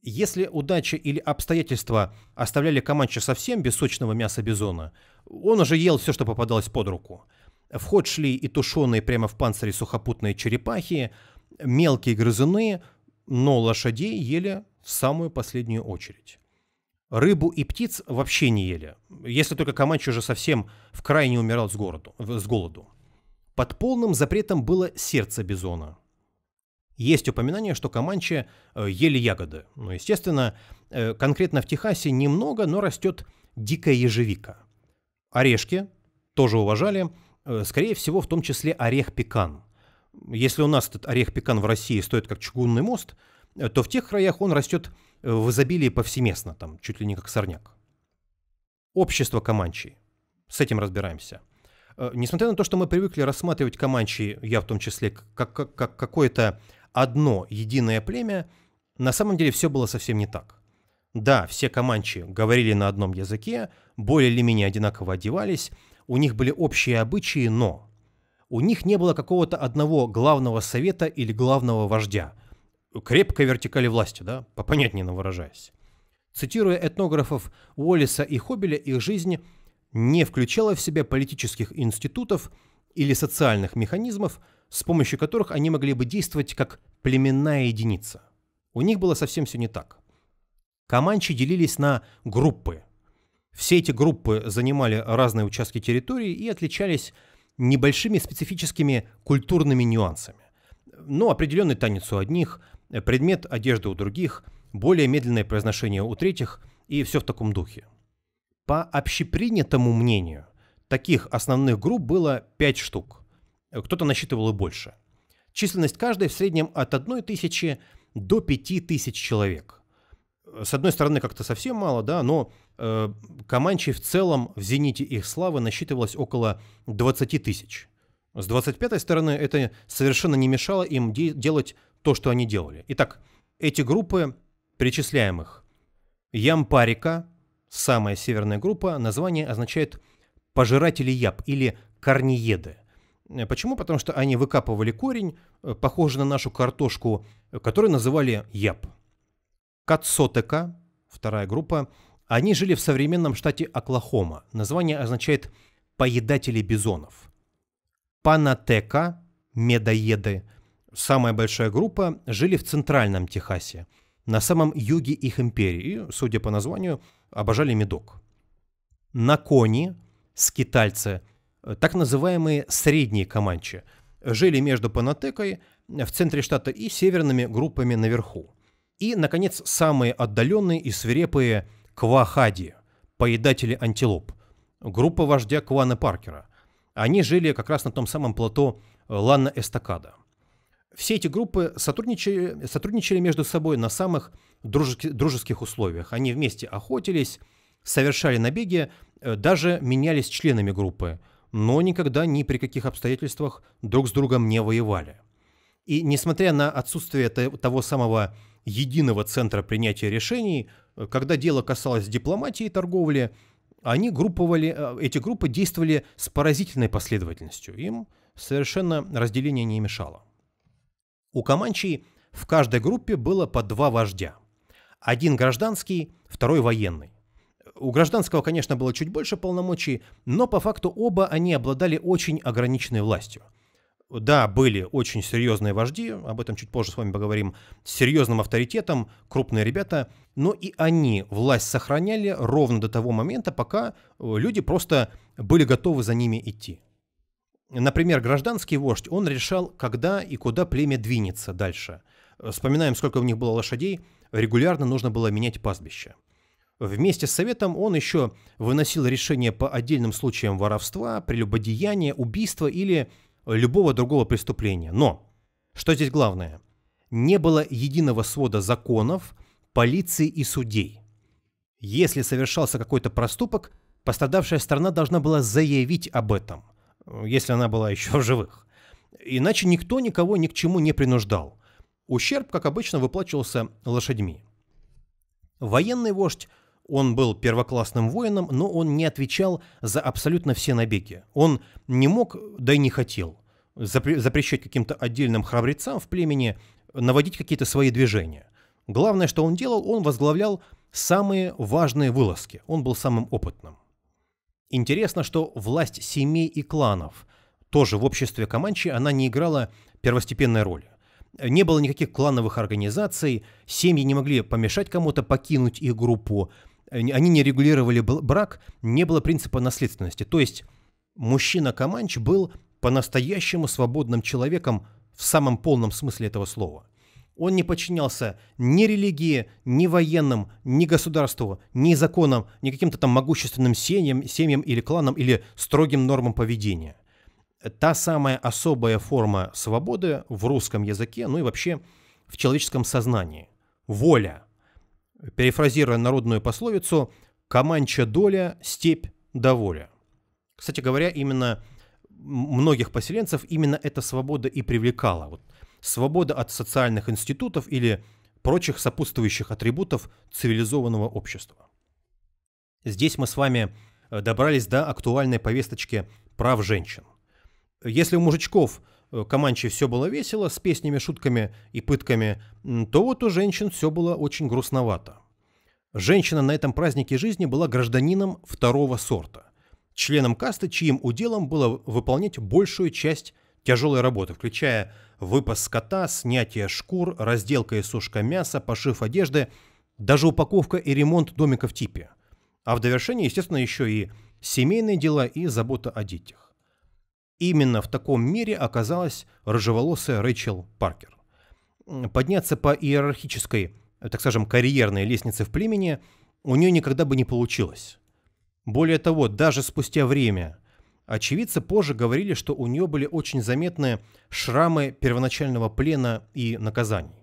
Если удача или обстоятельства оставляли Каманча совсем без сочного мяса бизона, он уже ел все, что попадалось под руку – в ход шли и тушеные прямо в панцире сухопутные черепахи, мелкие грызуны, но лошадей ели в самую последнюю очередь. Рыбу и птиц вообще не ели, если только Каманч уже совсем в крайне умирал с, городу, с голоду. Под полным запретом было сердце бизона. Есть упоминание, что Каманчи э, ели ягоды. Но, ну, естественно, э, конкретно в Техасе немного, но растет дикая ежевика. Орешки тоже уважали, Э, скорее всего, в том числе орех-пекан. Если у нас этот орех-пекан в России стоит как чугунный мост, э, то в тех краях он растет э, в изобилии повсеместно, там чуть ли не как сорняк. Общество Каманчи. С этим разбираемся. Несмотря на то, что мы привыкли рассматривать Каманчи, я в том числе, как, как, как какое-то одно единое племя, на самом деле все было совсем не так. Да, все Каманчи говорили на одном языке, более или менее одинаково одевались – у них были общие обычаи, но у них не было какого-то одного главного совета или главного вождя. Крепкой вертикали власти, да, попонятнее выражаясь. Цитируя этнографов Уоллиса и Хобеля, их жизнь не включала в себя политических институтов или социальных механизмов, с помощью которых они могли бы действовать как племенная единица. У них было совсем все не так. Команчи делились на группы, все эти группы занимали разные участки территории и отличались небольшими специфическими культурными нюансами. Но определенный танец у одних, предмет одежды у других, более медленное произношение у третьих и все в таком духе. По общепринятому мнению, таких основных групп было 5 штук. Кто-то насчитывал и больше. Численность каждой в среднем от 1 тысячи до 5 тысяч человек. С одной стороны, как-то совсем мало, да, но Э, Команчей в целом в зените их славы насчитывалось около 20 тысяч. С 25-й стороны это совершенно не мешало им де- делать то, что они делали. Итак, эти группы, перечисляем их. Ямпарика, самая северная группа, название означает «пожиратели яб» или «корниеды». Э, почему? Потому что они выкапывали корень, э, похожий на нашу картошку, которую называли яб. Кацотека, вторая группа, они жили в современном штате Оклахома. Название означает «поедатели бизонов». Панатека, медоеды, самая большая группа, жили в центральном Техасе, на самом юге их империи, судя по названию, обожали медок. На кони, скитальцы, э, так называемые средние команчи, жили между Панатекой э, в центре штата и северными группами наверху. И, наконец, самые отдаленные и свирепые – Квахади, поедатели антилоп, группа вождя клана Паркера. Они жили как раз на том самом плато Ланна Эстакада. Все эти группы сотрудничали, сотрудничали между собой на самых дружески, дружеских условиях. Они вместе охотились, совершали набеги, э, даже менялись членами группы, но никогда ни при каких обстоятельствах друг с другом не воевали. И несмотря на отсутствие того самого единого центра принятия решений – когда дело касалось дипломатии и торговли, они групповали, э, эти группы действовали с поразительной последовательностью. Им совершенно разделение не мешало. У Каманчей в каждой группе было по два вождя. Один гражданский, второй военный. У гражданского, конечно, было чуть больше полномочий, но по факту оба они обладали очень ограниченной властью – да, были очень серьезные вожди, об этом чуть позже с вами поговорим, с серьезным авторитетом, крупные ребята, но и они власть сохраняли ровно до того момента, пока э, люди просто были готовы за ними идти. Например, гражданский вождь, он решал, когда и куда племя двинется дальше. Вспоминаем, сколько у них было лошадей, регулярно нужно было менять пастбище. Вместе с советом он еще выносил решения по отдельным случаям воровства, прелюбодеяния, убийства или любого другого преступления. Но, что здесь главное, не было единого свода законов, полиции и судей. Если совершался какой-то проступок, пострадавшая сторона должна была заявить об этом, если она была еще в живых. Иначе никто никого ни к чему не принуждал. Ущерб, как обычно, выплачивался лошадьми. Военный вождь, он был первоклассным воином, но он не отвечал за абсолютно все набеги. Он не мог, да и не хотел запрещать каким-то отдельным храбрецам в племени наводить какие-то свои движения. Главное, что он делал, он возглавлял самые важные вылазки. Он был самым опытным. Интересно, что власть семей и кланов тоже в обществе Каманчи она не играла первостепенной роли. Не было никаких клановых организаций, семьи не могли помешать кому-то покинуть их группу, они не регулировали брак, не было принципа наследственности. То есть мужчина команч был по-настоящему свободным человеком в самом полном смысле этого слова. Он не подчинялся ни религии, ни военным, ни государству, ни законам, ни каким-то там могущественным семьям, семьям или кланам, или строгим нормам поведения. Та самая особая форма свободы в русском языке, ну и вообще в человеческом сознании. Воля. Перефразируя народную пословицу, «Команча доля, степь доволя». Кстати говоря, именно многих поселенцев именно эта свобода и привлекала. Вот свобода от социальных институтов или прочих сопутствующих атрибутов цивилизованного общества. Здесь мы с вами э, добрались до актуальной повесточки прав женщин. Если у мужичков э, Команче все было весело, с песнями, шутками и пытками, то вот у женщин все было очень грустновато. Женщина на этом празднике жизни была гражданином второго сорта членам касты, чьим уделом было выполнять большую часть тяжелой работы, включая выпас скота, снятие шкур, разделка и сушка мяса, пошив одежды, даже упаковка и ремонт домика в типе. А в довершение, естественно, еще и семейные дела и забота о детях. Именно в таком мире оказалась рыжеволосая Рэйчел Паркер. Подняться по иерархической, так скажем, карьерной лестнице в племени у нее никогда бы не получилось. Более того, даже спустя время. Очевидцы позже говорили, что у нее были очень заметные шрамы первоначального плена и наказаний.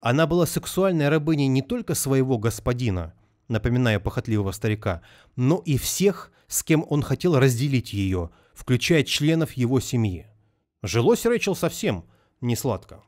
Она была сексуальной рабыней не только своего господина, напоминая похотливого старика, но и всех, с кем он хотел разделить ее, включая членов его семьи. Жилось Рэйчел совсем не сладко.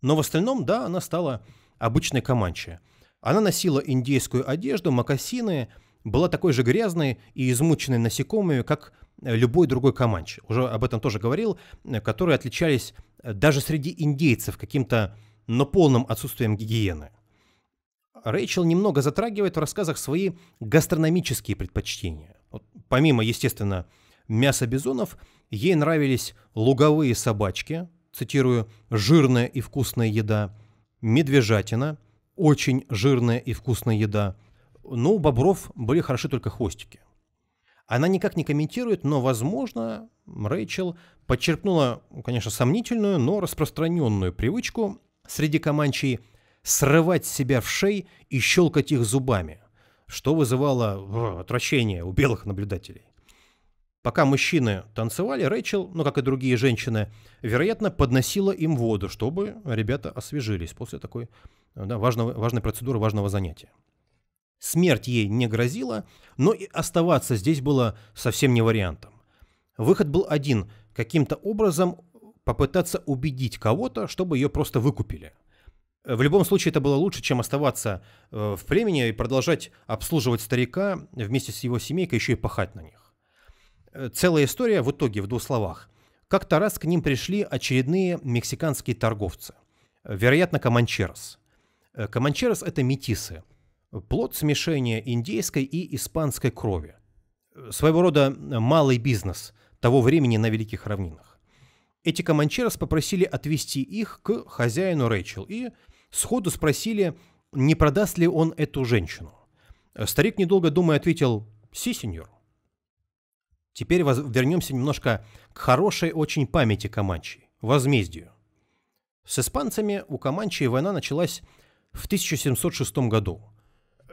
Но в остальном, да, она стала обычной команчей. Она носила индейскую одежду, мокасины – была такой же грязной и измученной насекомыми, как э, любой другой команч. Уже об этом тоже говорил, э, которые отличались э, даже среди индейцев каким-то, но полным отсутствием гигиены. Рэйчел немного затрагивает в рассказах свои гастрономические предпочтения. Вот, помимо, естественно, мяса бизонов, ей нравились луговые собачки, цитирую, «жирная и вкусная еда», медвежатина, «очень жирная и вкусная еда», но у бобров были хороши только хвостики. Она никак не комментирует, но, возможно, Рэйчел подчерпнула, конечно, сомнительную, но распространенную привычку среди команчей срывать себя в шей и щелкать их зубами, что вызывало э, отвращение у белых наблюдателей. Пока мужчины танцевали, Рэйчел, ну как и другие женщины, вероятно, подносила им воду, чтобы ребята освежились после такой да, важного, важной процедуры, важного занятия. Смерть ей не грозила, но и оставаться здесь было совсем не вариантом. Выход был один – каким-то образом попытаться убедить кого-то, чтобы ее просто выкупили. В любом случае это было лучше, чем оставаться э, в племени и продолжать обслуживать старика вместе с его семейкой, еще и пахать на них. Э, целая история в итоге в двух словах. Как-то раз к ним пришли очередные мексиканские торговцы. Вероятно, команчерос. Э, команчерос – это метисы – плод смешения индейской и испанской крови. Своего рода малый бизнес того времени на Великих Равнинах. Эти команчерос попросили отвезти их к хозяину Рэйчел и сходу спросили, не продаст ли он эту женщину. Старик, недолго думая, ответил «Си, сеньор». Теперь вернемся немножко к хорошей очень памяти Каманчи – возмездию. С испанцами у Каманчи война началась в 1706 году –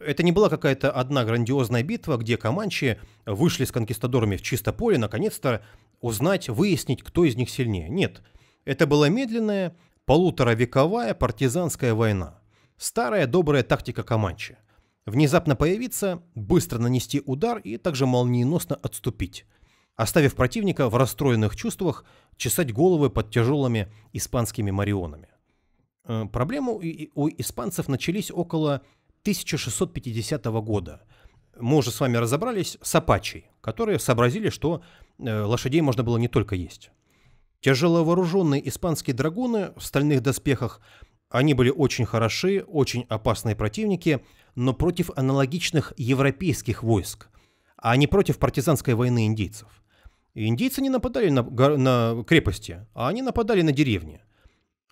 это не была какая-то одна грандиозная битва, где команчи вышли с конкистадорами в чисто поле, наконец-то узнать, выяснить, кто из них сильнее. Нет, это была медленная, полуторавековая партизанская война. Старая добрая тактика команчи. Внезапно появиться, быстро нанести удар и также молниеносно отступить, оставив противника в расстроенных чувствах чесать головы под тяжелыми испанскими марионами. Э, проблему у испанцев начались около 1650 года. Мы уже с вами разобрались с апачей, которые сообразили, что э, лошадей можно было не только есть. Тяжеловооруженные испанские драгуны в стальных доспехах, они были очень хороши, очень опасные противники, но против аналогичных европейских войск, а не против партизанской войны индейцев. Индейцы не нападали на, на крепости, а они нападали на деревни –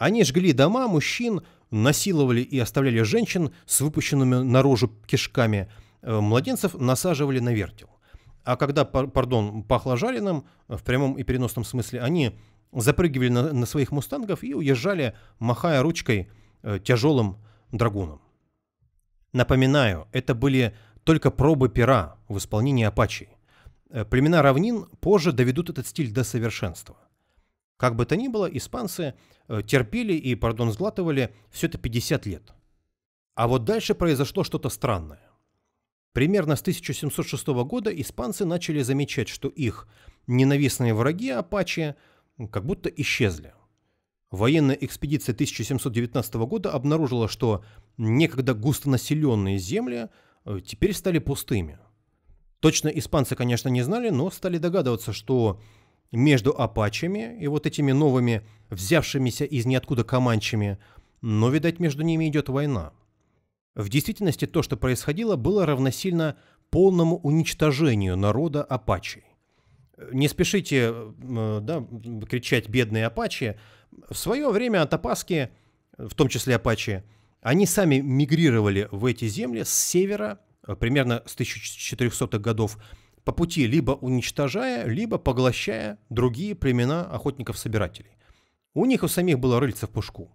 они жгли дома мужчин, насиловали и оставляли женщин с выпущенными наружу кишками, э, младенцев насаживали на вертел. А когда, пардон, пахло жареным, э, в прямом и переносном смысле, они запрыгивали на, на своих мустангов и уезжали, махая ручкой э, тяжелым драгуном. Напоминаю, это были только пробы пера в исполнении апачей. Э, племена равнин позже доведут этот стиль до совершенства – как бы то ни было, испанцы э, терпели и, пардон, сглатывали все это 50 лет. А вот дальше произошло что-то странное. Примерно с 1706 года испанцы начали замечать, что их ненавистные враги Апачи как будто исчезли. Военная экспедиция 1719 года обнаружила, что некогда густонаселенные земли э, теперь стали пустыми. Точно испанцы, конечно, не знали, но стали догадываться, что между апачами и вот этими новыми, взявшимися из ниоткуда команчами, но, видать, между ними идет война. В действительности то, что происходило, было равносильно полному уничтожению народа апачей. Не спешите э, да, кричать «бедные апачи». В свое время атапаски, в том числе апачи, они сами мигрировали в эти земли с севера, э, примерно с 1400-х годов, по пути либо уничтожая, либо поглощая другие племена охотников-собирателей. У них у самих было рыльце в пушку.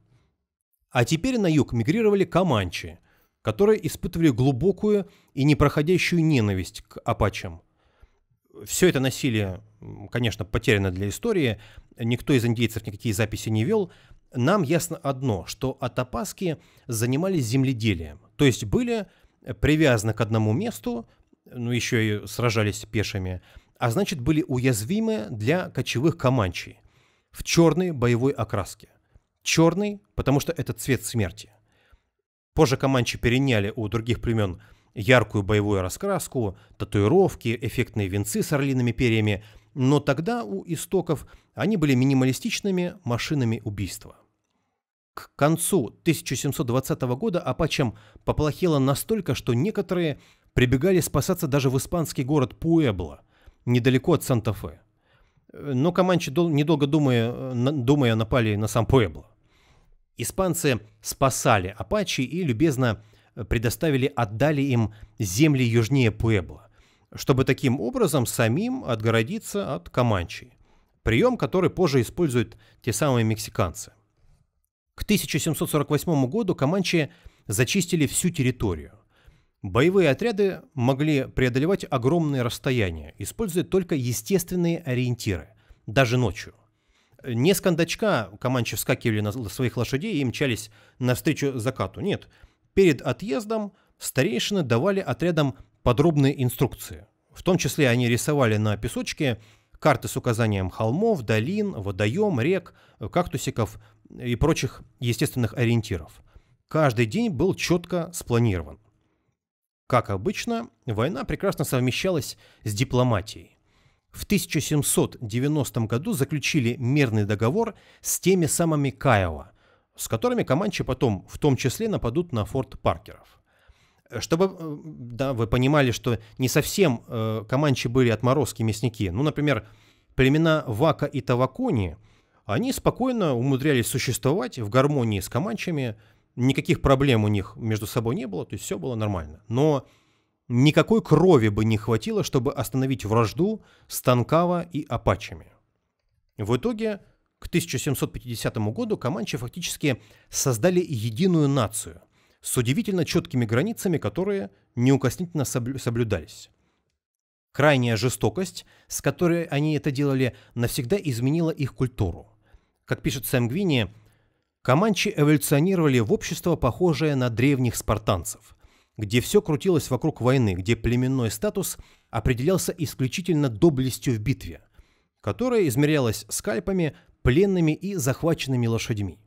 А теперь на юг мигрировали каманчи, которые испытывали глубокую и непроходящую ненависть к апачам. Все это насилие, конечно, потеряно для истории, никто из индейцев никакие записи не вел. Нам ясно одно, что атапаски занимались земледелием, то есть были привязаны к одному месту, ну еще и сражались пешими, а значит были уязвимы для кочевых команчей в черной боевой окраске. Черный, потому что это цвет смерти. Позже команчи переняли у других племен яркую боевую раскраску, татуировки, эффектные венцы с орлиными перьями, но тогда у истоков они были минималистичными машинами убийства. К концу 1720 года апачам поплохело настолько, что некоторые прибегали спасаться даже в испанский город Пуэбло, недалеко от Санта-Фе. Но команчи, недолго думая, думая, напали на сам Пуэбло. Испанцы спасали апачи и любезно э, предоставили, отдали им земли южнее Пуэбло, чтобы таким образом самим отгородиться от Каманчи. Прием, который позже используют те самые мексиканцы. К 1748 году команчи зачистили всю территорию. Боевые отряды могли преодолевать огромные расстояния, используя только естественные ориентиры, даже ночью. Не с кондачка команчи вскакивали на своих лошадей и мчались навстречу закату. Нет, перед отъездом старейшины давали отрядам подробные инструкции. В том числе они рисовали на песочке карты с указанием холмов, долин, водоем, рек, кактусиков и прочих естественных ориентиров. Каждый день был четко спланирован. Как обычно, война прекрасно совмещалась с дипломатией. В 1790 году заключили мирный договор с теми самыми Кайова, с которыми Команчи потом в том числе нападут на форт Паркеров. Чтобы э, да, вы понимали, что не совсем э, Каманчи были отморозки мясники. Ну, например, племена Вака и Тавакони, они спокойно умудрялись существовать в гармонии с Команчами никаких проблем у них между собой не было, то есть все было нормально. Но никакой крови бы не хватило, чтобы остановить вражду с Станкава и Апачами. В итоге к 1750 году команчи фактически создали единую нацию с удивительно четкими границами, которые неукоснительно соблюдались. Крайняя жестокость, с которой они это делали, навсегда изменила их культуру. Как пишет Сэм Гвинни, Команчи эволюционировали в общество, похожее на древних спартанцев, где все крутилось вокруг войны, где племенной статус определялся исключительно доблестью в битве, которая измерялась скальпами, пленными и захваченными лошадьми.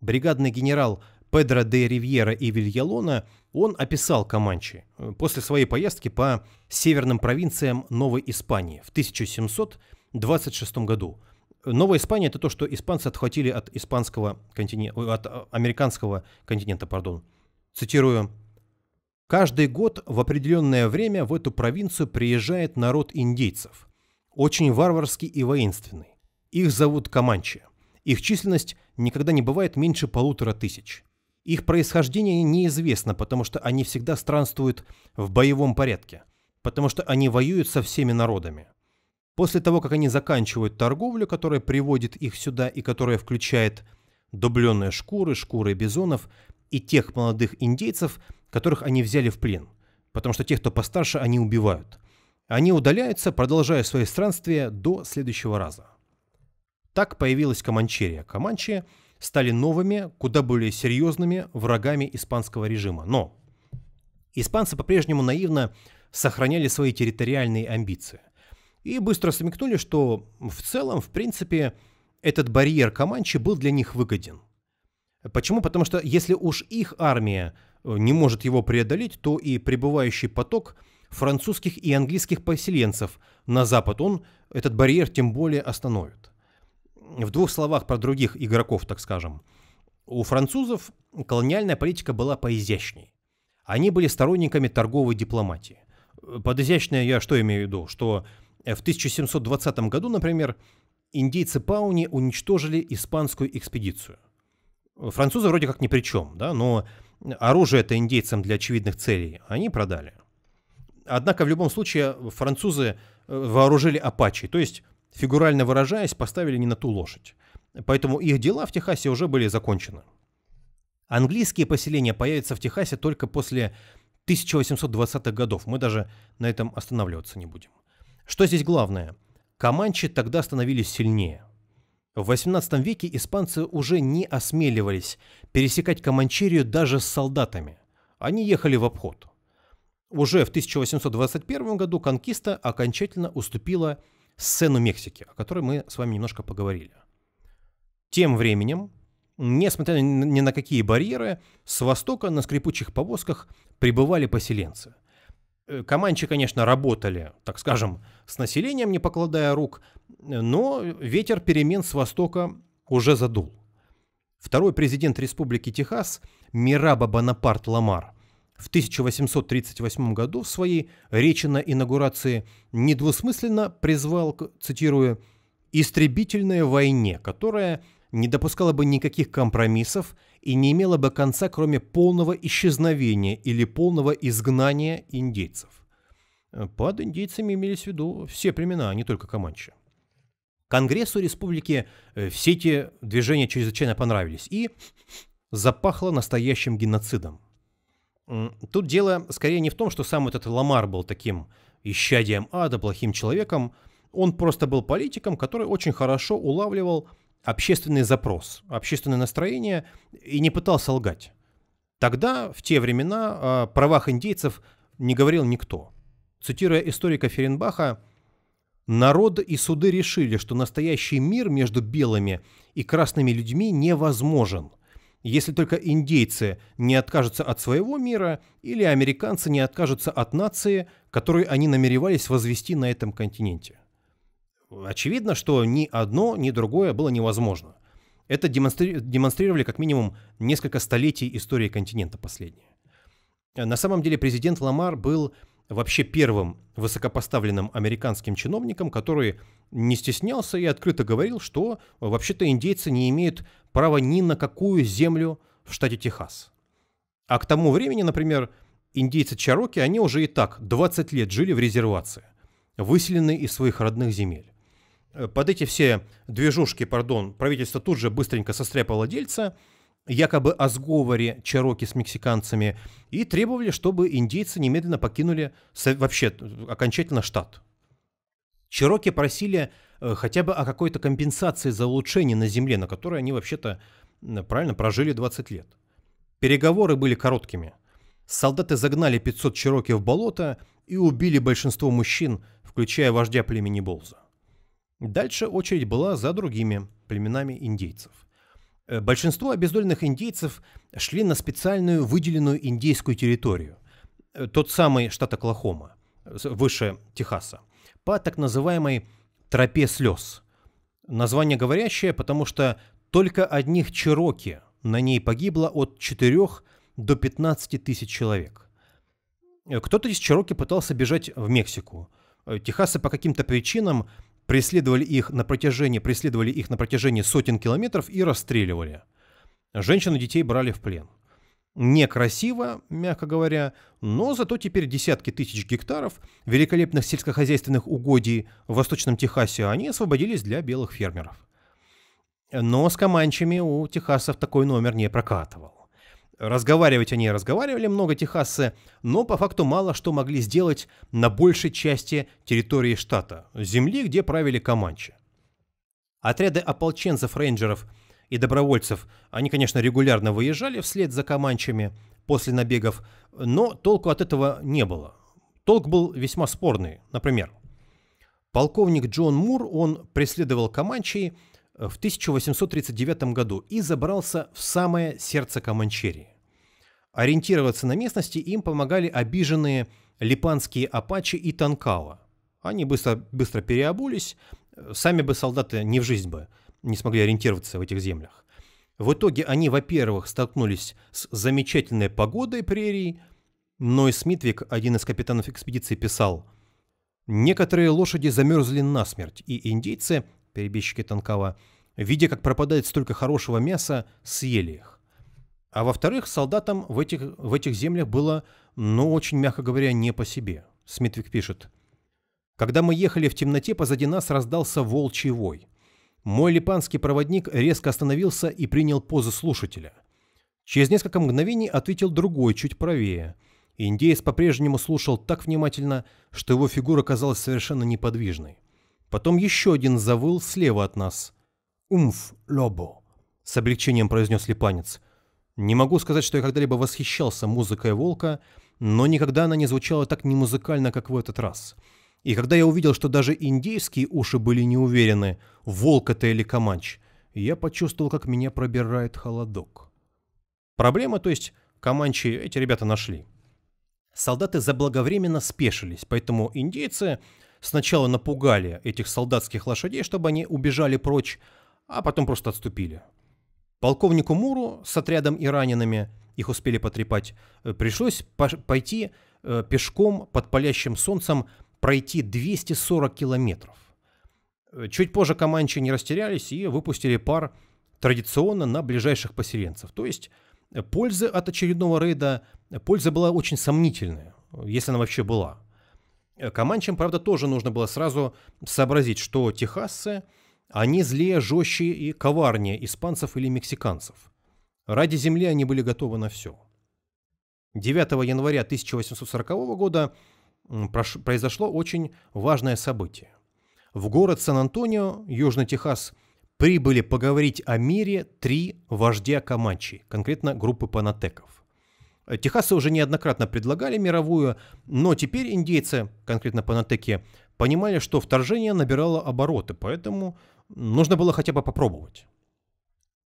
Бригадный генерал Педро де Ривьера и Вильялона он описал Каманчи э, после своей поездки по северным провинциям Новой Испании в 1726 году – Новая Испания это то, что испанцы отхватили от испанского континента, от э, американского континента, пардон. Цитирую. Каждый год в определенное время в эту провинцию приезжает народ индейцев, очень варварский и воинственный. Их зовут Каманчи. Их численность никогда не бывает меньше полутора тысяч. Их происхождение неизвестно, потому что они всегда странствуют в боевом порядке, потому что они воюют со всеми народами. После того, как они заканчивают торговлю, которая приводит их сюда и которая включает дубленные шкуры, шкуры бизонов и тех молодых индейцев, которых они взяли в плен, потому что тех, кто постарше, они убивают. Они удаляются, продолжая свои странствия до следующего раза. Так появилась Команчерия. Команчи стали новыми, куда более серьезными врагами испанского режима. Но испанцы по-прежнему наивно сохраняли свои территориальные амбиции и быстро смекнули, что в целом, в принципе, этот барьер Каманчи был для них выгоден. Почему? Потому что если уж их армия э, не может его преодолеть, то и прибывающий поток французских и английских поселенцев на запад он этот барьер тем более остановит. В двух словах про других игроков, так скажем. У французов колониальная политика была поизящней. Они были сторонниками торговой дипломатии. Э, под изящное я что имею в виду? Что Э, в 1720 году, например, индейцы Пауни уничтожили испанскую экспедицию. Французы вроде как ни при чем, да, но оружие это индейцам для очевидных целей они продали. Однако в любом случае французы э, вооружили апачи, то есть, фигурально выражаясь, поставили не на ту лошадь. Поэтому их дела в Техасе уже были закончены. Английские поселения появятся в Техасе только после 1820-х годов. Мы даже на этом останавливаться не будем. Что здесь главное? Команчи тогда становились сильнее. В XVIII веке испанцы уже не осмеливались пересекать Команчерию даже с солдатами. Они ехали в обход. Уже в 1821 году конкиста окончательно уступила сцену Мексики, о которой мы с вами немножко поговорили. Тем временем, несмотря ни на какие барьеры, с востока на скрипучих повозках прибывали поселенцы – Э, Команчи, конечно, работали, так скажем, с населением, не покладая рук, но ветер перемен с востока уже задул. Второй президент Республики Техас Мираба Бонапарт Ламар в 1838 году в своей речи на инаугурации недвусмысленно призвал, цитирую, «истребительной войне, которая не допускала бы никаких компромиссов – и не имела бы конца, кроме полного исчезновения или полного изгнания индейцев. Э, под индейцами имелись в виду все племена, а не только Каманчи. Конгрессу республики э, все эти движения чрезвычайно понравились и запахло настоящим геноцидом. Тут дело скорее не в том, что сам этот Ламар был таким исчадием ада, плохим человеком. Он просто был политиком, который очень хорошо улавливал общественный запрос, общественное настроение и не пытался лгать. Тогда, в те времена, о а, правах индейцев не говорил никто. Цитируя историка Ференбаха, «Народ и суды решили, что настоящий мир между белыми и красными людьми невозможен, если только индейцы не откажутся от своего мира или американцы не откажутся от нации, которую они намеревались возвести на этом континенте» очевидно, что ни одно, ни другое было невозможно. Это демонстри- демонстрировали как минимум несколько столетий истории континента последние. На самом деле президент Ламар был вообще первым высокопоставленным американским чиновником, который не стеснялся и открыто говорил, что вообще-то индейцы не имеют права ни на какую землю в штате Техас. А к тому времени, например, индейцы Чароки, они уже и так 20 лет жили в резервации, выселенные из своих родных земель. Э, под эти все движушки, пардон, правительство тут же быстренько состряпало дельца, якобы о сговоре чероки с мексиканцами, и требовали, чтобы индейцы немедленно покинули вообще э, окончательно штат. Чероки просили э, хотя бы о какой-то компенсации за улучшение на земле, на которой они вообще-то правильно прожили 20 лет. Переговоры были короткими. Солдаты загнали 500 чероки в болото и убили большинство мужчин, включая вождя племени Болза. Дальше очередь была за другими племенами индейцев. Э, большинство обездоленных индейцев шли на специальную выделенную индейскую территорию, э, тот самый штат Оклахома, выше Техаса, по так называемой «тропе слез». Название говорящее, потому что только одних чероки на ней погибло от 4 до 15 тысяч человек. Э, кто-то из чероки пытался бежать в Мексику. Техасы по каким-то причинам преследовали их на протяжении, преследовали их на протяжении сотен километров и расстреливали. Женщин и детей брали в плен. Некрасиво, мягко говоря, но зато теперь десятки тысяч гектаров великолепных сельскохозяйственных угодий в Восточном Техасе они освободились для белых фермеров. Но с команчами у техасов такой номер не прокатывал. Разговаривать они разговаривали много техасцы, но по факту мало что могли сделать на большей части территории штата, земли, где правили команчи. Отряды ополченцев, рейнджеров и добровольцев, они, конечно, регулярно выезжали вслед за команчами после набегов, но толку от этого не было. Толк был весьма спорный. Например, полковник Джон Мур, он преследовал команчей в 1839 году и забрался в самое сердце Каманчерии. Ориентироваться на местности им помогали обиженные липанские апачи и танкала. Они быстро, быстро переобулись, э, сами бы солдаты не в жизнь бы не смогли ориентироваться в этих землях. В итоге они, во-первых, столкнулись с замечательной погодой прерий, но и Смитвик, один из капитанов экспедиции, писал «Некоторые лошади замерзли насмерть, и индейцы, перебежчики Танкава, видя, как пропадает столько хорошего мяса, съели их. А во-вторых, солдатам в этих, в этих землях было, ну, очень, мягко говоря, не по себе. Смитвик пишет. «Когда мы ехали в темноте, позади нас раздался волчий вой. Мой липанский проводник резко остановился и принял позу слушателя. Через несколько мгновений ответил другой, чуть правее. Индеец по-прежнему слушал так внимательно, что его фигура казалась совершенно неподвижной. Потом еще один завыл слева от нас. «Умф, лобо», — с облегчением произнес липанец — не могу сказать, что я когда-либо восхищался музыкой Волка, но никогда она не звучала так не музыкально, как в этот раз. И когда я увидел, что даже индейские уши были не уверены, волк это или каманч, я почувствовал, как меня пробирает холодок. Проблема, то есть, каманчи эти ребята нашли. Солдаты заблаговременно спешились, поэтому индейцы сначала напугали этих солдатских лошадей, чтобы они убежали прочь, а потом просто отступили. Полковнику Муру с отрядом и ранеными, их успели потрепать, э, пришлось пойти э, пешком под палящим солнцем пройти 240 километров. Э, чуть позже команчи не растерялись и выпустили пар традиционно на ближайших поселенцев. То есть пользы от очередного рейда, польза была очень сомнительная, если она вообще была. Команчам, правда, тоже нужно было сразу сообразить, что техасцы – они злее, жестче и коварнее испанцев или мексиканцев. Ради земли они были готовы на все. 9 января 1840 года произошло очень важное событие. В город Сан-Антонио, Южный Техас, прибыли поговорить о мире три вождя Камачи, конкретно группы панатеков. Техасы уже неоднократно предлагали мировую, но теперь индейцы, конкретно панатеки, понимали, что вторжение набирало обороты, поэтому нужно было хотя бы попробовать.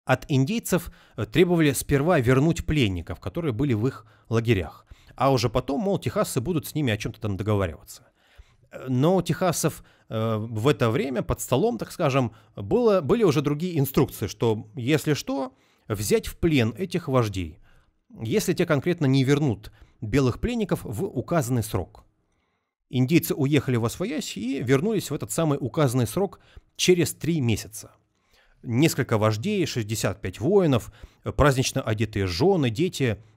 От индейцев э, требовали сперва вернуть пленников, которые были в их лагерях, а уже потом, мол, Техасы будут с ними о чем-то там договариваться. Э, но у техасцев э, в это время под столом, так скажем, было, были уже другие инструкции, что, если что, взять в плен этих вождей, если те конкретно не вернут белых пленников в указанный срок. Индийцы уехали во Освоясь и вернулись в этот самый указанный срок через три месяца. Несколько вождей, 65 воинов, празднично одетые жены, дети –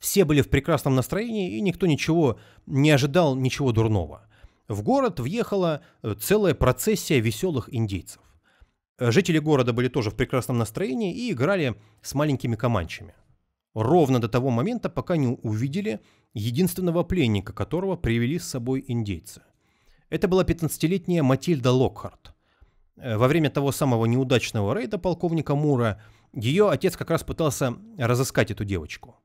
все были в прекрасном настроении, и никто ничего не ожидал ничего дурного. В город въехала э, целая процессия веселых индейцев. Жители города были тоже в прекрасном настроении и играли с маленькими команчами ровно до того момента, пока не увидели единственного пленника, которого привели с собой индейцы. Это была 15-летняя Матильда Локхарт. Э, во время того самого неудачного рейда полковника Мура ее отец как раз пытался разыскать эту девочку.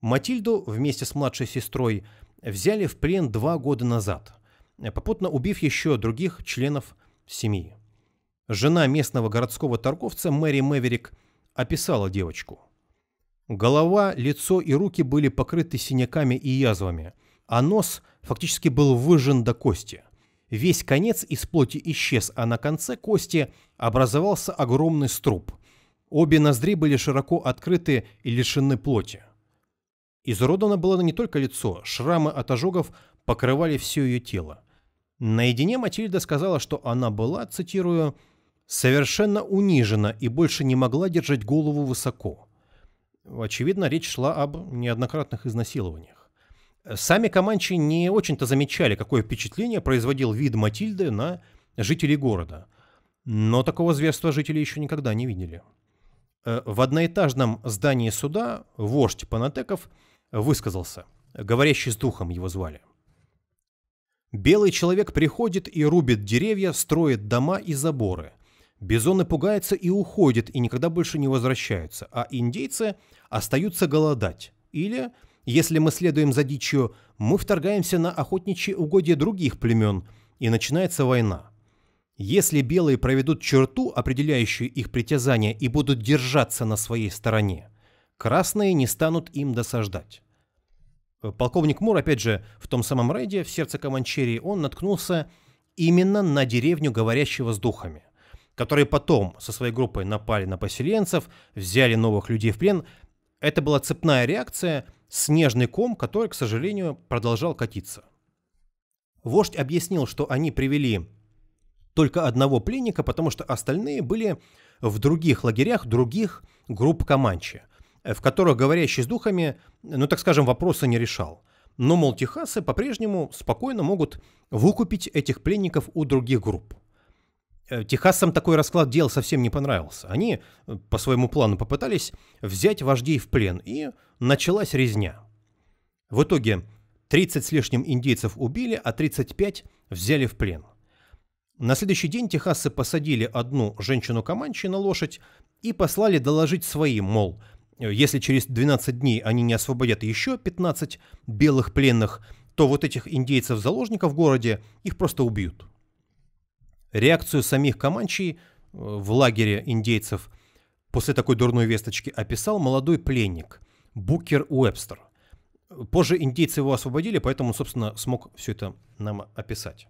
Матильду вместе с младшей сестрой взяли в плен два года назад, э, попутно убив еще других членов семьи. Жена местного городского торговца Мэри Мэверик описала девочку – Голова, лицо и руки были покрыты синяками и язвами, а нос фактически был выжжен до кости. Весь конец из плоти исчез, а на конце кости образовался огромный струп. Обе ноздри были широко открыты и лишены плоти. Изуродовано было не только лицо, шрамы от ожогов покрывали все ее тело. Наедине Матильда сказала, что она была, цитирую, «совершенно унижена и больше не могла держать голову высоко». Очевидно, речь шла об неоднократных изнасилованиях. Сами команчи не очень-то замечали, какое впечатление производил вид Матильды на жителей города. Но такого зверства жители еще никогда не видели. Э, в одноэтажном здании суда вождь панатеков высказался. Говорящий с духом его звали. Белый человек приходит и рубит деревья, строит дома и заборы. Бизоны пугаются и уходят, и никогда больше не возвращаются, а индейцы остаются голодать. Или, если мы следуем за дичью, мы вторгаемся на охотничьи угодья других племен, и начинается война. Если белые проведут черту, определяющую их притязания, и будут держаться на своей стороне, красные не станут им досаждать. Полковник Мур, опять же, в том самом рейде, в сердце Каманчерии, он наткнулся именно на деревню говорящего с духами которые потом со своей группой напали на поселенцев, взяли новых людей в плен. Это была цепная реакция, снежный ком, который, к сожалению, продолжал катиться. Вождь объяснил, что они привели только одного пленника, потому что остальные были в других лагерях, других групп Каманчи, в которых говорящий с духами, ну так скажем, вопроса не решал. Но, мол, техасы по-прежнему спокойно могут выкупить этих пленников у других групп. Э, Техасам такой расклад дел совсем не понравился. Они э, по своему плану попытались взять вождей в плен, и началась резня. В итоге 30 с лишним индейцев убили, а 35 взяли в плен. На следующий день техасцы посадили одну женщину Каманчи на лошадь и послали доложить своим, мол, э, если через 12 дней они не освободят еще 15 белых пленных, то вот этих индейцев-заложников в городе их просто убьют. Реакцию самих команчей э, в лагере индейцев после такой дурной весточки описал молодой пленник Букер Уэбстер. Позже индейцы его освободили, поэтому, собственно, смог все это нам описать.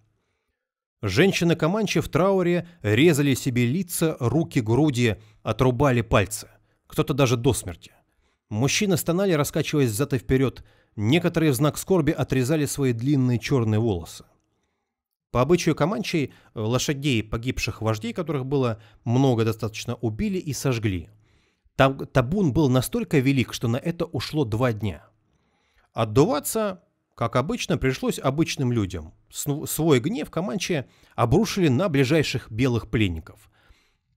Женщины Каманчи в трауре резали себе лица, руки, груди, отрубали пальцы. Кто-то даже до смерти. Мужчины стонали, раскачиваясь взад и вперед. Некоторые в знак скорби отрезали свои длинные черные волосы. По обычаю команчей э, лошадей погибших вождей, которых было много достаточно, убили и сожгли. Табун был настолько велик, что на это ушло два дня. Отдуваться, как обычно, пришлось обычным людям. Свой гнев команчи обрушили на ближайших белых пленников.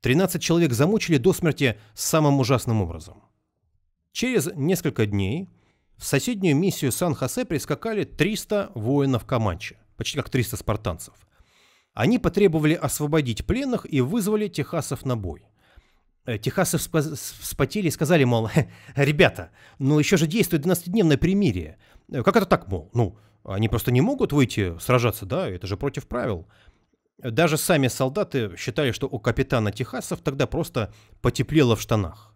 13 человек замучили до смерти самым ужасным образом. Через несколько дней в соседнюю миссию Сан-Хосе прискакали 300 воинов Каманчи почти как 300 спартанцев. Они потребовали освободить пленных и вызвали техасов на бой. Э, техасы вспотели и сказали, мол, ребята, ну еще же действует 12-дневное примирие. Э, как это так, мол? Ну, они просто не могут выйти сражаться, да, это же против правил. Даже сами солдаты считали, что у капитана Техасов тогда просто потеплело в штанах.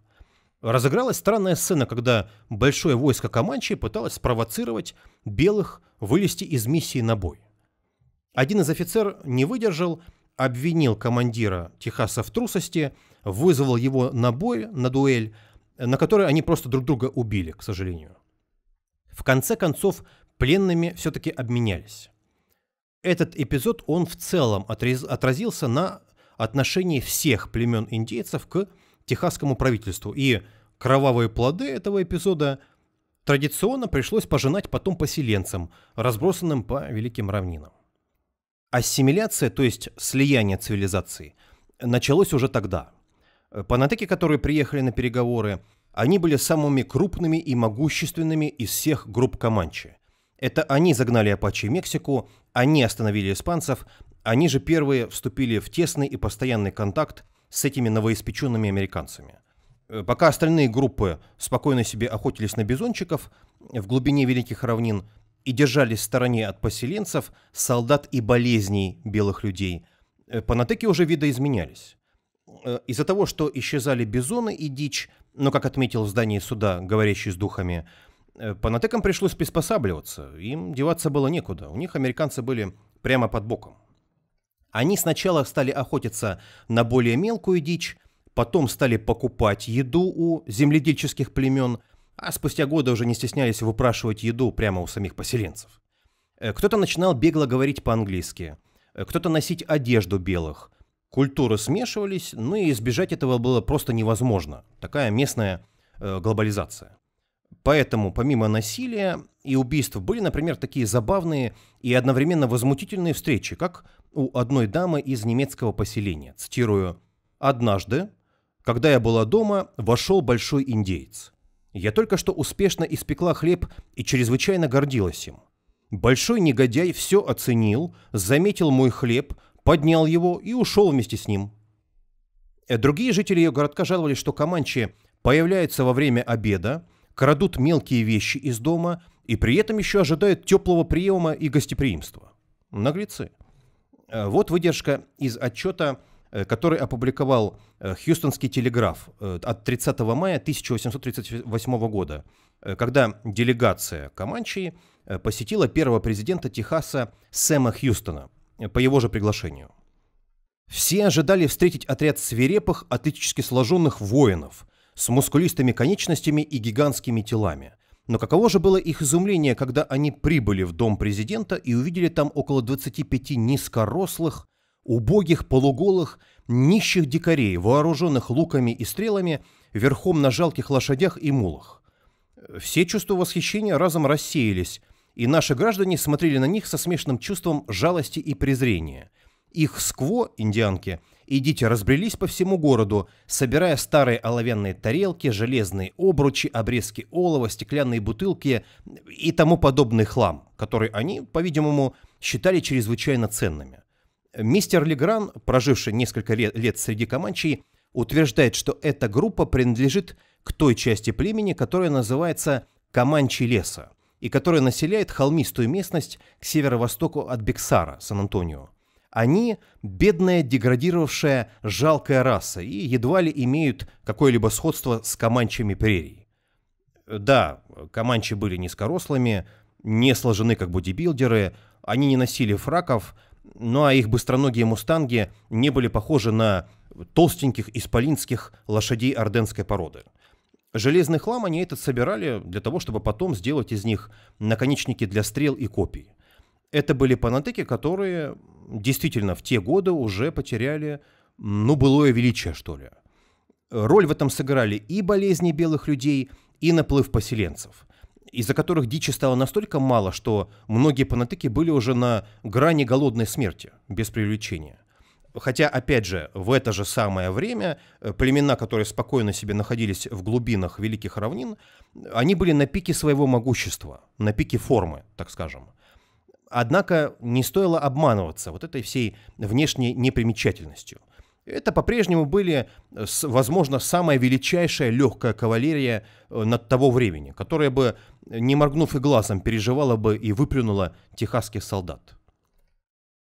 Разыгралась странная сцена, когда большое войско Каманчи пыталось спровоцировать белых вылезти из миссии на бой. Один из офицеров не выдержал, обвинил командира Техаса в трусости, вызвал его на бой, на дуэль, на которой они просто друг друга убили, к сожалению. В конце концов, пленными все-таки обменялись. Этот эпизод, он в целом отразился на отношении всех племен индейцев к техасскому правительству, и кровавые плоды этого эпизода традиционно пришлось пожинать потом поселенцам, разбросанным по великим равнинам. Ассимиляция, то есть слияние цивилизаций, началось уже тогда. Панатеки, э, которые приехали на переговоры, они были самыми крупными и могущественными из всех групп Команчи. Это они загнали Апачи в Мексику, они остановили испанцев, они же первые вступили в тесный и постоянный контакт с этими новоиспеченными американцами. Э, пока остальные группы спокойно себе охотились на бизончиков в глубине Великих Равнин, и держались в стороне от поселенцев, солдат и болезней белых людей. Панатеки э, уже видоизменялись. Э, из-за того, что исчезали бизоны и дичь, но, как отметил в здании суда, говорящий с духами, панатекам э, пришлось приспосабливаться, им деваться было некуда, у них американцы были прямо под боком. Они сначала стали охотиться на более мелкую дичь, потом стали покупать еду у земледельческих племен, а спустя годы уже не стеснялись выпрашивать еду прямо у самих поселенцев. Э, кто-то начинал бегло говорить по-английски, э, кто-то носить одежду белых. Культуры смешивались, ну и избежать этого было просто невозможно. Такая местная э, глобализация. Поэтому помимо насилия и убийств были, например, такие забавные и одновременно возмутительные встречи, как у одной дамы из немецкого поселения. Цитирую. «Однажды, когда я была дома, вошел большой индеец. Я только что успешно испекла хлеб и чрезвычайно гордилась им. Большой негодяй все оценил, заметил мой хлеб, поднял его и ушел вместе с ним. Э, другие жители ее городка жаловались, что команчи появляются во время обеда, крадут мелкие вещи из дома и при этом еще ожидают теплого приема и гостеприимства. Наглецы. Э, вот выдержка из отчета Э, который опубликовал э, Хьюстонский телеграф э, от 30 мая 1838 года, когда делегация Каманчи посетила первого президента Техаса Сэма Хьюстона по его же приглашению. Все ожидали встретить отряд свирепых, атлетически сложенных воинов с мускулистыми конечностями и гигантскими телами. Но каково же было их изумление, когда они прибыли в дом президента и увидели там около 25 низкорослых, убогих, полуголых, нищих дикарей, вооруженных луками и стрелами, верхом на жалких лошадях и мулах. Все чувства восхищения разом рассеялись, и наши граждане смотрели на них со смешанным чувством жалости и презрения. Их скво, индианки, и дети разбрелись по всему городу, собирая старые оловянные тарелки, железные обручи, обрезки олова, стеклянные бутылки и тому подобный хлам, который они, по-видимому, считали чрезвычайно ценными. Мистер Легран, проживший несколько лет среди команчей, утверждает, что эта группа принадлежит к той части племени, которая называется Каманчи леса и которая населяет холмистую местность к северо-востоку от Бексара, Сан-Антонио. Они – бедная, деградировавшая, жалкая раса и едва ли имеют какое-либо сходство с команчами прерий. Да, команчи были низкорослыми, не сложены как бодибилдеры, они не носили фраков – ну а их быстроногие мустанги не были похожи на толстеньких исполинских лошадей орденской породы. Железный хлам они этот собирали для того, чтобы потом сделать из них наконечники для стрел и копий. Это были панатеки, которые действительно в те годы уже потеряли, ну, былое величие, что ли. Роль в этом сыграли и болезни белых людей, и наплыв поселенцев из-за которых дичи стало настолько мало, что многие панатыки были уже на грани голодной смерти, без привлечения. Хотя, опять же, в это же самое время э, племена, которые спокойно себе находились в глубинах Великих Равнин, они были на пике своего могущества, на пике формы, так скажем. Однако не стоило обманываться вот этой всей внешней непримечательностью. Это по-прежнему были, э, возможно, самая величайшая легкая кавалерия э, над того времени, которая бы, э, не моргнув и глазом, переживала бы и выплюнула техасских солдат.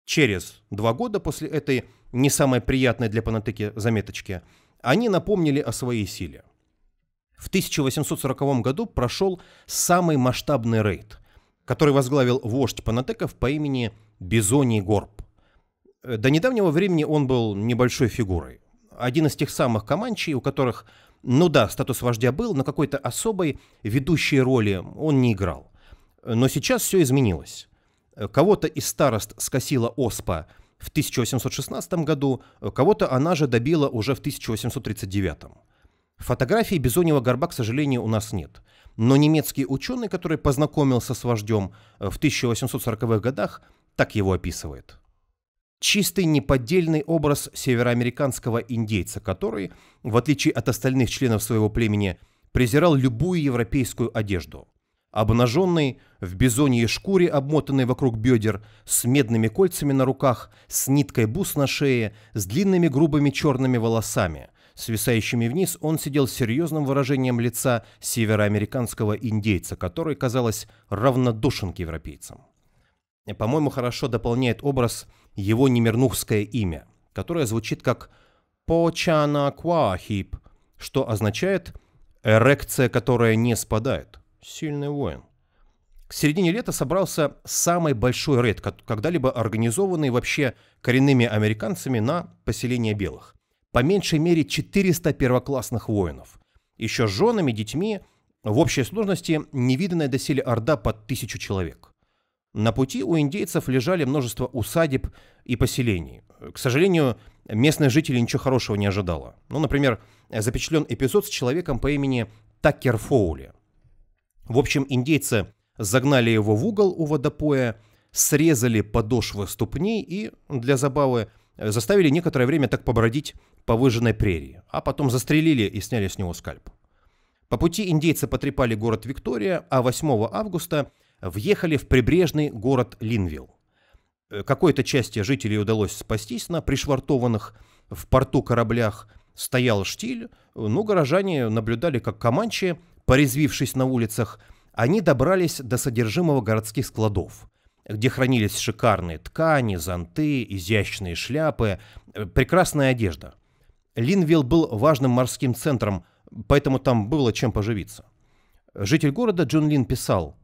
Через два года после этой не самой приятной для Панатеки заметочки они напомнили о своей силе. В 1840 году прошел самый масштабный рейд, который возглавил вождь панатеков по имени Бизоний Горб. Э, до недавнего времени он был небольшой фигурой. Один из тех самых команчей, у которых, ну да, статус вождя был, но какой-то особой ведущей роли он не играл. Но сейчас все изменилось. Э, кого-то из старост скосила оспа в 1816 году, э, кого-то она же добила уже в 1839. Фотографии Бизонева горба, к сожалению, у нас нет. Но немецкий ученый, который познакомился с вождем в 1840-х годах, так его описывает – чистый неподдельный образ североамериканского индейца, который, в отличие от остальных членов своего племени, презирал любую европейскую одежду. Обнаженный, в бизоньей шкуре, обмотанный вокруг бедер, с медными кольцами на руках, с ниткой бус на шее, с длинными грубыми черными волосами, свисающими вниз, он сидел с серьезным выражением лица североамериканского индейца, который, казалось, равнодушен к европейцам. По-моему, хорошо дополняет образ – его немирнухское имя, которое звучит как «Почанаквахип», что означает «эрекция, которая не спадает». Сильный воин. К середине лета собрался самый большой рейд, когда-либо организованный вообще коренными американцами на поселение белых. По меньшей мере 400 первоклассных воинов. Еще с женами, детьми, в общей сложности невиданная доселе орда под тысячу человек. На пути у индейцев лежали множество усадеб и поселений. К сожалению, местные жители ничего хорошего не ожидало. Ну, например, запечатлен эпизод с человеком по имени Такер Фоули. В общем, индейцы загнали его в угол у водопоя, срезали подошвы ступней и, для забавы, заставили некоторое время так побродить по выжженной прерии, а потом застрелили и сняли с него скальп. По пути индейцы потрепали город Виктория, а 8 августа – въехали в прибрежный город Линвилл. Э, какой-то части жителей удалось спастись на пришвартованных в порту кораблях. Стоял штиль, но горожане наблюдали, как команчи, порезвившись на улицах, они добрались до содержимого городских складов, где хранились шикарные ткани, зонты, изящные шляпы, э, прекрасная одежда. Линвилл был важным морским центром, поэтому там было чем поживиться. Житель города Джун Лин писал –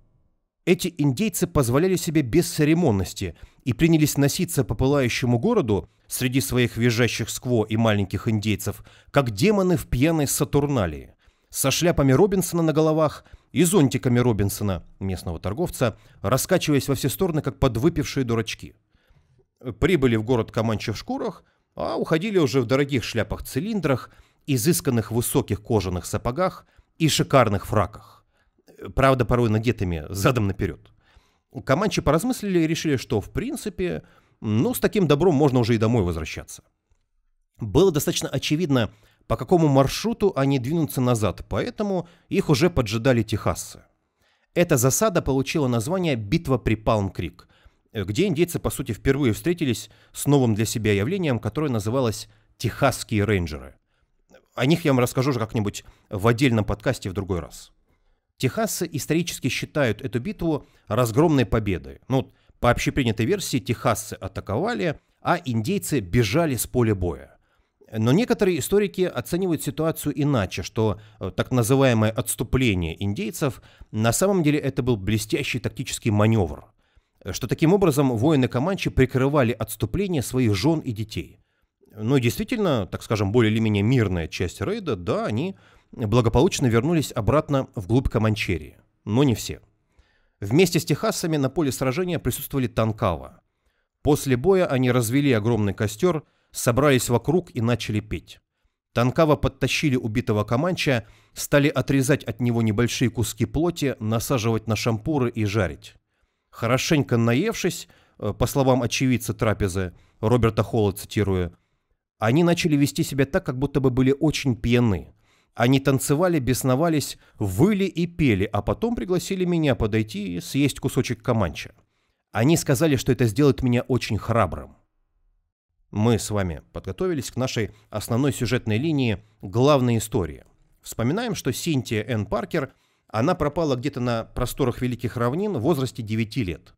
эти индейцы позволяли себе без церемонности и принялись носиться по пылающему городу среди своих визжащих скво и маленьких индейцев, как демоны в пьяной Сатурналии, со шляпами Робинсона на головах и зонтиками Робинсона, местного торговца, раскачиваясь во все стороны, как подвыпившие дурачки. Прибыли в город Каманчи в шкурах, а уходили уже в дорогих шляпах-цилиндрах, изысканных высоких кожаных сапогах и шикарных фраках правда, порой надетыми задом наперед. Команчи поразмыслили и решили, что, в принципе, ну, с таким добром можно уже и домой возвращаться. Было достаточно очевидно, по какому маршруту они двинутся назад, поэтому их уже поджидали техасцы. Эта засада получила название «Битва при Палм-Крик», где индейцы, по сути, впервые встретились с новым для себя явлением, которое называлось «Техасские рейнджеры». О них я вам расскажу уже как-нибудь в отдельном подкасте в другой раз. Техасцы исторически считают эту битву разгромной победой. Ну, по общепринятой версии, техасцы атаковали, а индейцы бежали с поля боя. Но некоторые историки оценивают ситуацию иначе, что э, так называемое отступление индейцев на самом деле это был блестящий тактический маневр, что таким образом воины Каманчи прикрывали отступление своих жен и детей. Ну и действительно, так скажем, более или менее мирная часть рейда, да, они благополучно вернулись обратно вглубь Каманчерии, но не все. Вместе с техасами на поле сражения присутствовали Танкава. После боя они развели огромный костер, собрались вокруг и начали петь. Танкава подтащили убитого Каманча, стали отрезать от него небольшие куски плоти, насаживать на шампуры и жарить. Хорошенько наевшись, э, по словам очевидца трапезы, Роберта Холла цитируя, они начали вести себя так, как будто бы были очень пьяны – они танцевали, бесновались, выли и пели, а потом пригласили меня подойти и съесть кусочек команча. Они сказали, что это сделает меня очень храбрым. Мы с вами подготовились к нашей основной сюжетной линии главной истории. Вспоминаем, что Синтия Энн Паркер, она пропала где-то на просторах Великих Равнин в возрасте 9 лет.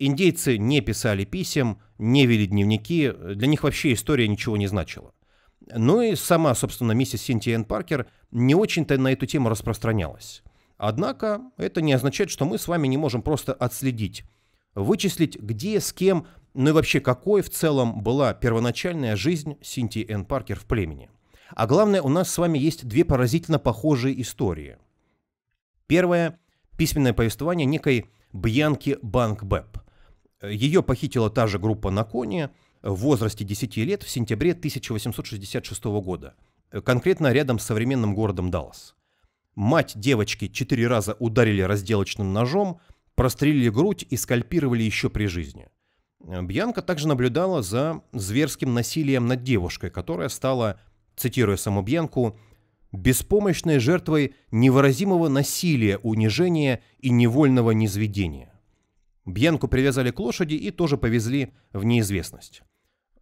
Индейцы не писали писем, не вели дневники, для них вообще история ничего не значила. Ну и сама, собственно, миссис Синтия Энн Паркер не очень-то на эту тему распространялась. Однако это не означает, что мы с вами не можем просто отследить, вычислить, где, с кем, ну и вообще какой в целом была первоначальная жизнь Синтии Энн Паркер в племени. А главное, у нас с вами есть две поразительно похожие истории. Первое – письменное повествование некой Бьянки Банкбэп. Ее похитила та же группа на коне – в возрасте 10 лет в сентябре 1866 года, э, конкретно рядом с современным городом Даллас. Мать девочки четыре раза ударили разделочным ножом, прострелили грудь и скальпировали еще при жизни. Э, Бьянка также наблюдала за зверским насилием над девушкой, которая стала, цитируя саму Бьянку, беспомощной жертвой невыразимого насилия, унижения и невольного низведения. Бьянку привязали к лошади и тоже повезли в неизвестность.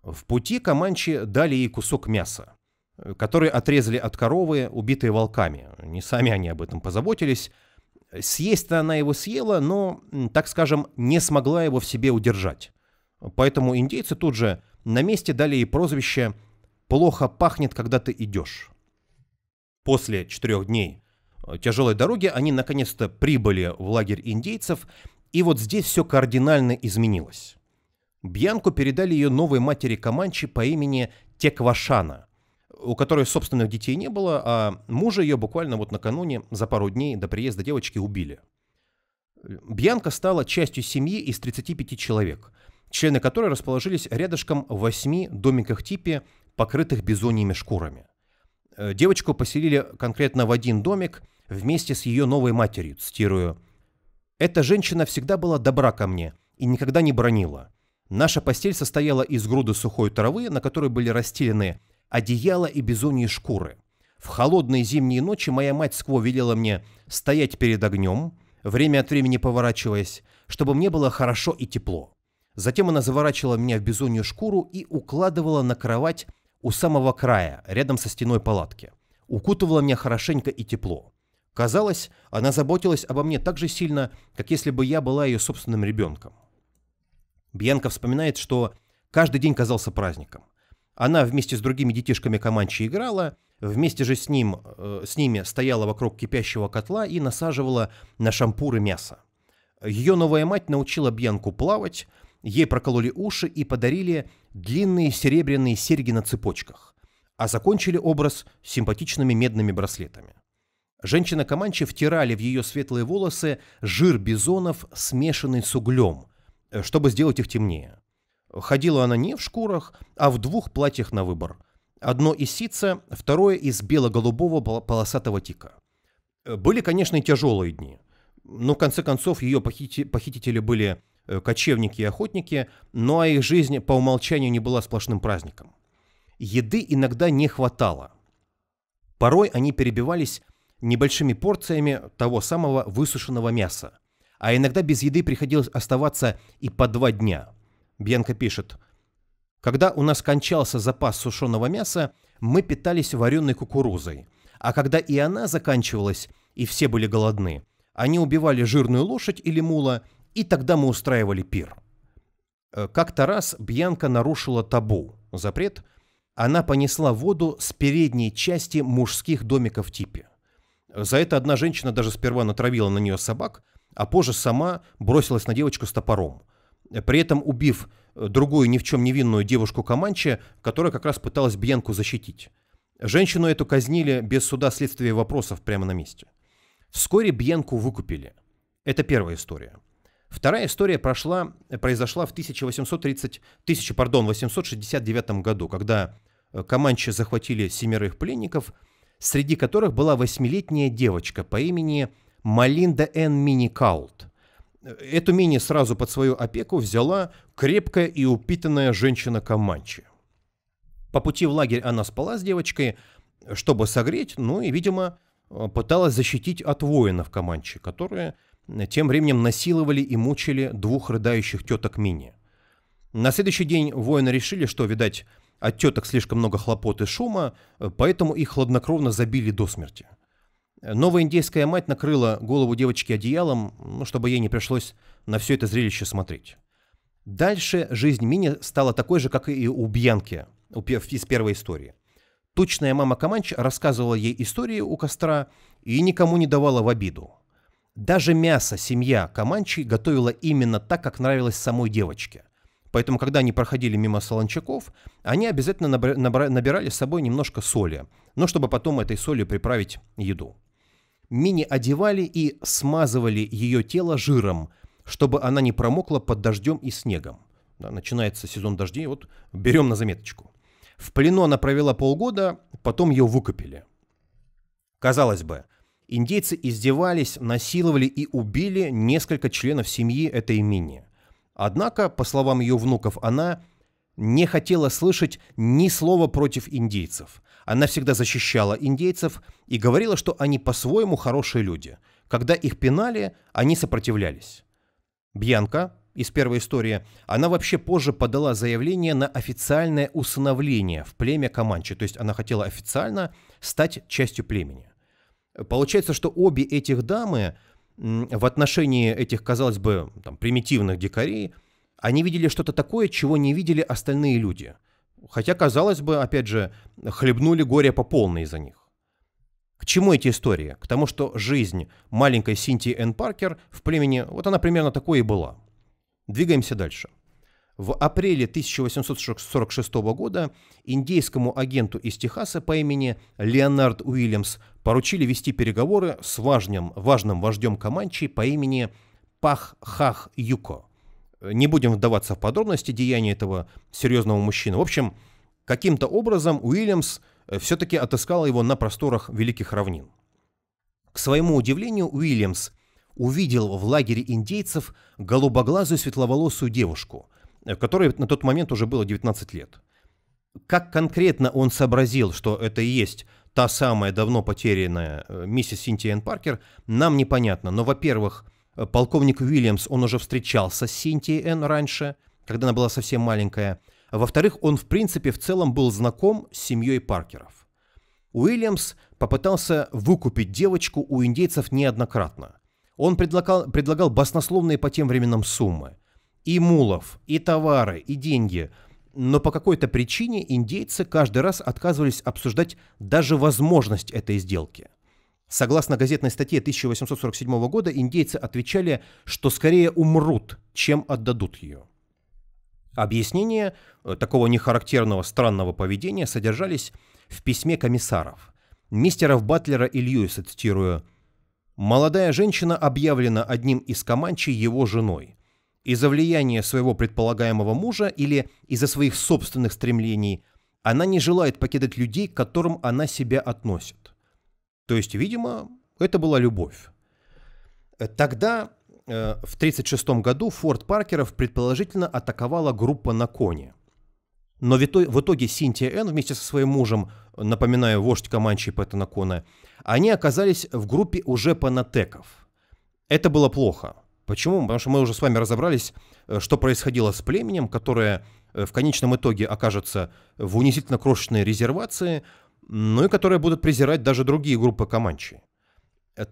В пути команчи дали ей кусок мяса, который отрезали от коровы, убитые волками. Не сами они об этом позаботились. Съесть-то она его съела, но, так скажем, не смогла его в себе удержать. Поэтому индейцы тут же на месте дали ей прозвище «Плохо пахнет, когда ты идешь». После четырех дней э, тяжелой дороги они наконец-то прибыли в лагерь индейцев – и вот здесь все кардинально изменилось. Бьянку передали ее новой матери Каманчи по имени Теквашана, у которой собственных детей не было, а мужа ее буквально вот накануне, за пару дней до приезда девочки, убили. Бьянка стала частью семьи из 35 человек, члены которой расположились рядышком в восьми домиках типе, покрытых бизоньими шкурами. Э, девочку поселили конкретно в один домик вместе с ее новой матерью, цитирую, эта женщина всегда была добра ко мне и никогда не бронила. Наша постель состояла из груды сухой травы, на которой были расстелены одеяло и бизоньи шкуры. В холодные зимние ночи моя мать Скво велела мне стоять перед огнем, время от времени поворачиваясь, чтобы мне было хорошо и тепло. Затем она заворачивала меня в бизонью шкуру и укладывала на кровать у самого края, рядом со стеной палатки. Укутывала меня хорошенько и тепло. Казалось, она заботилась обо мне так же сильно, как если бы я была ее собственным ребенком. Бьянка вспоминает, что каждый день казался праздником. Она вместе с другими детишками Команчи играла, вместе же с, ним, э, с ними стояла вокруг кипящего котла и насаживала на шампуры мясо. Ее новая мать научила Бьянку плавать, ей прокололи уши и подарили длинные серебряные серьги на цепочках, а закончили образ симпатичными медными браслетами. Женщина-команчи втирали в ее светлые волосы жир бизонов, смешанный с углем, э, чтобы сделать их темнее. Ходила она не в шкурах, а в двух платьях на выбор. Одно из сица, второе из бело-голубого полосатого тика. Э, были, конечно, и тяжелые дни. Но в конце концов ее похити похитители были э, кочевники и охотники, но а их жизнь по умолчанию не была сплошным праздником. Еды иногда не хватало. Порой они перебивались небольшими порциями того самого высушенного мяса. А иногда без еды приходилось оставаться и по два дня. Бьянка пишет. Когда у нас кончался запас сушеного мяса, мы питались вареной кукурузой. А когда и она заканчивалась, и все были голодны, они убивали жирную лошадь или мула, и тогда мы устраивали пир. Э, как-то раз Бьянка нарушила табу, запрет. Она понесла воду с передней части мужских домиков типе. За это одна женщина даже сперва натравила на нее собак, а позже сама бросилась на девочку с топором, при этом убив э, другую ни в чем невинную девушку Каманче, которая как раз пыталась Бьянку защитить. Женщину эту казнили без суда следствия вопросов прямо на месте. Вскоре Бьянку выкупили. Это первая история. Вторая история прошла, произошла в 1830, 1000, пардон, 869 году, когда э, Каманчи захватили семерых пленников – среди которых была восьмилетняя девочка по имени Малинда Энн Миникаут. Эту мини сразу под свою опеку взяла крепкая и упитанная женщина Каманчи. По пути в лагерь она спала с девочкой, чтобы согреть, ну и, видимо, пыталась защитить от воинов Каманчи, которые тем временем насиловали и мучили двух рыдающих теток Мини. На следующий день воины решили, что, видать, от теток слишком много хлопот и шума, э, поэтому их хладнокровно забили до смерти. Новая индейская мать накрыла голову девочки одеялом, ну, чтобы ей не пришлось на все это зрелище смотреть. Дальше жизнь Мини стала такой же, как и у Бьянки из первой истории. Тучная мама Каманч рассказывала ей истории у костра и никому не давала в обиду. Даже мясо семья Каманчи готовила именно так, как нравилось самой девочке – Поэтому, когда они проходили мимо солончаков, они обязательно набирали с собой немножко соли, но чтобы потом этой солью приправить еду. Мини одевали и смазывали ее тело жиром, чтобы она не промокла под дождем и снегом. Да, начинается сезон дождей, вот берем на заметочку. В плену она провела полгода, потом ее выкопили. Казалось бы, индейцы издевались, насиловали и убили несколько членов семьи этой Мини. Однако, по словам ее внуков, она не хотела слышать ни слова против индейцев. Она всегда защищала индейцев и говорила, что они по-своему хорошие люди. Когда их пинали, они сопротивлялись. Бьянка из первой истории, она вообще позже подала заявление на официальное усыновление в племя Каманчи, то есть она хотела официально стать частью племени. Получается, что обе этих дамы в отношении этих, казалось бы, там, примитивных дикарей, они видели что-то такое, чего не видели остальные люди. Хотя, казалось бы, опять же, хлебнули горе по полной из-за них. К чему эти истории? К тому, что жизнь маленькой Синтии Энн Паркер в племени, вот она примерно такой и была. Двигаемся дальше. В апреле 1846 года индейскому агенту из Техаса по имени Леонард Уильямс поручили вести переговоры с важным, важным вождем Каманчи по имени Пах-Хах-Юко. Не будем вдаваться в подробности деяния этого серьезного мужчины. В общем, каким-то образом Уильямс э, все-таки отыскал его на просторах Великих Равнин. К своему удивлению, Уильямс увидел в лагере индейцев голубоглазую светловолосую девушку – Э, которой на тот момент уже было 19 лет. Как конкретно он сообразил, что это и есть та самая давно потерянная э, миссис Синтия Энн Паркер, нам непонятно. Но, во-первых, э, полковник Уильямс, он уже встречался с Синтией Энн раньше, когда она была совсем маленькая. Во-вторых, он, в принципе, в целом был знаком с семьей Паркеров. Уильямс попытался выкупить девочку у индейцев неоднократно. Он предлагал, предлагал баснословные по тем временам суммы и мулов, и товары, и деньги. Но по какой-то причине индейцы каждый раз отказывались обсуждать даже возможность этой сделки. Согласно газетной статье 1847 года, индейцы отвечали, что скорее умрут, чем отдадут ее. Объяснения э, такого нехарактерного странного поведения содержались в письме комиссаров. Мистеров Батлера и Льюиса, цитирую, «Молодая женщина объявлена одним из команчей его женой. Из-за влияния своего предполагаемого мужа или из-за своих собственных стремлений она не желает покидать людей, к которым она себя относит. То есть, видимо, это была любовь. Тогда, э, в 1936 году, Форд Паркеров предположительно атаковала группа на коне. Но в итоге Синтия Энн вместе со своим мужем, напоминаю, вождь Каманчи Пэттона Кона, они оказались в группе уже панатеков. Это было плохо. Почему? Потому что мы уже с вами разобрались, э, что происходило с племенем, которое э, в конечном итоге окажется в унизительно крошечной резервации, ну и которое будут презирать даже другие группы Каманчи.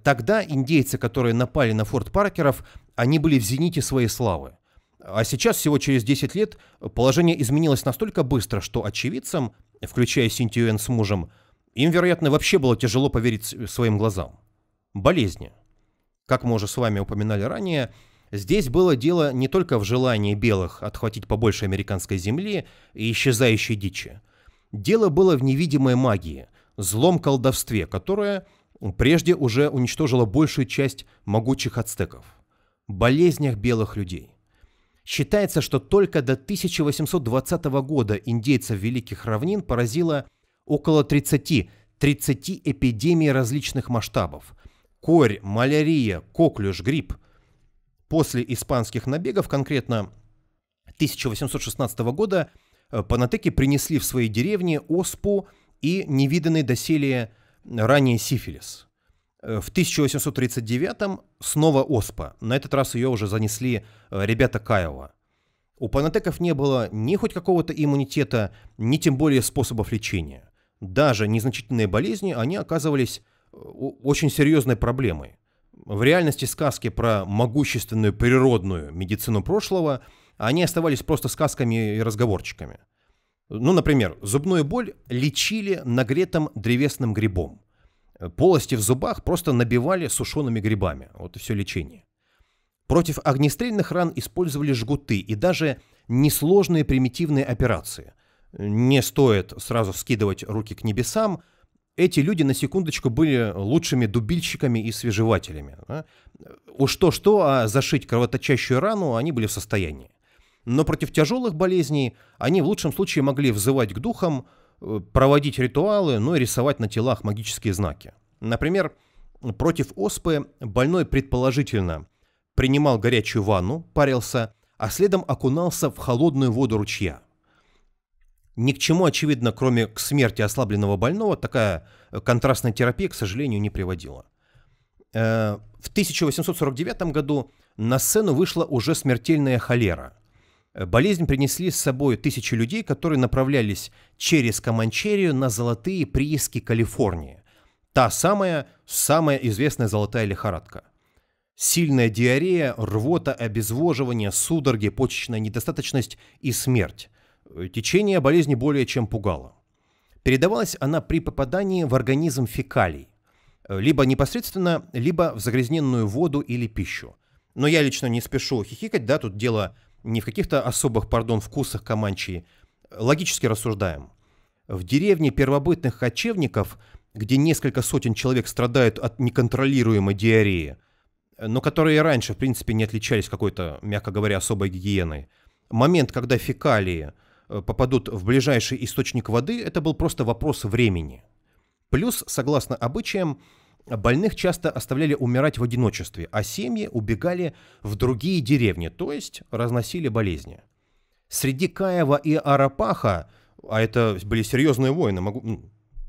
Тогда индейцы, которые напали на форт Паркеров, они были в зените своей славы. А сейчас, всего через 10 лет, положение изменилось настолько быстро, что очевидцам, включая Синтиуэн с мужем, им, вероятно, вообще было тяжело поверить своим глазам. Болезни. Как мы уже с вами упоминали ранее, здесь было дело не только в желании белых отхватить побольше американской земли и исчезающей дичи. Дело было в невидимой магии, злом колдовстве, которое прежде уже уничтожило большую часть могучих ацтеков. Болезнях белых людей. Считается, что только до 1820 года индейцев Великих Равнин поразило около 30-30 эпидемий различных масштабов, корь, малярия, коклюш, грипп. После испанских набегов, конкретно 1816 года, э, панатеки принесли в свои деревни оспу и невиданный доселе ранее сифилис. Э, в 1839-м снова оспа. На этот раз ее уже занесли э, ребята Каева. У панатеков не было ни хоть какого-то иммунитета, ни тем более способов лечения. Даже незначительные болезни они оказывались очень серьезной проблемой. В реальности сказки про могущественную природную медицину прошлого, они оставались просто сказками и разговорчиками. Ну, например, зубную боль лечили нагретым древесным грибом. Полости в зубах просто набивали сушеными грибами. Вот и все лечение. Против огнестрельных ран использовали жгуты и даже несложные примитивные операции. Не стоит сразу вскидывать руки к небесам – эти люди на секундочку были лучшими дубильщиками и свежевателями. Да? Уж то-что, а зашить кровоточащую рану они были в состоянии. Но против тяжелых болезней они в лучшем случае могли взывать к духам, э, проводить ритуалы, ну и рисовать на телах магические знаки. Например, против оспы больной предположительно принимал горячую ванну, парился, а следом окунался в холодную воду ручья. Ни к чему, очевидно, кроме к смерти ослабленного больного, такая э, контрастная терапия, к сожалению, не приводила. Э, в 1849 году на сцену вышла уже смертельная холера. Э, болезнь принесли с собой тысячи людей, которые направлялись через Каманчерию на золотые прииски Калифорнии. Та самая, самая известная золотая лихорадка. Сильная диарея, рвота, обезвоживание, судороги, почечная недостаточность и смерть – Э, течение болезни более чем пугало. Передавалась она при попадании в организм фекалий, э, либо непосредственно, либо в загрязненную воду или пищу. Но я лично не спешу хихикать, да, тут дело не в каких-то особых, пардон, вкусах Каманчи. Логически рассуждаем. В деревне первобытных кочевников, где несколько сотен человек страдают от неконтролируемой диареи, но которые раньше, в принципе, не отличались какой-то, мягко говоря, особой гигиеной, момент, когда фекалии – Э, попадут в ближайший источник воды, это был просто вопрос времени. Плюс, согласно обычаям, больных часто оставляли умирать в одиночестве, а семьи убегали в другие деревни, то есть разносили болезни. Среди Каева и Арапаха, а это были серьезные воины, могу...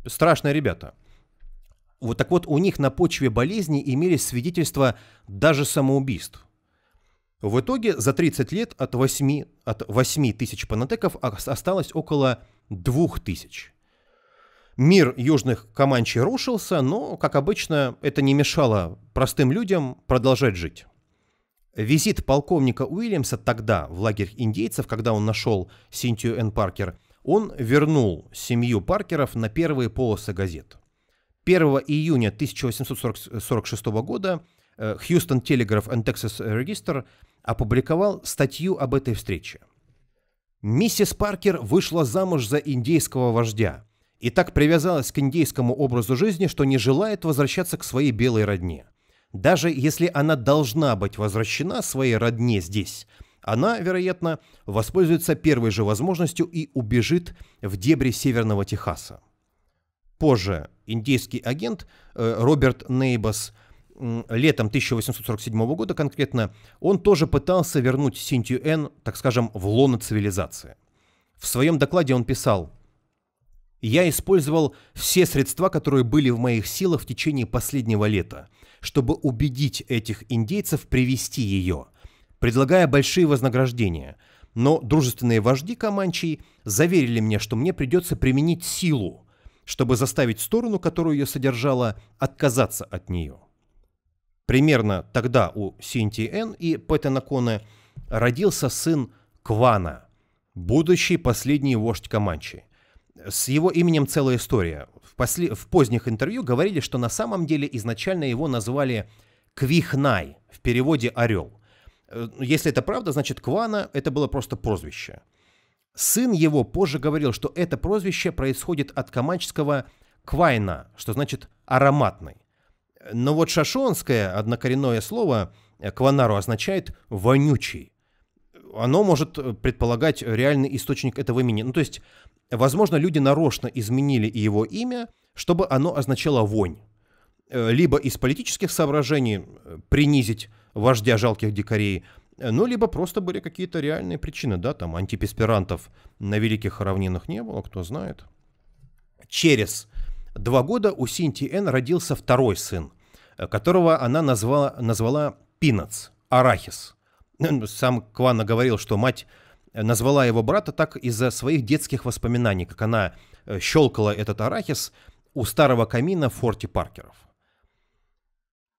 страшные ребята – вот так вот, у них на почве болезни имелись свидетельства даже самоубийств. В итоге за 30 лет от 8, от 8 тысяч панатеков осталось около 2 тысяч. Мир южных команчей рушился, но, как обычно, это не мешало простым людям продолжать жить. Визит полковника Уильямса тогда в лагерь индейцев, когда он нашел Синтию Энн Паркер, он вернул семью Паркеров на первые полосы газет. 1 июня 1846 года Хьюстон Телеграф и Texas Регистр опубликовал статью об этой встрече. Миссис Паркер вышла замуж за индейского вождя и так привязалась к индейскому образу жизни, что не желает возвращаться к своей белой родне. Даже если она должна быть возвращена своей родне здесь, она, вероятно, воспользуется первой же возможностью и убежит в дебри Северного Техаса. Позже индейский агент э, Роберт Нейбас – летом 1847 года конкретно, он тоже пытался вернуть Синтию Н так скажем, в лоно цивилизации. В своем докладе он писал «Я использовал все средства, которые были в моих силах в течение последнего лета, чтобы убедить этих индейцев привести ее, предлагая большие вознаграждения, но дружественные вожди Каманчей заверили мне, что мне придется применить силу, чтобы заставить сторону, которую ее содержала, отказаться от нее. Примерно тогда у Н и Пэтена Коне родился сын Квана, будущий последний вождь Каманчи. С его именем целая история. В, после... в поздних интервью говорили, что на самом деле изначально его назвали Квихнай, в переводе «орел». Э, если это правда, значит Квана – это было просто прозвище. Сын его позже говорил, что это прозвище происходит от каманческого «квайна», что значит «ароматный». Но вот шашонское однокоренное слово э, кванару означает «вонючий». Оно может э, предполагать реальный источник этого имени. Ну, то есть, возможно, люди нарочно изменили его имя, чтобы оно означало «вонь». Э, либо из политических соображений принизить вождя жалких дикарей, ну, либо просто были какие-то реальные причины, да, там антипесперантов на Великих Равнинах не было, кто знает. Через два года у Н родился второй сын, Э, которого она назвала, назвала «Пинац» – «Арахис». Ну, ну, сам Квана говорил, что мать э, назвала его брата так из-за своих детских воспоминаний, как она э, щелкала этот арахис у старого камина в форте Паркеров.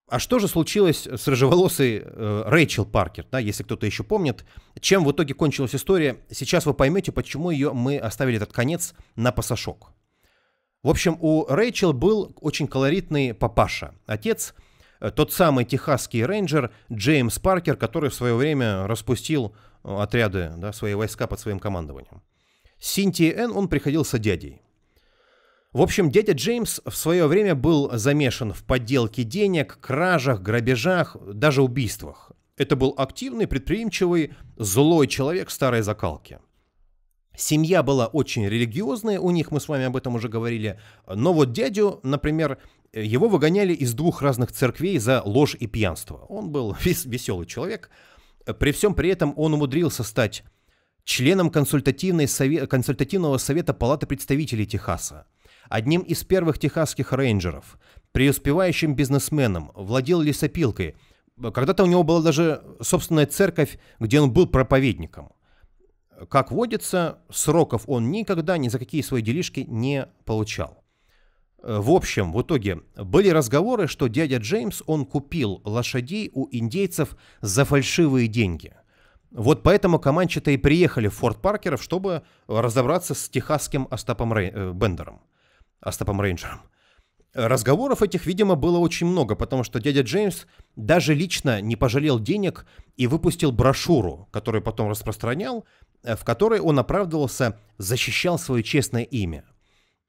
А что же случилось с рыжеволосой э, Рэйчел Паркер, да, если кто-то еще помнит? Чем в итоге кончилась история? Сейчас вы поймете, почему ее мы оставили этот конец на пасашок. В общем, у Рэйчел был очень колоритный папаша. Отец э, тот самый техасский рейнджер Джеймс Паркер, который в свое время распустил э, отряды, да, свои войска под своим командованием. Синтии Энн он приходился дядей. В общем, дядя Джеймс в свое время был замешан в подделке денег, кражах, грабежах, даже убийствах. Это был активный, предприимчивый, злой человек старой закалки – Семья была очень религиозная у них, мы с вами об этом уже говорили. Но вот дядю, например, его выгоняли из двух разных церквей за ложь и пьянство. Он был вес веселый человек. При всем при этом он умудрился стать членом консультативной сове консультативного совета Палаты представителей Техаса, одним из первых техасских рейнджеров, преуспевающим бизнесменом, владел лесопилкой. Когда-то у него была даже собственная церковь, где он был проповедником как водится, сроков он никогда ни за какие свои делишки не получал. Э, в общем, в итоге были разговоры, что дядя Джеймс, он купил лошадей у индейцев за фальшивые деньги. Вот поэтому команчи и приехали в Форт Паркеров, чтобы разобраться с техасским Остапом Рей... Э, Бендером, Остапом Рейнджером. Разговоров этих, видимо, было очень много, потому что дядя Джеймс даже лично не пожалел денег и выпустил брошюру, которую потом распространял, Э, в которой он оправдывался, защищал свое честное имя.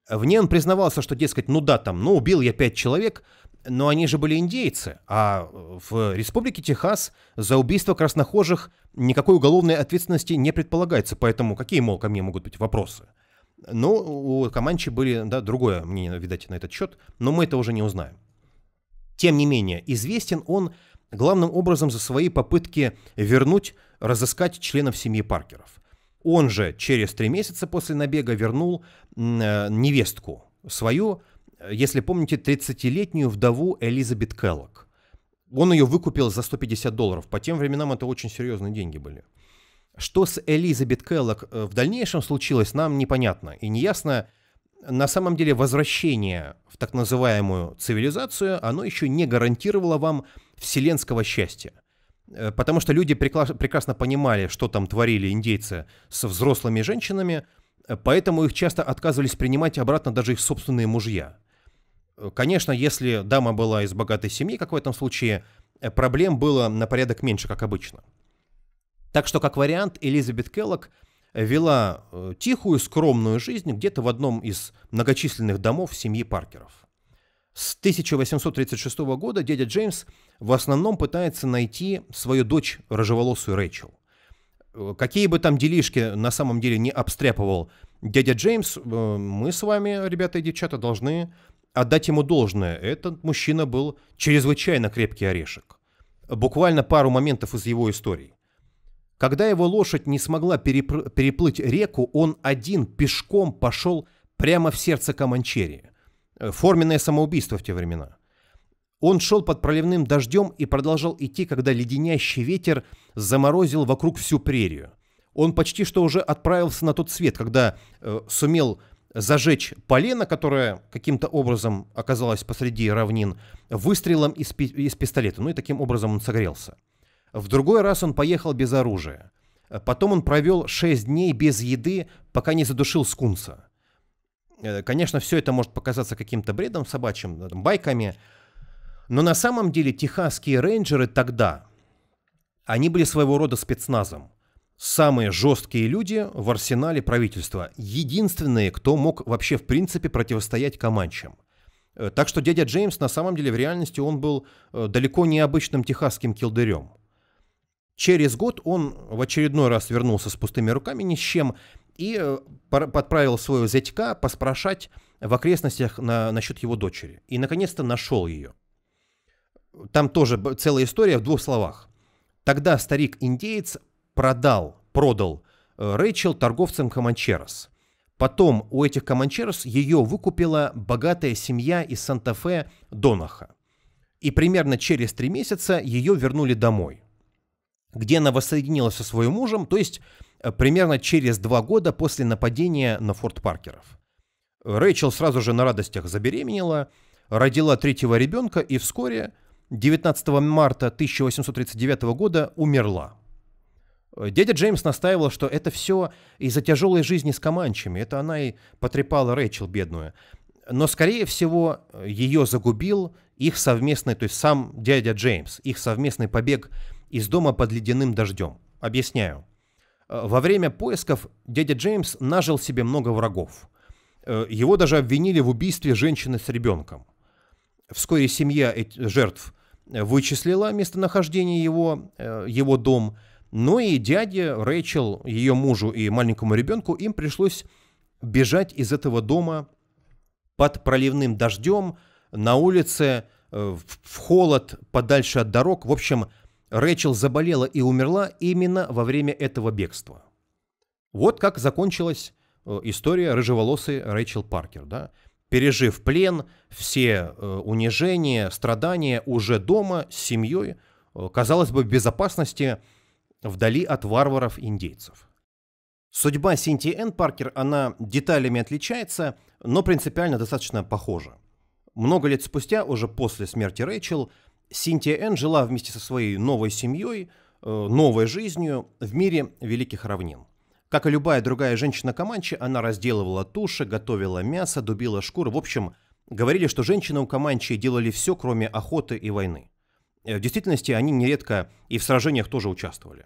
В ней он признавался, что, дескать, ну да, там, ну убил я пять человек, но они же были индейцы, а э, в Республике Техас за убийство краснохожих никакой уголовной ответственности не предполагается, поэтому какие, мол, ко мне могут быть вопросы? Но ну, у Команчи были, да, другое мнение, видать, на этот счет, но мы это уже не узнаем. Тем не менее, известен он главным образом за свои попытки вернуть, разыскать членов семьи Паркеров. Он же через три месяца после набега вернул э, невестку свою, э, если помните, 30-летнюю вдову Элизабет Келлок. Он ее выкупил за 150 долларов. По тем временам это очень серьезные деньги были. Что с Элизабет Келлок э, в дальнейшем случилось, нам непонятно. И неясно, на самом деле возвращение в так называемую цивилизацию, оно еще не гарантировало вам вселенского счастья. Э, потому что люди прекрасно понимали, что там творили индейцы с взрослыми женщинами, э, поэтому их часто отказывались принимать обратно даже их собственные мужья. Э, конечно, если дама была из богатой семьи, как в этом случае, проблем было на порядок меньше, как обычно. Так что, как вариант, Элизабет Келлок вела тихую, скромную жизнь где-то в одном из многочисленных домов семьи Паркеров – с 1836 года дядя Джеймс в основном пытается найти свою дочь, рыжеволосую Рэйчел. Э, какие бы там делишки на самом деле не обстряпывал дядя Джеймс, э, мы с вами, ребята и девчата, должны отдать ему должное. Этот мужчина был чрезвычайно крепкий орешек. Буквально пару моментов из его истории. Когда его лошадь не смогла переплыть реку, он один пешком пошел прямо в сердце Каманчерия Э, форменное самоубийство в те времена. Он шел под проливным дождем и продолжал идти, когда леденящий ветер заморозил вокруг всю прерию. Он почти что уже отправился на тот свет, когда э, сумел зажечь полено, которое каким-то образом оказалось посреди равнин, выстрелом из, пи- из пистолета. Ну и таким образом он согрелся. В другой раз он поехал без оружия. Э, потом он провел 6 дней без еды, пока не задушил скунса. Э, конечно, все это может показаться каким-то бредом собачьим, байками, но на самом деле техасские рейнджеры тогда, они были своего рода спецназом. Самые жесткие люди в арсенале правительства. Единственные, кто мог вообще в принципе противостоять команчам. Э, так что дядя Джеймс на самом деле в реальности он был э, далеко не обычным техасским килдырем. Через год он в очередной раз вернулся с пустыми руками ни с чем и э, подправил свою зятька поспрашать в окрестностях на, насчет его дочери. И, наконец-то, нашел ее. Там тоже целая история в двух словах. Тогда старик-индеец продал, продал э, Рэйчел торговцам Каманчерос. Потом у этих Каманчерос ее выкупила богатая семья из Санта-Фе Донаха. И примерно через три месяца ее вернули домой, где она воссоединилась со своим мужем, то есть Э, примерно через два года после нападения на Форт Паркеров. Рэйчел сразу же на радостях забеременела, родила третьего ребенка и вскоре, 19 марта 1839 года, умерла. Дядя Джеймс настаивал, что это все из-за тяжелой жизни с команчами, это она и потрепала Рэйчел бедную. Но, скорее всего, ее загубил их совместный, то есть сам дядя Джеймс, их совместный побег из дома под ледяным дождем. Объясняю. Э, во время поисков дядя Джеймс нажил себе много врагов. Э, его даже обвинили в убийстве женщины с ребенком. Вскоре семья жертв э, вычислила местонахождение его, его дом, но ну и дяде, Рэйчел, ее мужу и маленькому ребенку им пришлось бежать из этого дома под проливным дождем, на улице, в холод, подальше от дорог. В общем, Рэчел заболела и умерла именно во время этого бегства. Вот как закончилась э, история рыжеволосой Рэчел Паркер, да? пережив плен, все э, унижения, страдания уже дома, с семьей, э, казалось бы, в безопасности, вдали от варваров-индейцев. Судьба Синтии Энн Паркер, она деталями отличается, но принципиально достаточно похожа. Много лет спустя, уже после смерти Рэйчел, Синтия Энн жила вместе со своей новой семьей, э, новой жизнью в мире Великих Равнин. Как и любая другая женщина Каманчи, она разделывала туши, готовила мясо, дубила шкуры. В общем, говорили, что женщины у Каманчи делали все, кроме охоты и войны. Э, в действительности они нередко и в сражениях тоже участвовали.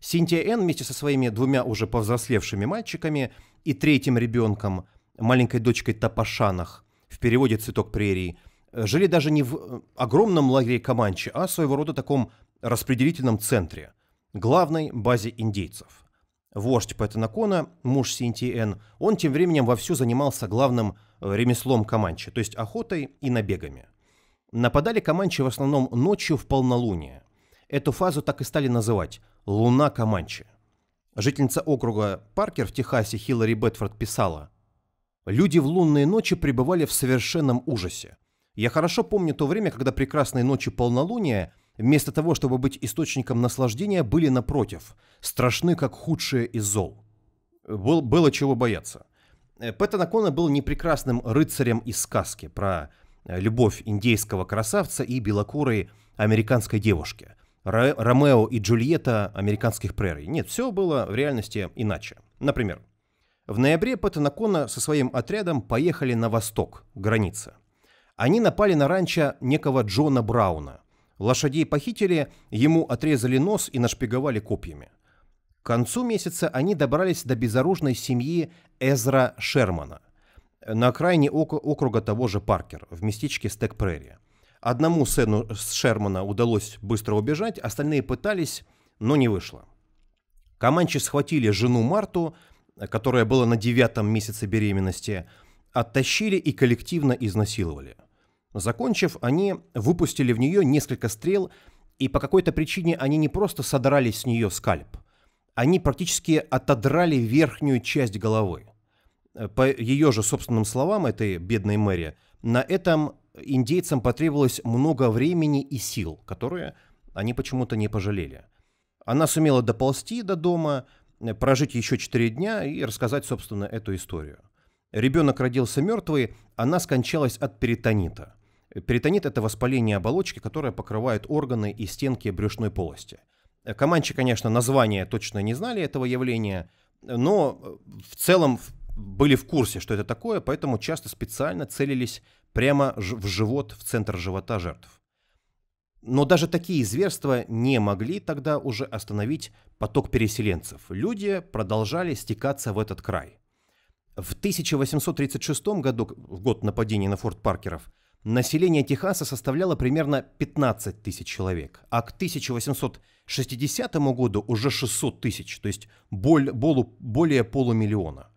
Синтия Энн вместе со своими двумя уже повзрослевшими мальчиками и третьим ребенком, маленькой дочкой Тапашанах, в переводе «Цветок прерии», жили даже не в э, огромном лагере Каманчи, а своего рода таком распределительном центре, главной базе индейцев. Вождь Пэтанакона, муж Синтиэн, он тем временем вовсю занимался главным э, ремеслом Каманчи, то есть охотой и набегами. Нападали Каманчи в основном ночью в полнолуние. Эту фазу так и стали называть «Луна Каманчи». Жительница округа Паркер в Техасе Хиллари Бетфорд писала, «Люди в лунные ночи пребывали в совершенном ужасе. Я хорошо помню то время, когда прекрасные ночи полнолуния, вместо того, чтобы быть источником наслаждения, были напротив, страшны как худшие из зол. Был, было чего бояться. Э, Пэттон Акона был не рыцарем из сказки про э, любовь индейского красавца и белокурой американской девушки. Ромео и Джульетта американских прерий. Нет, все было в реальности иначе. Например, в ноябре Пэттон Акона со своим отрядом поехали на восток, граница. Они напали на ранчо некого Джона Брауна. Лошадей похитили, ему отрезали нос и нашпиговали копьями. К концу месяца они добрались до безоружной семьи Эзра Шермана э, на окраине округа того же Паркер, в местечке Стек-Прерри. Одному сыну Шермана удалось быстро убежать, остальные пытались, но не вышло. Команчи схватили жену Марту, которая была на девятом месяце беременности, оттащили и коллективно изнасиловали. Закончив, они выпустили в нее несколько стрел, и по какой-то причине они не просто содрали с нее скальп, они практически отодрали верхнюю часть головы. Э, по ее же собственным словам, этой бедной Мэри, на этом индейцам потребовалось много времени и сил, которые они почему-то не пожалели. Она сумела доползти до дома, э, прожить еще четыре дня и рассказать, собственно, эту историю. Ребенок родился мертвый, она скончалась от перитонита. Перитонит – это воспаление оболочки, которое покрывает органы и стенки брюшной полости. Э, Команчи, конечно, название точно не знали этого явления, но э, в целом были в курсе, что это такое, поэтому часто специально целились прямо в живот, в центр живота жертв. Но даже такие зверства не могли тогда уже остановить поток переселенцев. Люди продолжали стекаться в этот край. В 1836 году, в год нападения на форт Паркеров, население Техаса составляло примерно 15 тысяч человек, а к 1860 году уже 600 тысяч, то есть более полумиллиона.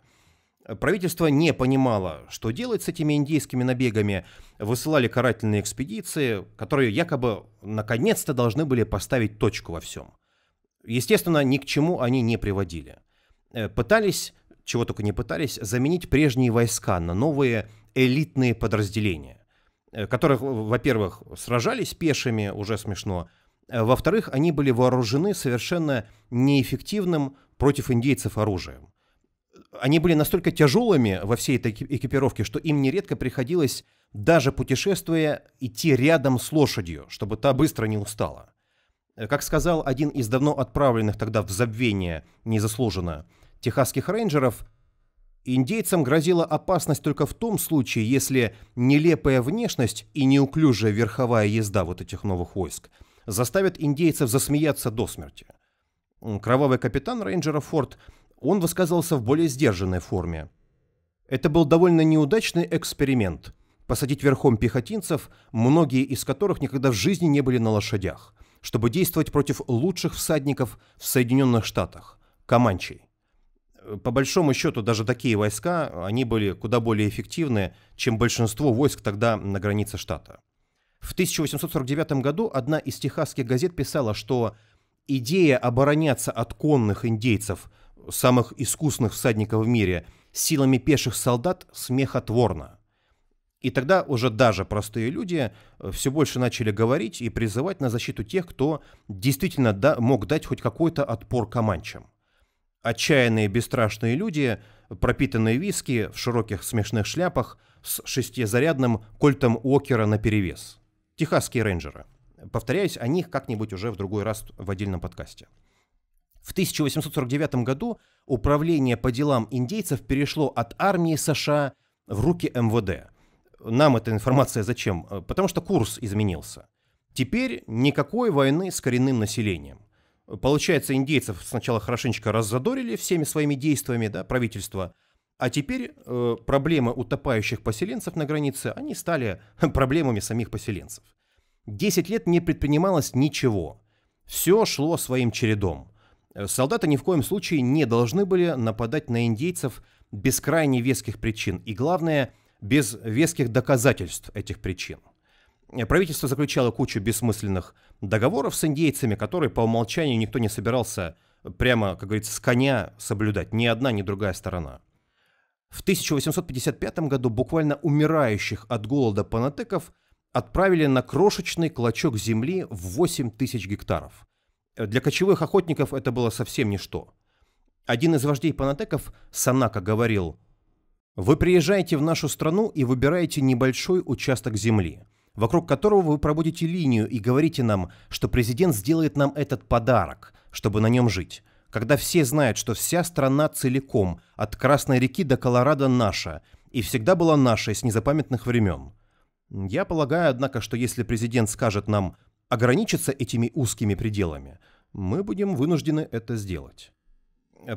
Правительство не понимало, что делать с этими индейскими набегами, высылали карательные экспедиции, которые якобы наконец-то должны были поставить точку во всем. Естественно, ни к чему они не приводили. Э, пытались, чего только не пытались, заменить прежние войска на новые элитные подразделения. Э, которых, во-первых, сражались пешими, уже смешно. Э, во-вторых, они были вооружены совершенно неэффективным против индейцев оружием. Они были настолько тяжелыми во всей этой экипировке, что им нередко приходилось, даже путешествуя, идти рядом с лошадью, чтобы та быстро не устала. Э, как сказал один из давно отправленных тогда в забвение незаслуженно техасских рейнджеров, Индейцам грозила опасность только в том случае, если нелепая внешность и неуклюжая верховая езда вот этих новых войск заставят индейцев засмеяться до смерти. Кровавый капитан рейнджера Форд, он высказался в более сдержанной форме. Это был довольно неудачный эксперимент – посадить верхом пехотинцев, многие из которых никогда в жизни не были на лошадях, чтобы действовать против лучших всадников в Соединенных Штатах – Каманчей по большому счету даже такие войска, они были куда более эффективны, чем большинство войск тогда на границе штата. В 1849 году одна из техасских газет писала, что идея обороняться от конных индейцев, самых искусных всадников в мире, силами пеших солдат смехотворна. И тогда уже даже простые люди э, все больше начали говорить и призывать на защиту тех, кто действительно да, мог дать хоть какой-то отпор команчам. Отчаянные бесстрашные люди, пропитанные виски в широких смешных шляпах с шестизарядным кольтом Уокера наперевес. Техасские рейнджеры. Повторяюсь о них как-нибудь уже в другой раз в отдельном подкасте. В 1849 году управление по делам индейцев перешло от армии США в руки МВД. Нам эта информация зачем? Э, потому что курс изменился. Теперь никакой войны с коренным населением. Получается, индейцев сначала хорошенечко раззадорили всеми своими действиями, да, правительство, а теперь э, проблемы утопающих поселенцев на границе, они стали проблемами самих поселенцев. Десять лет не предпринималось ничего. Все шло своим чередом. Э, солдаты ни в коем случае не должны были нападать на индейцев без крайне веских причин и, главное, без веских доказательств этих причин правительство заключало кучу бессмысленных договоров с индейцами, которые по умолчанию никто не собирался прямо, как говорится, с коня соблюдать, ни одна, ни другая сторона. В 1855 году буквально умирающих от голода панатеков отправили на крошечный клочок земли в 8 тысяч гектаров. Для кочевых охотников это было совсем ничто. Один из вождей панатеков, Санака, говорил, «Вы приезжаете в нашу страну и выбираете небольшой участок земли – вокруг которого вы проводите линию и говорите нам, что президент сделает нам этот подарок, чтобы на нем жить, когда все знают, что вся страна целиком, от Красной реки до Колорадо наша, и всегда была нашей с незапамятных времен. Я полагаю, однако, что если президент скажет нам ограничиться этими узкими пределами, мы будем вынуждены это сделать.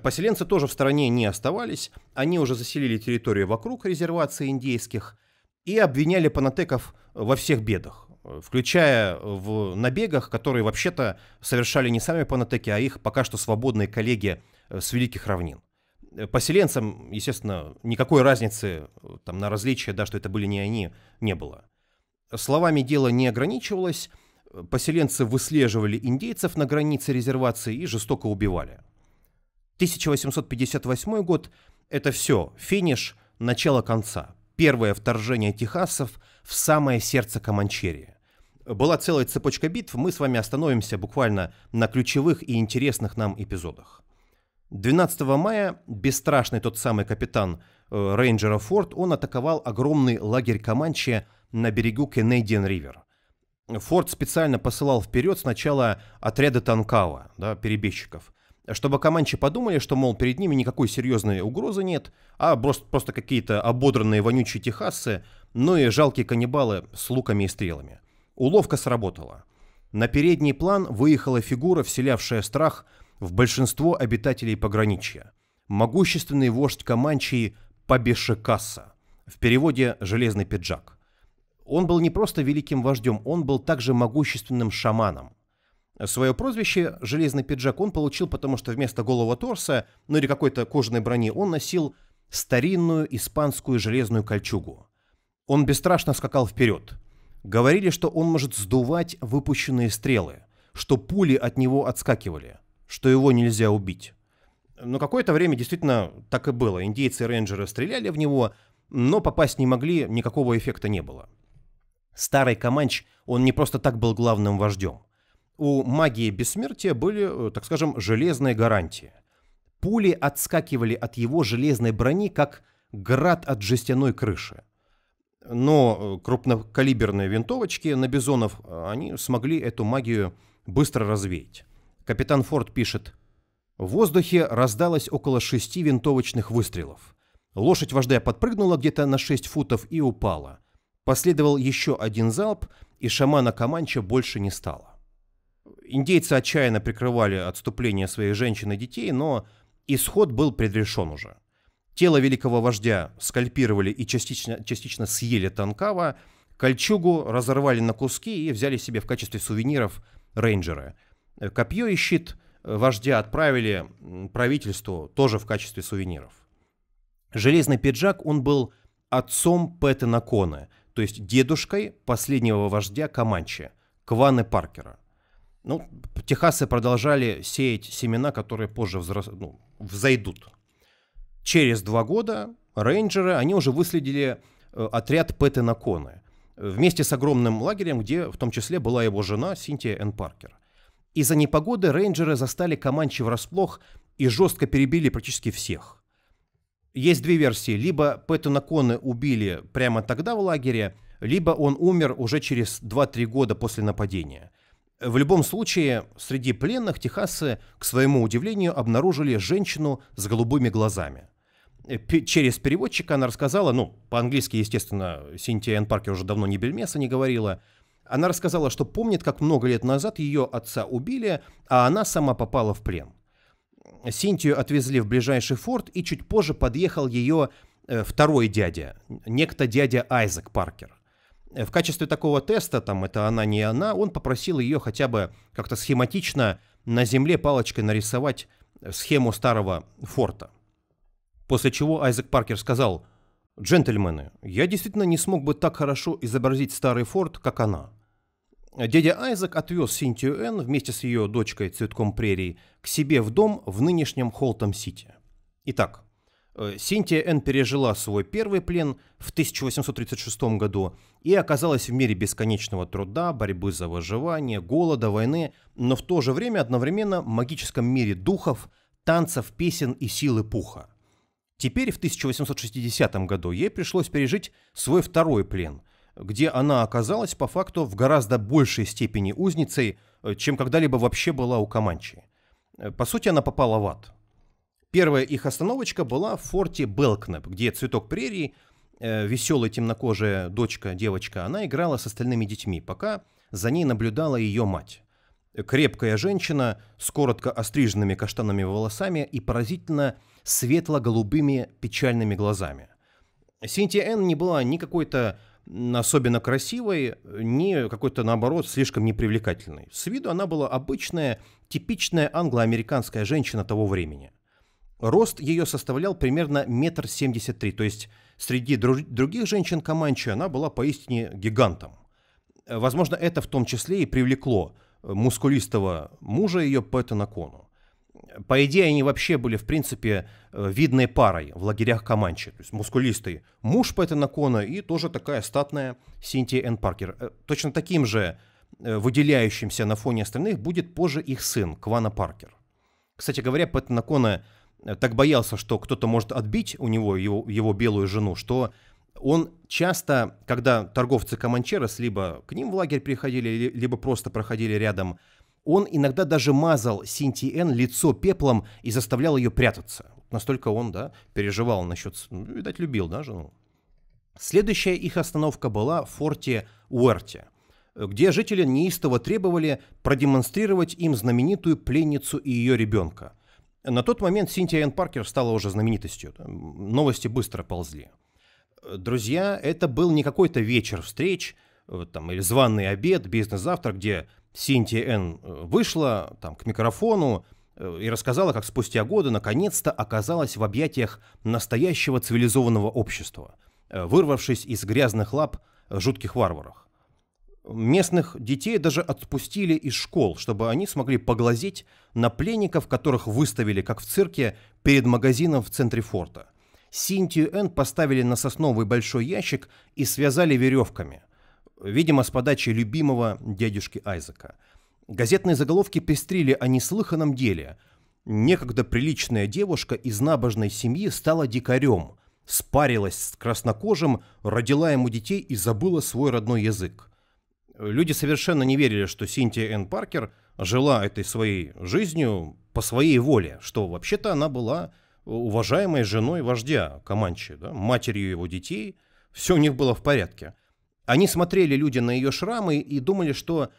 Поселенцы тоже в стороне не оставались, они уже заселили территорию вокруг резервации индейских и обвиняли панатеков во всех бедах включая в набегах, которые вообще-то совершали не сами панатеки, а их пока что свободные коллеги э, с великих равнин. Э, поселенцам, естественно, никакой разницы э, там, на различие, да, что это были не они, не было. Словами дело не ограничивалось, поселенцы выслеживали индейцев на границе резервации и жестоко убивали. 1858 год – это все, финиш, начало конца. Первое вторжение техасов – в самое сердце Команчерии. Была целая цепочка битв, мы с вами остановимся буквально на ключевых и интересных нам эпизодах. 12 мая бесстрашный тот самый капитан э, рейнджера Форд, он атаковал огромный лагерь Каманче на берегу Кеннедиан-Ривер. Форд специально посылал вперед сначала отряды Танкава, да, перебежчиков, чтобы команчи подумали, что, мол, перед ними никакой серьезной угрозы нет, а просто, просто какие-то ободранные вонючие техасцы, ну и жалкие каннибалы с луками и стрелами. Уловка сработала. На передний план выехала фигура, вселявшая страх в большинство обитателей пограничья. Могущественный вождь Каманчии Пабешекаса, в переводе «железный пиджак». Он был не просто великим вождем, он был также могущественным шаманом. Свое прозвище «железный пиджак» он получил, потому что вместо голого торса, ну или какой-то кожаной брони, он носил старинную испанскую железную кольчугу. Он бесстрашно скакал вперед. Говорили, что он может сдувать выпущенные стрелы, что пули от него отскакивали, что его нельзя убить. Но какое-то время действительно так и было. Индейцы и рейнджеры стреляли в него, но попасть не могли, никакого эффекта не было. Старый Каманч, он не просто так был главным вождем у магии бессмертия были, э, так скажем, железные гарантии. Пули отскакивали от его железной брони, как град от жестяной крыши. Но э, крупнокалиберные винтовочки на бизонов, э, они смогли эту магию быстро развеять. Капитан Форд пишет, в воздухе раздалось около шести винтовочных выстрелов. Лошадь вождя подпрыгнула где-то на 6 футов и упала. Последовал еще один залп, и шамана Каманча больше не стало. Индейцы отчаянно прикрывали отступление своих женщин и детей, но исход был предрешен уже. Тело великого вождя скальпировали и частично, частично съели Танкава, кольчугу разорвали на куски и взяли себе в качестве сувениров рейнджеры. Копье и щит вождя отправили правительству тоже в качестве сувениров. Железный пиджак он был отцом Пэта Накона, то есть дедушкой последнего вождя Каманчи, Кваны Паркера – ну, техасы продолжали сеять семена, которые позже взрос... ну, взойдут. Через два года рейнджеры, они уже выследили э, отряд Пэты Наконы э, вместе с огромным лагерем, где в том числе была его жена Синтия Энн Паркер. Из-за непогоды рейнджеры застали Команчи врасплох и жестко перебили практически всех. Есть две версии. Либо Пэта Наконы убили прямо тогда в лагере, либо он умер уже через 2-3 года после нападения. В любом случае, среди пленных техасцы, к своему удивлению, обнаружили женщину с голубыми глазами. Э, П через переводчика она рассказала, ну, по-английски, естественно, Синтия Энн Паркер уже давно не бельмеса не говорила, она рассказала, что помнит, как много лет назад ее отца убили, а она сама попала в плен. Синтию отвезли в ближайший форт, и чуть позже подъехал ее э, второй дядя, некто дядя Айзек Паркер в качестве такого теста, там, это она, не она, он попросил ее хотя бы как-то схематично на земле палочкой нарисовать э, схему старого форта. После чего Айзек Паркер сказал, «Джентльмены, я действительно не смог бы так хорошо изобразить старый форт, как она». Дядя Айзек отвез Синтию Энн вместе с ее дочкой Цветком Прерии к себе в дом в нынешнем Холтом-Сити. Итак, э, Синтия Энн пережила свой первый плен в 1836 году – и оказалась в мире бесконечного труда, борьбы за выживание, голода, войны, но в то же время одновременно в магическом мире духов, танцев, песен и силы пуха. Теперь в 1860 году ей пришлось пережить свой второй плен, где она оказалась по факту в гораздо большей степени узницей, э, чем когда-либо вообще была у Каманчи. Э, по сути, она попала в ад. Первая их остановочка была в форте Белкнеп, где цветок прерии – э, веселая темнокожая дочка, девочка, она играла с остальными детьми, пока за ней наблюдала ее мать. Крепкая женщина с коротко остриженными каштанными волосами и поразительно светло-голубыми печальными глазами. Синтия Энн не была ни какой-то особенно красивой, ни какой-то, наоборот, слишком непривлекательной. С виду она была обычная, типичная англо-американская женщина того времени. Рост ее составлял примерно метр семьдесят три, то есть среди дру- других женщин Каманчи она была поистине гигантом. Э, возможно, это в том числе и привлекло э, мускулистого мужа ее Пэта Накону. По идее, они вообще были, в принципе, э, видной парой в лагерях Каманчи. То есть мускулистый муж Пэта Накона и тоже такая статная Синтия Энн Паркер. Точно таким же выделяющимся на фоне остальных будет позже их сын Квана Паркер. Кстати говоря, Пэт Накона – Э, так боялся, что кто-то может отбить у него его, его белую жену, что он часто, когда торговцы Команчерос либо к ним в лагерь приходили, либо просто проходили рядом, он иногда даже мазал Синтиен лицо пеплом и заставлял ее прятаться. Настолько он, да, переживал насчет... Ну, видать, любил, да, жену. Следующая их остановка была в форте Уэрте, где жители неистово требовали продемонстрировать им знаменитую пленницу и ее ребенка. На тот момент Синтия Энн Паркер стала уже знаменитостью. Новости быстро ползли. Э, друзья, это был не какой-то вечер встреч, э, там, или званый обед, бизнес-завтрак, где Синтия Энн э, вышла там, к микрофону и рассказала, как спустя годы наконец-то оказалась в объятиях настоящего цивилизованного общества, вырвавшись из грязных лап жутких варваров местных детей даже отпустили из школ, чтобы они смогли поглазеть на пленников, которых выставили, как в цирке, перед магазином в центре форта. Синтию Энн поставили на сосновый большой ящик и связали веревками, видимо, с подачи любимого дядюшки Айзека. Газетные заголовки пестрили о неслыханном деле. Некогда приличная девушка из набожной семьи стала дикарем, спарилась с краснокожим, родила ему детей и забыла свой родной язык люди совершенно не верили, что Синтия Энн Паркер жила этой своей жизнью по своей воле, что вообще-то она была уважаемой женой вождя Каманчи, да, матерью его детей, все у них было в порядке. Они смотрели люди на ее шрамы и думали, что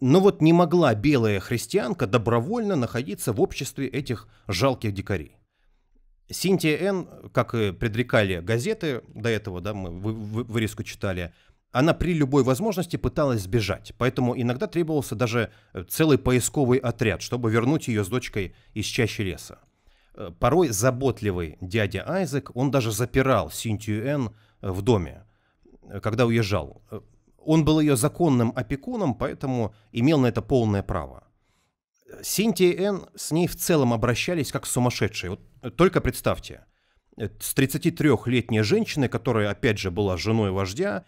ну вот не могла белая христианка добровольно находиться в обществе этих жалких дикарей. Синтия Н, как и предрекали газеты до этого, да, мы вырезку читали, она при любой возможности пыталась сбежать, поэтому иногда требовался даже э, целый поисковый отряд, чтобы вернуть ее с дочкой из чащи леса. Э, порой заботливый дядя Айзек, он даже запирал Синтию Энн э, в доме, когда уезжал. Он был ее законным опекуном, поэтому имел на это полное право. Синтия Энн с ней в целом обращались как сумасшедшие. Вот только представьте, с 33-летней женщиной, которая опять же была женой вождя,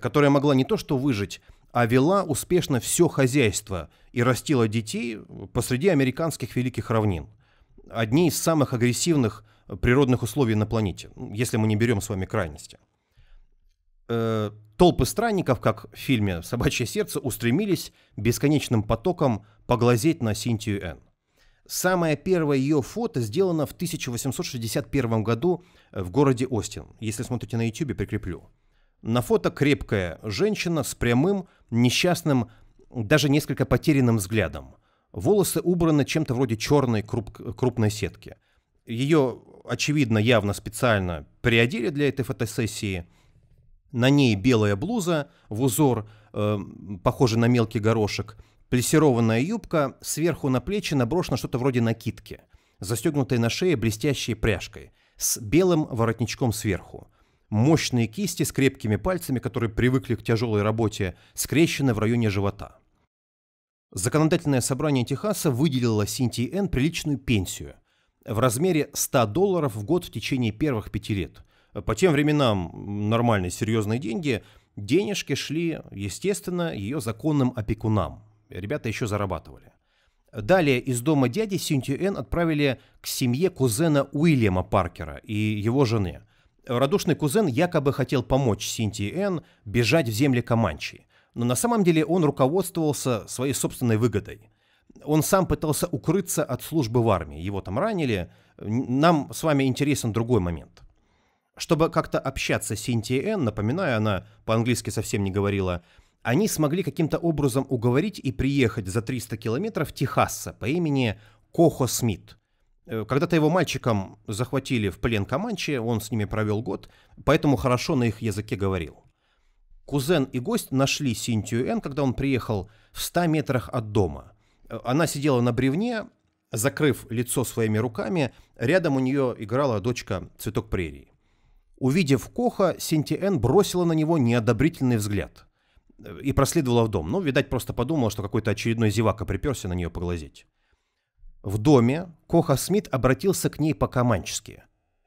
которая могла не то что выжить, а вела успешно все хозяйство и растила детей посреди американских великих равнин. Одни из самых агрессивных природных условий на планете, если мы не берем с вами крайности. Э, толпы странников, как в фильме «Собачье сердце», устремились бесконечным потоком поглазеть на Синтию Н. Самое первое ее фото сделано в 1861 году в городе Остин. Если смотрите на YouTube, прикреплю. На фото крепкая женщина с прямым, несчастным, даже несколько потерянным взглядом. Волосы убраны чем-то вроде черной круп крупной сетки. Ее, очевидно, явно специально приодели для этой фотосессии. На ней белая блуза в узор, э, похожий на мелкий горошек, плессированная юбка, сверху на плечи наброшено что-то вроде накидки, застегнутой на шее блестящей пряжкой, с белым воротничком сверху. Мощные кисти с крепкими пальцами, которые привыкли к тяжелой работе, скрещены в районе живота. Законодательное собрание Техаса выделило Синтии Энн приличную пенсию в размере 100 долларов в год в течение первых пяти лет. По тем временам нормальные серьезные деньги, денежки шли, естественно, ее законным опекунам. Ребята еще зарабатывали. Далее из дома дяди Синтию Энн отправили к семье кузена Уильяма Паркера и его жены – Радушный кузен якобы хотел помочь Синтии Энн бежать в земли Каманчи, но на самом деле он руководствовался своей собственной выгодой. Он сам пытался укрыться от службы в армии, его там ранили. Нам с вами интересен другой момент. Чтобы как-то общаться с Синтией Энн, напоминаю, она по-английски совсем не говорила, они смогли каким-то образом уговорить и приехать за 300 километров Техаса по имени Кохо Смит – Э, когда-то его мальчиком захватили в плен Каманчи, он с ними провел год, поэтому хорошо на их языке говорил. Кузен и гость нашли Синтию Н, когда он приехал в 100 метрах от дома. Э, она сидела на бревне, закрыв лицо своими руками, рядом у нее играла дочка «Цветок прерии». Увидев Коха, Н бросила на него неодобрительный взгляд э, и проследовала в дом. Но, ну, видать, просто подумала, что какой-то очередной зевака приперся на нее поглазеть. В доме Коха Смит обратился к ней по-команчески.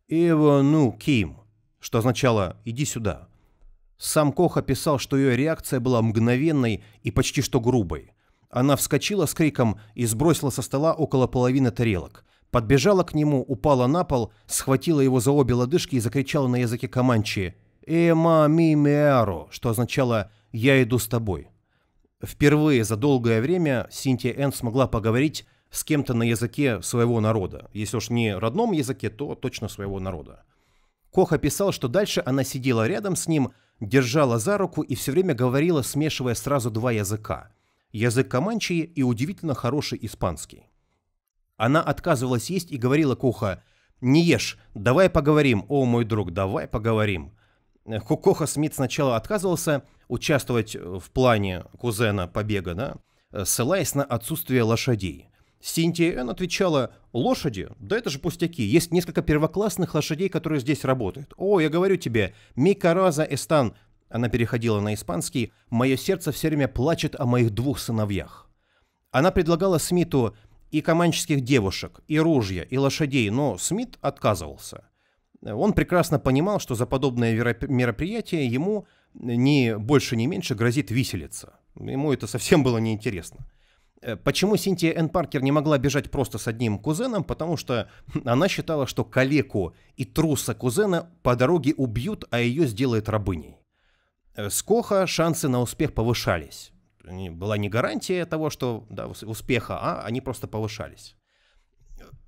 «Эва ну ким», что означало «иди сюда». Сам Коха писал, что ее реакция была мгновенной и почти что грубой. Она вскочила с криком и сбросила со стола около половины тарелок. Подбежала к нему, упала на пол, схватила его за обе лодыжки и закричала на языке команчи «Эма ми меаро», что означало «я иду с тобой». Впервые за долгое время Синтия Энн смогла поговорить с кем-то на языке своего народа. Если уж не родном языке, то точно своего народа. Коха писал, что дальше она сидела рядом с ним, держала за руку и все время говорила, смешивая сразу два языка. Язык команчии и удивительно хороший испанский. Она отказывалась есть и говорила Коха «Не ешь, давай поговорим, о мой друг, давай поговорим». Коха Смит сначала отказывался участвовать в плане кузена побега, да, ссылаясь на отсутствие лошадей. Синтия CNTN отвечала, лошади, да это же пустяки, есть несколько первоклассных лошадей, которые здесь работают. О, я говорю тебе, Микараза Эстан, она переходила на испанский, мое сердце все время плачет о моих двух сыновьях. Она предлагала Смиту и команческих девушек, и ружья, и лошадей, но Смит отказывался. Он прекрасно понимал, что за подобное мероприятие ему ни больше, ни меньше грозит виселица. Ему это совсем было неинтересно. Э, почему Синтия Энн Паркер не могла бежать просто с одним кузеном? Потому что она считала, что калеку и труса кузена по дороге убьют, а ее сделает рабыней. Э, с Коха шансы на успех повышались. Была не гарантия того, что да, успеха, а они просто повышались.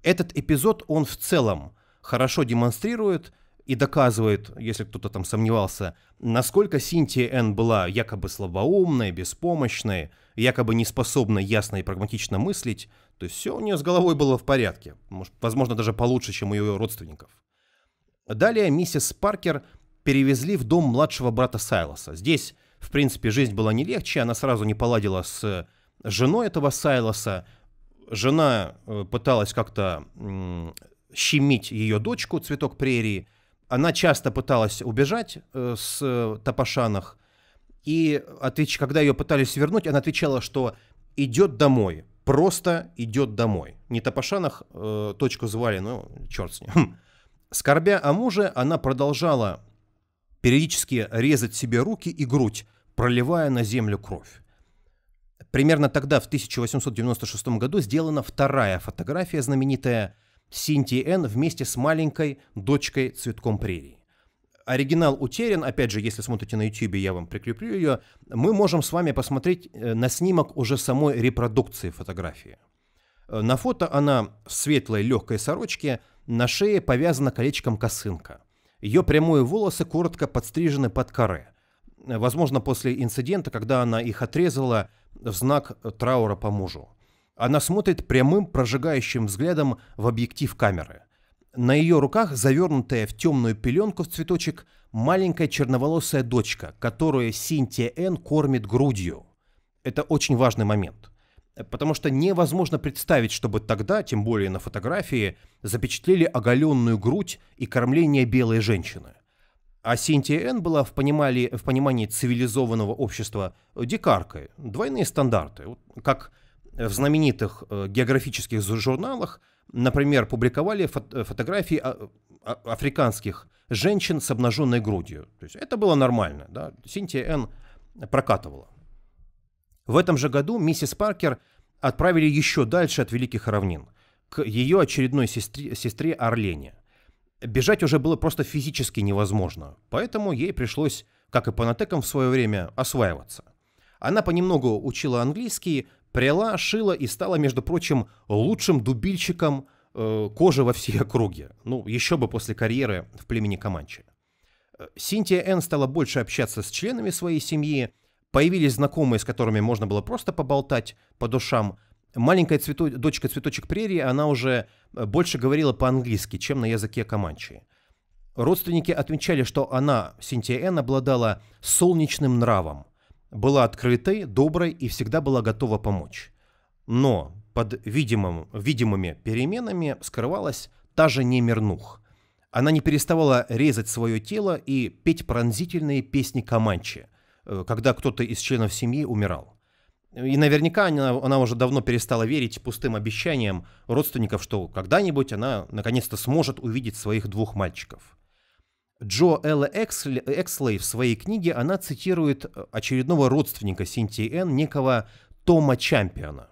Этот эпизод, он в целом хорошо демонстрирует – и доказывает, если кто-то там сомневался, насколько Синтия Н была якобы слабоумной, беспомощной, якобы неспособной ясно и прагматично мыслить, то есть все у нее с головой было в порядке, может, возможно, даже получше, чем у ее родственников. Далее миссис Паркер перевезли в дом младшего брата Сайлоса. Здесь, в принципе, жизнь была не легче, она сразу не поладила с женой этого Сайлоса. Жена э, пыталась как-то щемить ее дочку, цветок прерии, она часто пыталась убежать э, с э, Тапашанах, и отвеч... когда ее пытались вернуть, она отвечала, что идет домой, просто идет домой. Не Тапашанах, э, точку звали, ну черт с ним. Скорбя о муже, она продолжала периодически резать себе руки и грудь, проливая на землю кровь. Примерно тогда, в 1896 году, сделана вторая фотография знаменитая Синтии Энн вместе с маленькой дочкой Цветком Прерии. Оригинал утерян, опять же, если смотрите на YouTube, я вам прикреплю ее. Мы можем с вами посмотреть э, на снимок уже самой репродукции фотографии. Э, на фото она в светлой легкой сорочке, на шее повязана колечком косынка. Ее прямые волосы коротко подстрижены под каре. Возможно, после инцидента, когда она их отрезала в знак траура по мужу. Она смотрит прямым прожигающим взглядом в объектив камеры. На ее руках завернутая в темную пеленку в цветочек маленькая черноволосая дочка, которую Синтия Н кормит грудью. Это очень важный момент. Потому что невозможно представить, чтобы тогда, тем более на фотографии, запечатлели оголенную грудь и кормление белой женщины. А Синтия Н была в понимании, в понимании цивилизованного общества дикаркой. Двойные стандарты. Как в знаменитых э, географических журналах, например, публиковали фото э, фотографии а, а, африканских женщин с обнаженной грудью. То есть это было нормально. Да? Синтия Н прокатывала. В этом же году миссис Паркер отправили еще дальше от Великих Равнин, к ее очередной сестре, сестре Орлене. Бежать уже было просто физически невозможно, поэтому ей пришлось, как и панатекам в свое время, осваиваться. Она понемногу учила английский, Прела шила и стала, между прочим, лучшим дубильщиком э, кожи во всей округе. Ну, еще бы после карьеры в племени Каманчи. Э, Синтия Энн стала больше общаться с членами своей семьи, появились знакомые, с которыми можно было просто поболтать по душам. Маленькая цвето... дочка цветочек прерии, она уже э, больше говорила по-английски, чем на языке Каманчи. Родственники отмечали, что она, Синтия Энн, обладала солнечным нравом – была открытой, доброй и всегда была готова помочь. Но под видимым, видимыми переменами скрывалась та же немирнух. Она не переставала резать свое тело и петь пронзительные песни Каманчи, э, когда кто-то из членов семьи умирал. И наверняка она, она уже давно перестала верить пустым обещаниям родственников, что когда-нибудь она наконец-то сможет увидеть своих двух мальчиков. Джо Элла Экслей в своей книге она цитирует э, очередного родственника Синтии Энн, некого Тома Чампиона.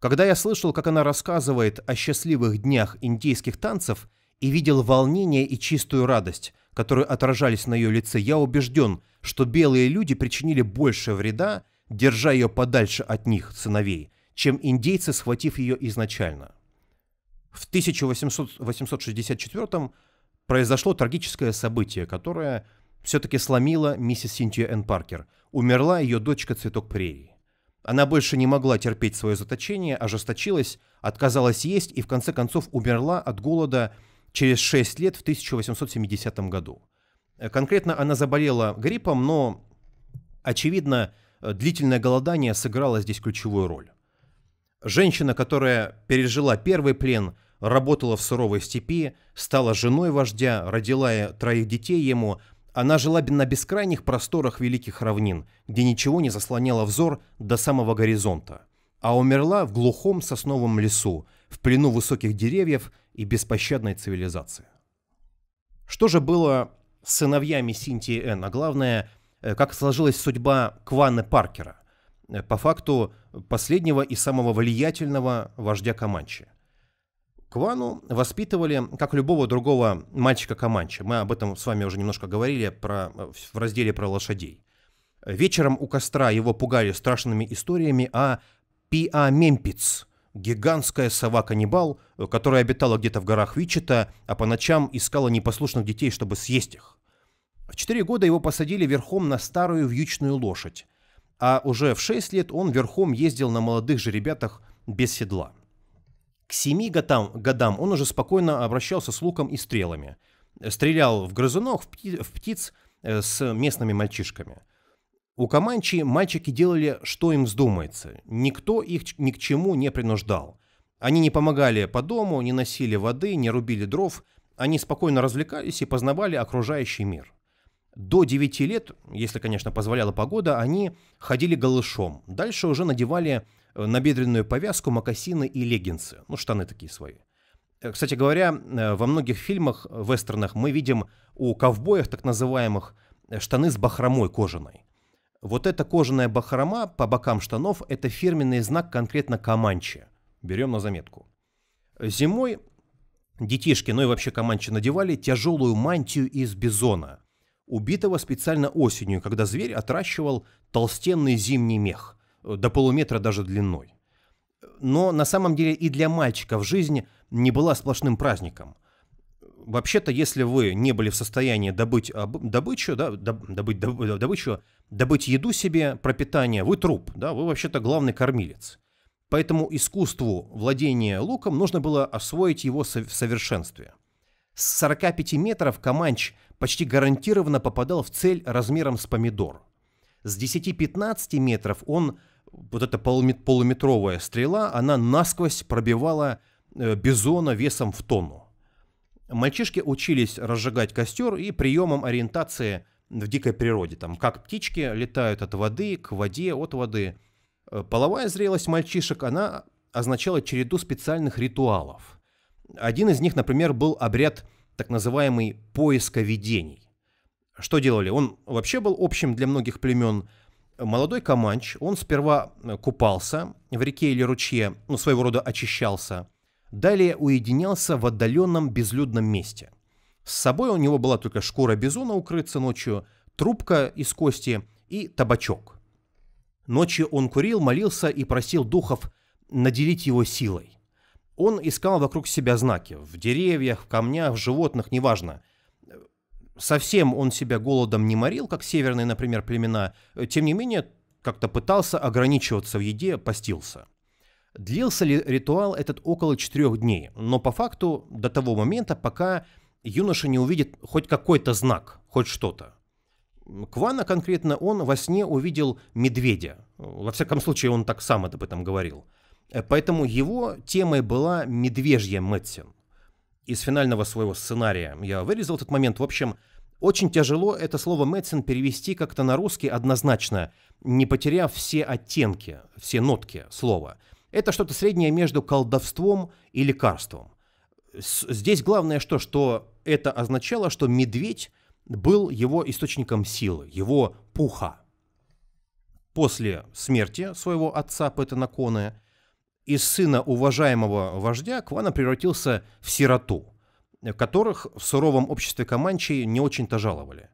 Когда я слышал, как она рассказывает о счастливых днях индейских танцев и видел волнение и чистую радость, которые отражались на ее лице, я убежден, что белые люди причинили больше вреда, держа ее подальше от них, сыновей, чем индейцы, схватив ее изначально. В 1864 произошло трагическое событие, которое все-таки сломило миссис Синтия Энн Паркер. Умерла ее дочка Цветок Прерии. Она больше не могла терпеть свое заточение, ожесточилась, отказалась есть и в конце концов умерла от голода через 6 лет в 1870 году. Э, конкретно она заболела гриппом, но, очевидно, э, длительное голодание сыграло здесь ключевую роль. Женщина, которая пережила первый плен – работала в суровой степи, стала женой вождя, родила троих детей ему. Она жила на бескрайних просторах великих равнин, где ничего не заслоняло взор до самого горизонта. А умерла в глухом сосновом лесу, в плену высоких деревьев и беспощадной цивилизации. Что же было с сыновьями Синтии Энн? а главное, э, как сложилась судьба Кваны Паркера, э, по факту последнего и самого влиятельного вождя Каманчи – Квану воспитывали, как любого другого мальчика Каманчи. Мы об этом с вами уже немножко говорили про, в разделе про лошадей. Вечером у костра его пугали страшными историями о а Пиа-Мемпиц, гигантская сова-каннибал, которая обитала где-то в горах Вичита, а по ночам искала непослушных детей, чтобы съесть их. В четыре года его посадили верхом на старую вьючную лошадь, а уже в шесть лет он верхом ездил на молодых же ребятах без седла. К семи годам, годам он уже спокойно обращался с луком и стрелами. Стрелял в грызунов, в, пти, в птиц э, с местными мальчишками. У Каманчи мальчики делали, что им вздумается. Никто их ни к чему не принуждал. Они не помогали по дому, не носили воды, не рубили дров. Они спокойно развлекались и познавали окружающий мир. До 9 лет, если, конечно, позволяла погода, они ходили голышом. Дальше уже надевали Э, набедренную повязку, мокасины и леггинсы. Ну, штаны такие свои. Э, кстати говоря, э, во многих фильмах, вестернах, мы видим у ковбоев так называемых штаны с бахромой кожаной. Вот эта кожаная бахрома по бокам штанов – это фирменный знак конкретно Каманчи. Берем на заметку. Зимой детишки, ну и вообще Каманчи надевали тяжелую мантию из бизона, убитого специально осенью, когда зверь отращивал толстенный зимний мех до полуметра даже длиной. Но на самом деле и для мальчиков жизнь не была сплошным праздником. Вообще-то, если вы не были в состоянии добыть добычу, да, добыть добычу, добыть еду себе, пропитание, вы труп, да, вы вообще-то главный кормилец. Поэтому искусству владения луком нужно было освоить его в совершенстве. С 45 метров Каманч почти гарантированно попадал в цель размером с помидор. С 10-15 метров он вот эта полуметровая стрела, она насквозь пробивала э, бизона весом в тонну. Мальчишки учились разжигать костер и приемом ориентации в дикой природе, там, как птички летают от воды к воде, от воды. Э, половая зрелость мальчишек, она означала череду специальных ритуалов. Один из них, например, был обряд так называемый поиска видений. Что делали? Он вообще был общим для многих племен, молодой Каманч, он сперва э, купался в реке или ручье, ну, своего рода очищался, далее уединялся в отдаленном безлюдном месте. С собой у него была только шкура бизона укрыться ночью, трубка из кости и табачок. Ночью он курил, молился и просил духов наделить его силой. Он искал вокруг себя знаки – в деревьях, в камнях, в животных, неважно совсем он себя голодом не морил, как северные, например, племена, э, тем не менее как-то пытался ограничиваться в еде, постился. Длился ли ритуал этот около четырех дней, но по факту до того момента, пока юноша не увидит хоть какой-то знак, хоть что-то. Квана конкретно он во сне увидел медведя. Во всяком случае, он так сам об этом говорил. Э, поэтому его темой была медвежья Мэтсин из финального своего сценария. Я вырезал этот момент. В общем, очень тяжело это слово «медсин» перевести как-то на русский однозначно, не потеряв все оттенки, все нотки слова. Это что-то среднее между колдовством и лекарством. здесь главное что, что это означало, что медведь был его источником силы, его пуха. После смерти своего отца Пэта Наконе из сына уважаемого вождя Квана превратился в сироту, которых в суровом обществе Каманчи не очень-то жаловали.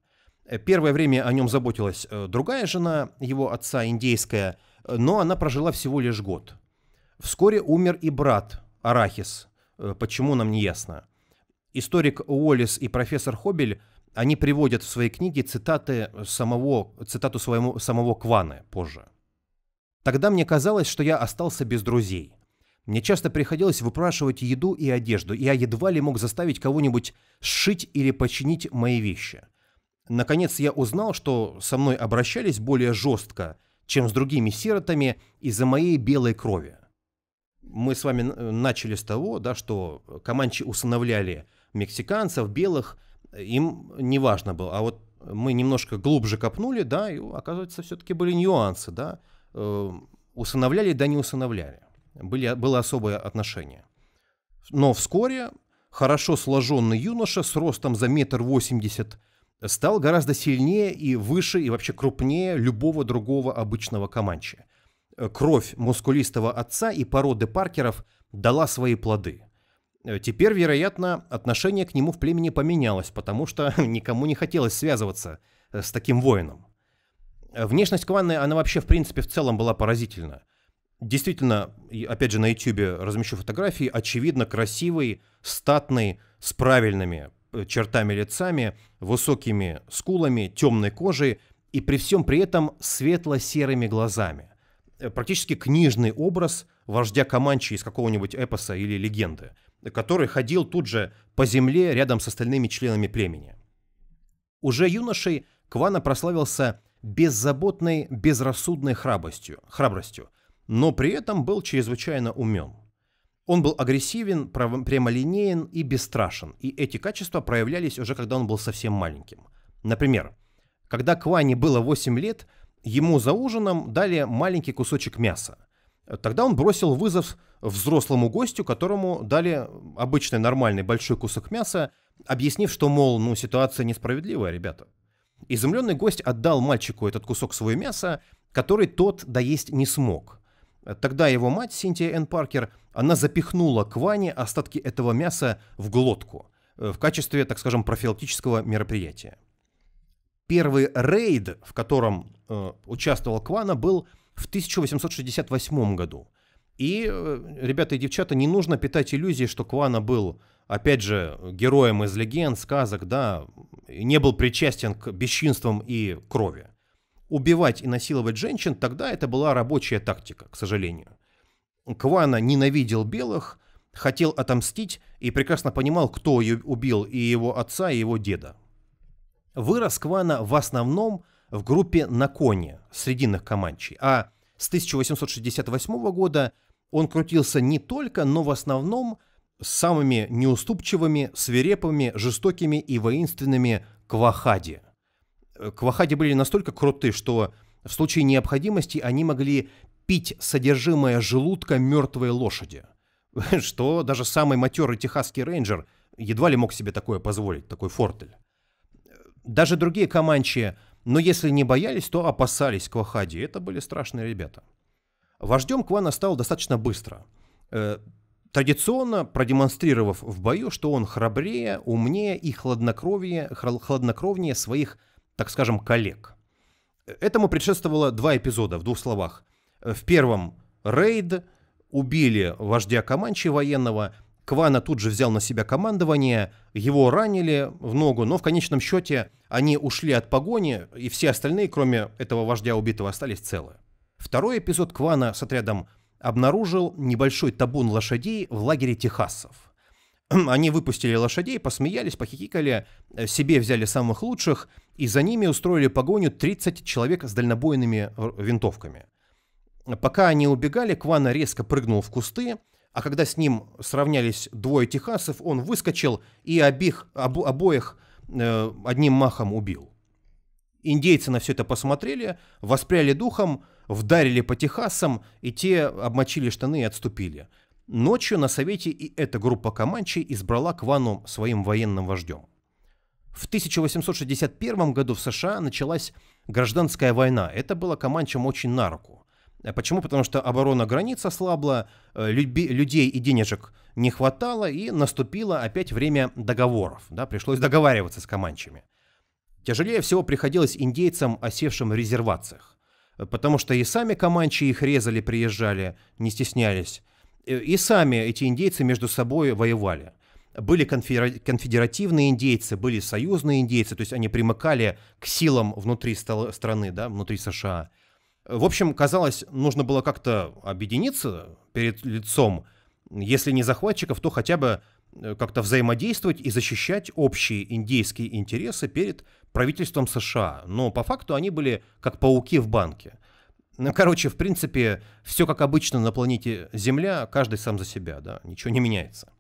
Первое время о нем заботилась э, другая жена его отца, индейская, но она прожила всего лишь год. Вскоре умер и брат Арахис, э, почему нам не ясно. Историк Уоллес и профессор Хобель они приводят в своей книге цитаты самого, цитату своему, самого Кваны позже – Тогда мне казалось, что я остался без друзей. Мне часто приходилось выпрашивать еду и одежду, и я едва ли мог заставить кого-нибудь сшить или починить мои вещи. Наконец я узнал, что со мной обращались более жестко, чем с другими сиротами из-за моей белой крови. Мы с вами э, начали с того, да, что команчи усыновляли мексиканцев, белых, им не важно было. А вот мы немножко глубже копнули, да, и оказывается, все-таки были нюансы, да. Э, усыновляли, да не усыновляли. Были, было особое отношение. Но вскоре хорошо сложенный юноша с ростом за метр восемьдесят стал гораздо сильнее и выше, и вообще крупнее любого другого обычного команчи. Э, кровь мускулистого отца и породы паркеров дала свои плоды. Э, теперь, вероятно, отношение к нему в племени поменялось, потому что никому не хотелось связываться с таким воином. Э, внешность Кванны, она вообще, в принципе, в целом была поразительна. Действительно, опять же, на YouTube размещу фотографии, очевидно, красивый, статный, с правильными э, чертами лицами, высокими скулами, темной кожей и при всем при этом светло-серыми глазами. Э, практически книжный образ вождя Каманчи из какого-нибудь эпоса или легенды, который ходил тут же по земле рядом с остальными членами племени. Уже юношей Квана прославился – беззаботной, безрассудной храбростью, храбростью, но при этом был чрезвычайно умен. Он был агрессивен, прямолинеен и бесстрашен, и эти качества проявлялись уже когда он был совсем маленьким. Например, когда Кване было 8 лет, ему за ужином дали маленький кусочек мяса. Тогда он бросил вызов взрослому гостю, которому дали обычный нормальный большой кусок мяса, объяснив, что, мол, ну ситуация несправедливая, ребята. Изумленный гость отдал мальчику этот кусок своего мяса, который тот доесть не смог. Тогда его мать, Синтия Энн Паркер, она запихнула к Ване остатки этого мяса в глотку э, в качестве, так скажем, профилактического мероприятия. Первый рейд, в котором э, участвовал Квана, был в 1868 году. И, э, ребята и девчата, не нужно питать иллюзии, что Квана был опять же, героем из легенд, сказок, да, не был причастен к бесчинствам и крови. Убивать и насиловать женщин тогда это была рабочая тактика, к сожалению. Квана ненавидел белых, хотел отомстить и прекрасно понимал, кто ее убил, и его отца, и его деда. Вырос Квана в основном в группе на коне срединных команчей, а с 1868 года он крутился не только, но в основном – с самыми неуступчивыми, свирепыми, жестокими и воинственными квахади. Э, квахади были настолько круты, что в случае необходимости они могли пить содержимое желудка мертвой лошади. Что даже самый матерый техасский рейнджер едва ли мог себе такое позволить, такой фортель. Даже другие команчи, но если не боялись, то опасались Квахади. Это были страшные ребята. Вождем Квана стал достаточно быстро. Э, Традиционно продемонстрировав в бою, что он храбрее, умнее и хладнокровнее, хладнокровнее своих, так скажем, коллег. Этому предшествовало два эпизода в двух словах. В первом рейд убили вождя Каманчи военного, Квана тут же взял на себя командование, его ранили в ногу, но в конечном счете они ушли от погони, и все остальные, кроме этого вождя убитого, остались целы. Второй эпизод Квана с отрядом обнаружил небольшой табун лошадей в лагере техасов. Они выпустили лошадей, посмеялись, похихикали, э, себе взяли самых лучших, и за ними устроили погоню 30 человек с дальнобойными э, винтовками. Пока они убегали, Квана резко прыгнул в кусты, а когда с ним сравнялись двое техасов, он выскочил и обих, обо, обоих э, одним махом убил. Индейцы на все это посмотрели, воспряли духом, вдарили по Техасам, и те обмочили штаны и отступили. Ночью на совете и эта группа Каманчи избрала Квану своим военным вождем. В 1861 году в США началась гражданская война. Это было Каманчам очень на руку. А почему? Потому что оборона границ ослабла, э, людей и денежек не хватало, и наступило опять время договоров. Да, пришлось договариваться с Команчами. Тяжелее всего приходилось индейцам, осевшим в резервациях потому что и сами команчи их резали, приезжали, не стеснялись, э, и сами эти индейцы между собой воевали. Были конфедеративные индейцы, были союзные индейцы, то есть они примыкали к силам внутри страны, да, внутри США. В общем, казалось, нужно было как-то объединиться перед лицом, если не захватчиков, то хотя бы э, как-то взаимодействовать и защищать общие индейские интересы перед правительством США, но по факту они были как пауки в банке. Ну, короче, в принципе, все как обычно на планете Земля, каждый сам за себя, да, ничего не меняется.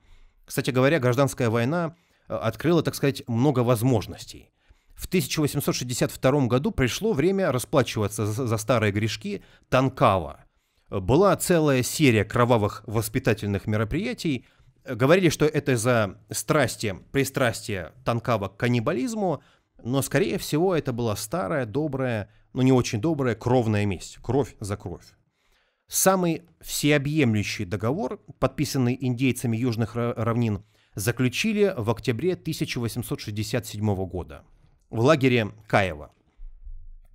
Кстати говоря, гражданская война э, открыла, так сказать, много возможностей. В 1862 году пришло время расплачиваться за старые грешки Танкава. Была целая серия кровавых воспитательных мероприятий. Говорили, что это за страсти, пристрастие Танкава к каннибализму – но, скорее всего, это была старая, добрая, но ну, не очень добрая кровная месть. Кровь за кровь. Самый всеобъемлющий договор, подписанный индейцами южных равнин, заключили в октябре 1867 года в лагере Каева.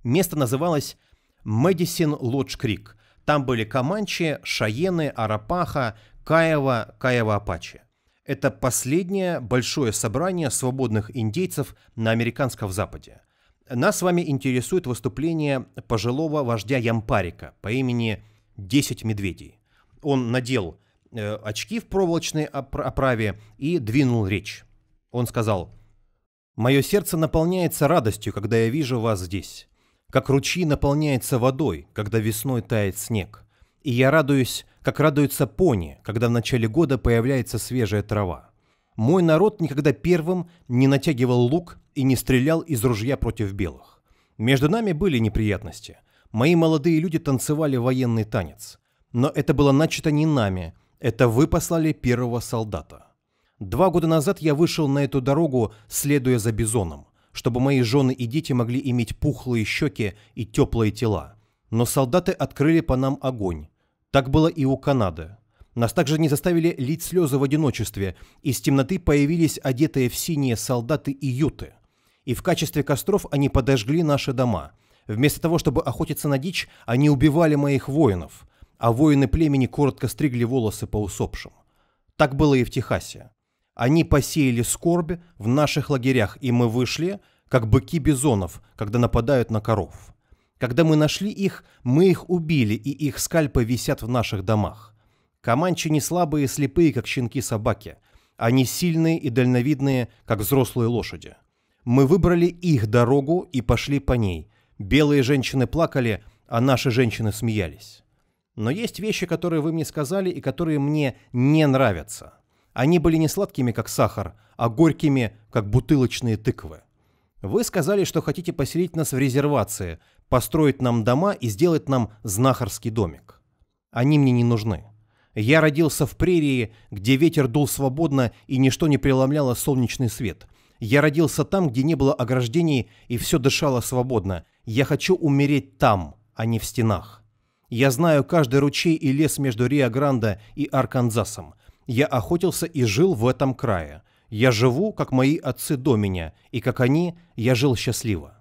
Место называлось Медисин Лодж Крик. Там были Каманчи, Шаены, Арапаха, Каева, Каева-Апачи. Это последнее большое собрание свободных индейцев на американском Западе. Нас с вами интересует выступление пожилого вождя Ямпарика по имени 10 медведей. Он надел э, очки в проволочной оправе и двинул речь. Он сказал, «Мое сердце наполняется радостью, когда я вижу вас здесь, как ручьи наполняются водой, когда весной тает снег, и я радуюсь как радуются пони, когда в начале года появляется свежая трава. Мой народ никогда первым не натягивал лук и не стрелял из ружья против белых. Между нами были неприятности. Мои молодые люди танцевали военный танец. Но это было начато не нами, это вы послали первого солдата. Два года назад я вышел на эту дорогу, следуя за бизоном, чтобы мои жены и дети могли иметь пухлые щеки и теплые тела. Но солдаты открыли по нам огонь, так было и у Канады. Нас также не заставили лить слезы в одиночестве. Из темноты появились одетые в синие солдаты и юты. И в качестве костров они подожгли наши дома. Вместо того, чтобы охотиться на дичь, они убивали моих воинов. А воины племени коротко стригли волосы по усопшим. Так было и в Техасе. Они посеяли скорбь в наших лагерях, и мы вышли, как быки бизонов, когда нападают на коров. Когда мы нашли их, мы их убили, и их скальпы висят в наших домах. Команчи не слабые и слепые, как щенки-собаки. Они сильные и дальновидные, как взрослые лошади. Мы выбрали их дорогу и пошли по ней. Белые женщины плакали, а наши женщины смеялись. Но есть вещи, которые вы мне сказали и которые мне не нравятся. Они были не сладкими, как сахар, а горькими, как бутылочные тыквы. Вы сказали, что хотите поселить нас в резервации, построить нам дома и сделать нам знахарский домик. Они мне не нужны. Я родился в прерии, где ветер дул свободно и ничто не преломляло солнечный свет. Я родился там, где не было ограждений и все дышало свободно. Я хочу умереть там, а не в стенах. Я знаю каждый ручей и лес между Рио-Гранде и Арканзасом. Я охотился и жил в этом крае. Я живу, как мои отцы до меня, и как они, я жил счастливо.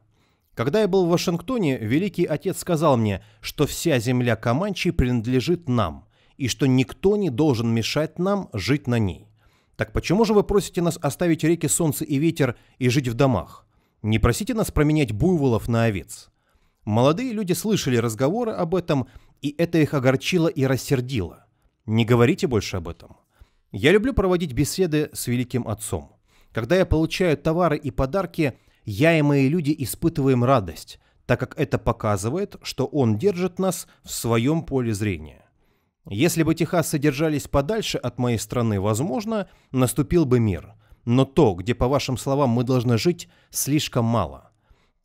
Когда я был в Вашингтоне, Великий Отец сказал мне, что вся земля Каманчи принадлежит нам, и что никто не должен мешать нам жить на ней. Так почему же вы просите нас оставить реки Солнце и Ветер и жить в домах? Не просите нас променять буйволов на овец. Молодые люди слышали разговоры об этом, и это их огорчило и рассердило. Не говорите больше об этом. Я люблю проводить беседы с Великим Отцом. Когда я получаю товары и подарки – я и мои люди испытываем радость, так как это показывает, что он держит нас в своем поле зрения. Если бы техасы держались подальше от моей страны, возможно, наступил бы мир. Но то, где, по вашим словам, мы должны жить, слишком мало.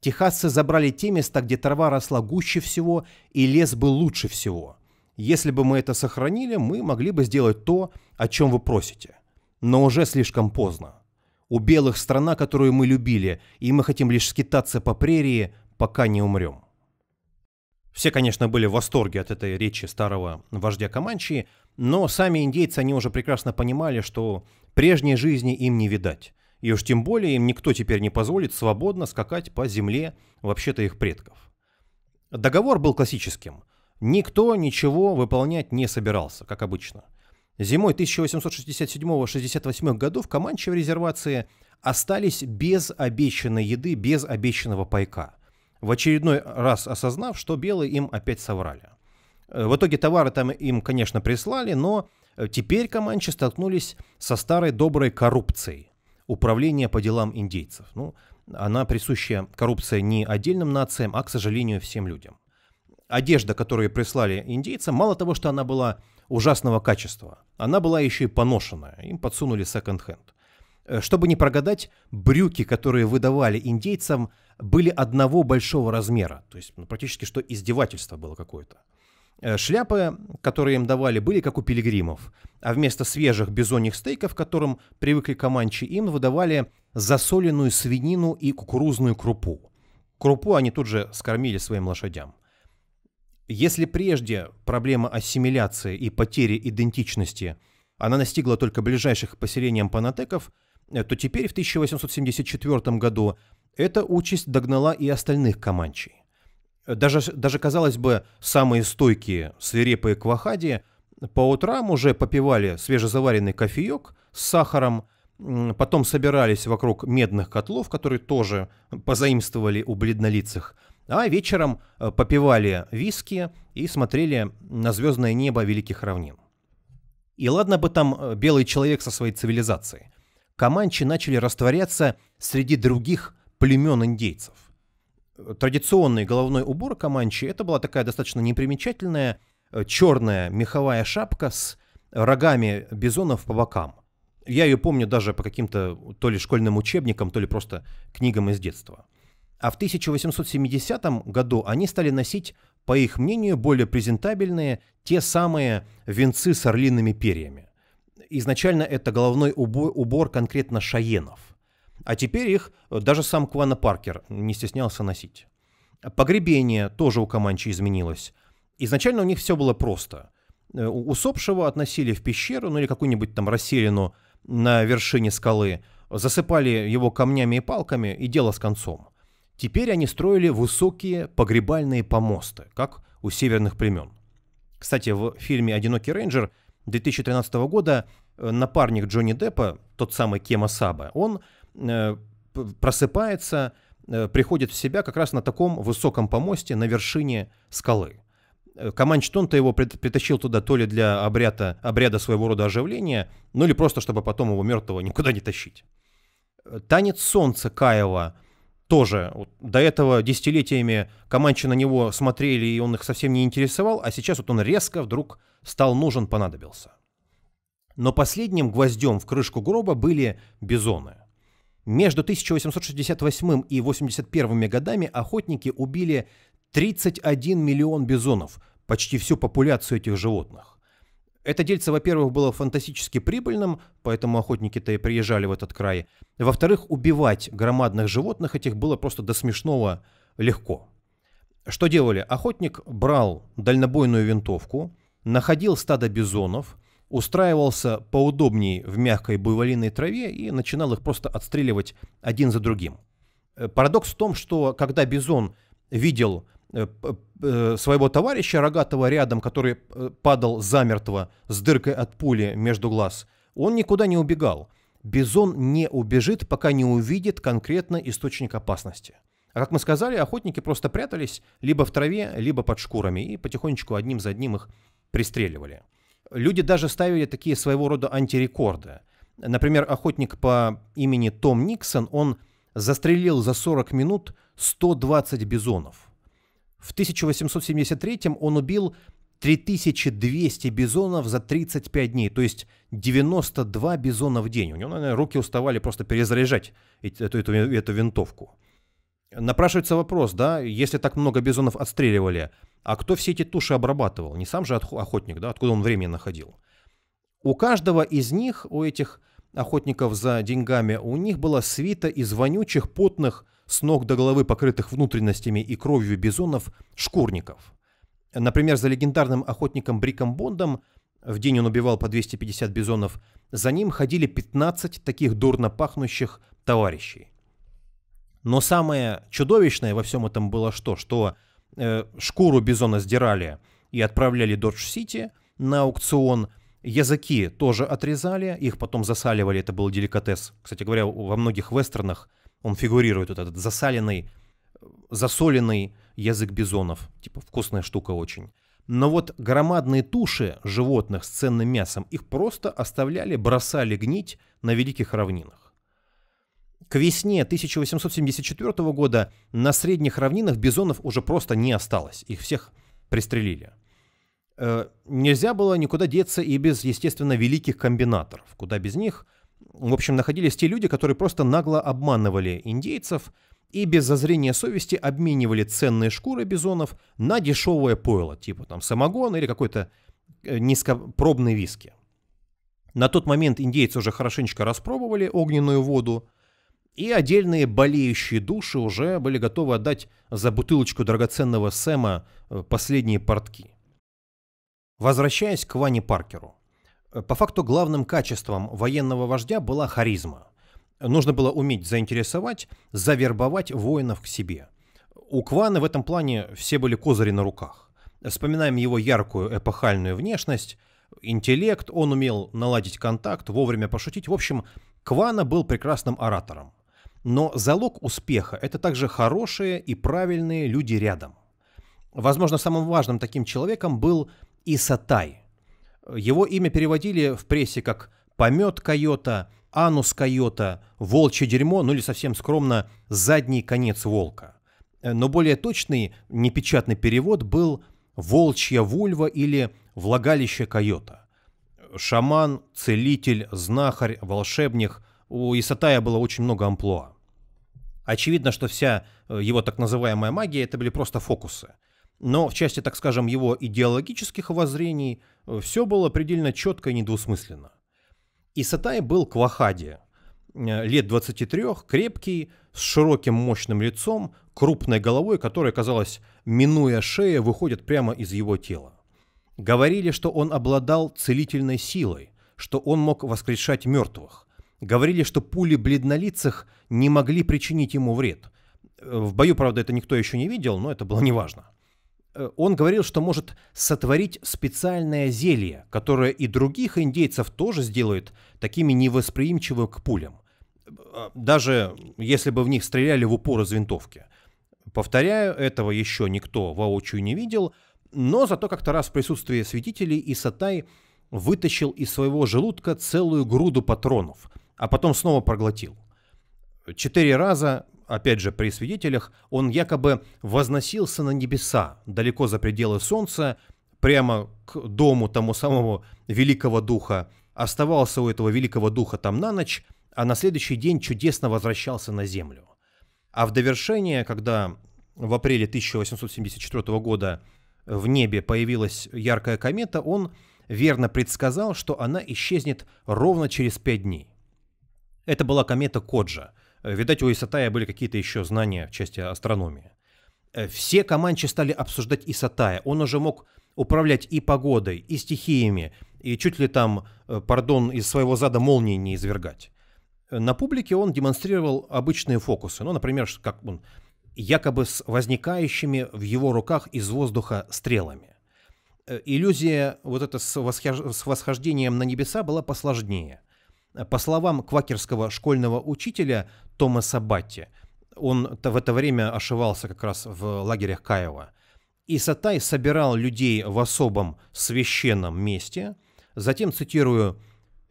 Техасцы забрали те места, где трава росла гуще всего и лес был лучше всего. Если бы мы это сохранили, мы могли бы сделать то, о чем вы просите. Но уже слишком поздно. У белых страна, которую мы любили, и мы хотим лишь скитаться по прерии, пока не умрем. Все, конечно, были в восторге от этой речи старого вождя Каманчи, но сами индейцы, они уже прекрасно понимали, что прежней жизни им не видать. И уж тем более им никто теперь не позволит свободно скакать по земле вообще-то их предков. Договор был классическим. Никто ничего выполнять не собирался, как обычно. Зимой 1867-68 годов Каманчи в резервации остались без обещанной еды, без обещанного пайка, в очередной раз осознав, что белые им опять соврали. Э, в итоге товары там им, конечно, прислали, но э, теперь команчи столкнулись со старой доброй коррупцией управления по делам индейцев. Ну, она присущая коррупция не отдельным нациям, а, к сожалению, всем людям. Одежда, которую прислали индейцам, мало того, что она была ужасного качества. Она была еще и поношенная, им подсунули секонд-хенд. Э, чтобы не прогадать, брюки, которые выдавали индейцам, были одного большого размера, то есть ну, практически что издевательство было какое-то. Э, шляпы, которые им давали, были как у пилигримов, а вместо свежих бизоньих стейков, которым привыкли команчи, им выдавали засоленную свинину и кукурузную крупу. Крупу они тут же скормили своим лошадям. Если прежде проблема ассимиляции и потери идентичности она настигла только ближайших к поселениям панатеков, э, то теперь в 1874 году эта участь догнала и остальных команчей. Даже, даже казалось бы, самые стойкие, свирепые квахади по утрам уже попивали свежезаваренный кофеек с сахаром, потом собирались вокруг медных котлов, которые тоже позаимствовали у бледнолицых – а вечером э, попивали виски и смотрели на звездное небо Великих Равнин. И ладно бы там э, белый человек со своей цивилизацией. Команчи начали растворяться среди других племен индейцев. Традиционный головной убор команчи – это была такая достаточно непримечательная э, черная меховая шапка с рогами бизонов по бокам. Я ее помню даже по каким-то то ли школьным учебникам, то ли просто книгам из детства. А в 1870 году они стали носить, по их мнению, более презентабельные те самые венцы с орлиными перьями. Изначально это головной убор, убор конкретно шаенов. А теперь их даже сам Квана Паркер не стеснялся носить. Погребение тоже у Каманчи изменилось. Изначально у них все было просто. Э, усопшего относили в пещеру, ну или какую-нибудь там расселину на вершине скалы, засыпали его камнями и палками, и дело с концом. Теперь они строили высокие погребальные помосты, как у северных племен. Кстати, в фильме «Одинокий рейнджер» 2013 года э, напарник Джонни Деппа, тот самый Кема Саба, он э, просыпается, э, приходит в себя как раз на таком высоком помосте на вершине скалы. Команч Тонта его притащил туда то ли для обряда, обряда своего рода оживления, ну или просто чтобы потом его мертвого никуда не тащить. Танец солнца Каева тоже вот, до этого десятилетиями Каманчи на него смотрели, и он их совсем не интересовал, а сейчас вот он резко вдруг стал нужен, понадобился. Но последним гвоздем в крышку гроба были бизоны. Между 1868 и 81 годами охотники убили 31 миллион бизонов, почти всю популяцию этих животных. Это дельце, во-первых, было фантастически прибыльным, поэтому охотники-то и приезжали в этот край. Во-вторых, убивать громадных животных этих было просто до смешного легко. Что делали? Охотник брал дальнобойную винтовку, находил стадо бизонов, устраивался поудобнее в мягкой буйволиной траве и начинал их просто отстреливать один за другим. Э, парадокс в том, что когда бизон видел Э, э, своего товарища рогатого рядом, который э, падал замертво с дыркой от пули между глаз, он никуда не убегал. Бизон не убежит, пока не увидит конкретно источник опасности. А как мы сказали, охотники просто прятались либо в траве, либо под шкурами и потихонечку одним за одним их пристреливали. Люди даже ставили такие своего рода антирекорды. Например, охотник по имени Том Никсон, он застрелил за 40 минут 120 бизонов. В 1873 он убил 3200 бизонов за 35 дней, то есть 92 бизона в день. У него, наверное, руки уставали просто перезаряжать эту, эту, эту винтовку. Напрашивается вопрос, да, если так много бизонов отстреливали, а кто все эти туши обрабатывал? Не сам же охотник, да, откуда он время находил? У каждого из них, у этих охотников за деньгами, у них была свита из вонючих, потных, с ног до головы покрытых внутренностями и кровью бизонов, шкурников. Например, за легендарным охотником Бриком Бондом, в день он убивал по 250 бизонов, за ним ходили 15 таких дурно пахнущих товарищей. Но самое чудовищное во всем этом было что? Что э, шкуру бизона сдирали и отправляли Додж-Сити на аукцион – Языки тоже отрезали, их потом засаливали, это был деликатес. Кстати говоря, во многих вестернах он фигурирует, вот этот засаленный, засоленный язык бизонов. Типа вкусная штука очень. Но вот громадные туши животных с ценным мясом их просто оставляли, бросали гнить на великих равнинах. К весне 1874 года на средних равнинах бизонов уже просто не осталось, их всех пристрелили. Э, нельзя было никуда деться и без, естественно, великих комбинаторов. Куда без них? в общем, находились те люди, которые просто нагло обманывали индейцев и без зазрения совести обменивали ценные шкуры бизонов на дешевое пойло, типа там самогон или какой-то э, низкопробный виски. На тот момент индейцы уже хорошенечко распробовали огненную воду, и отдельные болеющие души уже были готовы отдать за бутылочку драгоценного Сэма э, последние портки. Возвращаясь к Ване Паркеру. По факту главным качеством военного вождя была харизма. Нужно было уметь заинтересовать, завербовать воинов к себе. У Кваны в этом плане все были козыри на руках. Вспоминаем его яркую эпохальную внешность, интеллект, он умел наладить контакт, вовремя пошутить. В общем, Квана был прекрасным оратором. Но залог успеха – это также хорошие и правильные люди рядом. Возможно, самым важным таким человеком был Исатай – его имя переводили в прессе как «помет койота», «анус койота», «волчье дерьмо», ну или совсем скромно «задний конец волка». Э, но более точный непечатный перевод был «волчья вульва» или «влагалище койота». Шаман, целитель, знахарь, волшебник. У Исатая было очень много амплуа. Очевидно, что вся э, его так называемая магия – это были просто фокусы. Но в части, так скажем, его идеологических воззрений э, все было предельно четко и недвусмысленно. И Сатай был к Вахаде, э, лет 23, крепкий, с широким мощным лицом, крупной головой, которая, казалось, минуя шея, выходит прямо из его тела. Говорили, что он обладал целительной силой, что он мог воскрешать мертвых. Говорили, что пули бледнолицых не могли причинить ему вред. Э, в бою, правда, это никто еще не видел, но это было неважно. Э, он говорил, что может сотворить специальное зелье, которое и других индейцев тоже сделает такими невосприимчивыми к пулям, э, даже если бы в них стреляли в упор из винтовки. Повторяю, этого еще никто воочию не видел, но зато как-то раз в присутствии свидетелей Исатай вытащил из своего желудка целую груду патронов, а потом снова проглотил. Четыре раза опять же, при свидетелях, он якобы возносился на небеса, далеко за пределы солнца, прямо к дому тому самого великого духа, оставался у этого великого духа там на ночь, а на следующий день чудесно возвращался на землю. А в довершение, когда в апреле 1874 года в небе появилась яркая комета, он верно предсказал, что она исчезнет ровно через пять дней. Это была комета Коджа – Э, видать, у Исатая были какие-то еще знания в части астрономии. Э, все команчи стали обсуждать Исатая. Он уже мог управлять и погодой, и стихиями, и чуть ли там, э, пардон, из своего зада молнии не извергать. На публике он демонстрировал обычные фокусы. Ну, например, как он якобы с возникающими в его руках из воздуха стрелами. Иллюзия вот эта с, восхождением на небеса была посложнее. По словам квакерского школьного учителя, Томаса Батти. Он в это время ошивался как раз в лагерях Каева. И Сатай собирал людей в особом священном месте, затем, цитирую,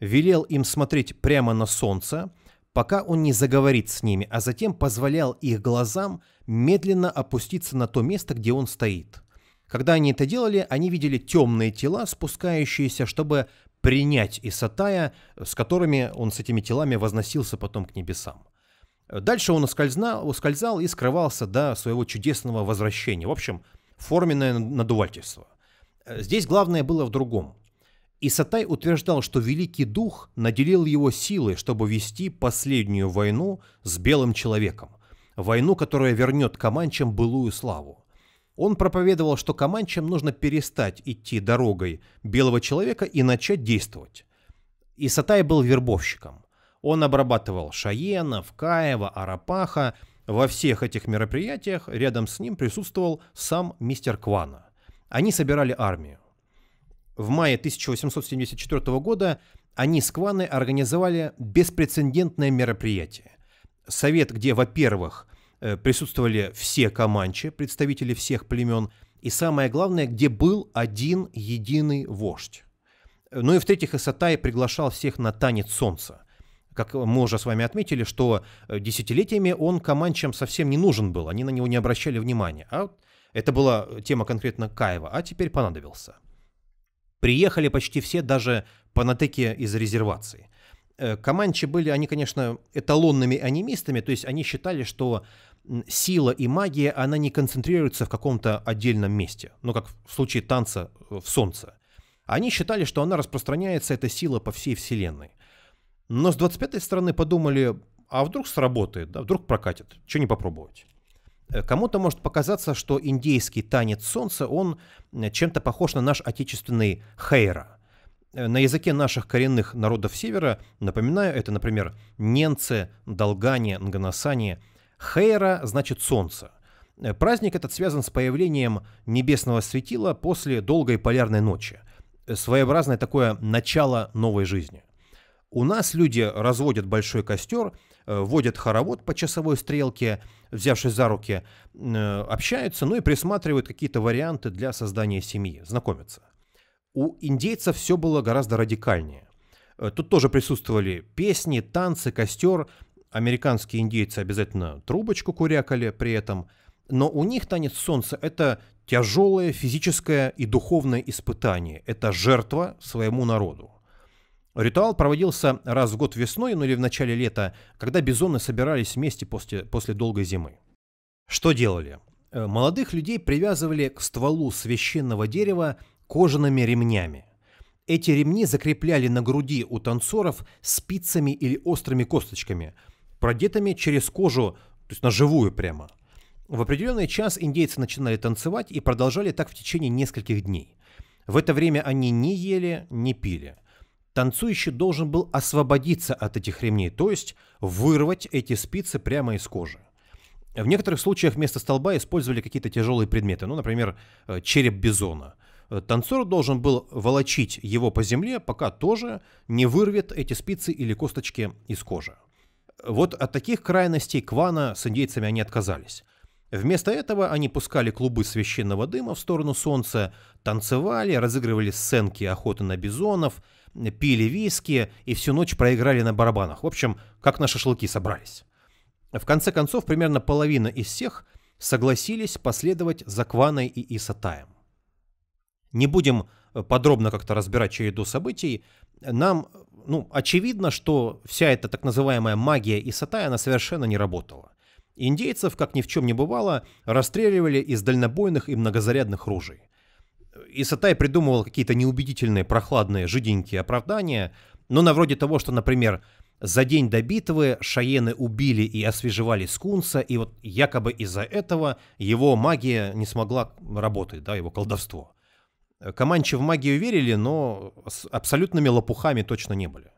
«велел им смотреть прямо на солнце, пока он не заговорит с ними, а затем позволял их глазам медленно опуститься на то место, где он стоит». Когда они это делали, они видели темные тела, спускающиеся, чтобы принять Исатая, с которыми он с этими телами возносился потом к небесам. Дальше он ускользнал, ускользал и скрывался до своего чудесного возвращения. В общем, форменное надувательство. Э, здесь главное было в другом. И Сатай утверждал, что Великий Дух наделил его силой, чтобы вести последнюю войну с белым человеком. Войну, которая вернет Каманчам былую славу. Он проповедовал, что Каманчам нужно перестать идти дорогой белого человека и начать действовать. И Сатай был вербовщиком. Он обрабатывал Шаена, Вкаева, Арапаха. Во всех этих мероприятиях рядом с ним присутствовал сам мистер Квана. Они собирали армию. В мае 1874 года они с Кваной организовали беспрецедентное мероприятие. Совет, где, во-первых, э, присутствовали все команчи, представители всех племен, и самое главное, где был один единый вождь. Ну и в-третьих, Исатай приглашал всех на танец солнца как мы уже с вами отметили, что э, десятилетиями он команчам совсем не нужен был, они на него не обращали внимания. А это была тема конкретно Каева, а теперь понадобился. Приехали почти все, даже панатеки из резервации. Э, Команчи были, они, конечно, эталонными анимистами, то есть они считали, что сила и магия, она не концентрируется в каком-то отдельном месте, ну как в случае танца э, в солнце. Они считали, что она распространяется, эта сила, по всей вселенной. Но с 25-й стороны подумали, а вдруг сработает, да, вдруг прокатит, что не попробовать. Э, кому-то может показаться, что индейский танец солнца, он э, чем-то похож на наш отечественный хейра. Э, на языке наших коренных народов севера, напоминаю, это, например, ненцы, долгане, Нганасане, Хейра значит солнце. Праздник этот связан с появлением небесного светила после долгой полярной ночи. Своеобразное такое начало новой жизни – у нас люди разводят большой костер, э, водят хоровод по часовой стрелке, взявшись за руки, э, общаются, ну и присматривают какие-то варианты для создания семьи, знакомятся. У индейцев все было гораздо радикальнее. Э, тут тоже присутствовали песни, танцы, костер. Американские индейцы обязательно трубочку курякали при этом. Но у них танец солнца – это тяжелое физическое и духовное испытание. Это жертва своему народу. Ритуал проводился раз в год весной, ну или в начале лета, когда бизоны собирались вместе после, после долгой зимы. Что делали? Э, молодых людей привязывали к стволу священного дерева кожаными ремнями. Эти ремни закрепляли на груди у танцоров спицами или острыми косточками, продетыми через кожу, то есть на живую прямо. В определенный час индейцы начинали танцевать и продолжали так в течение нескольких дней. В это время они не ели, не пили – танцующий должен был освободиться от этих ремней, то есть вырвать эти спицы прямо из кожи. В некоторых случаях вместо столба использовали какие-то тяжелые предметы, ну, например, э, череп бизона. Э, танцор должен был волочить его по земле, пока тоже не вырвет эти спицы или косточки из кожи. Вот от таких крайностей Квана с индейцами они отказались. Вместо этого они пускали клубы священного дыма в сторону солнца, танцевали, разыгрывали сценки охоты на бизонов – пили виски и всю ночь проиграли на барабанах. В общем, как на шашлыки собрались. В конце концов, примерно половина из всех согласились последовать за Кваной и Исатаем. Не будем э, подробно как-то разбирать череду событий. Нам ну, очевидно, что вся эта так называемая магия Исатая, она совершенно не работала. Индейцев, как ни в чем не бывало, расстреливали из дальнобойных и многозарядных ружей. И Сатай придумывал какие-то неубедительные, прохладные, жиденькие оправдания, но на вроде того, что, например, за день до битвы шаены убили и освежевали скунса, и вот якобы из-за этого его магия не смогла работать, да, его колдовство. Команчи в магию верили, но с абсолютными лопухами точно не были.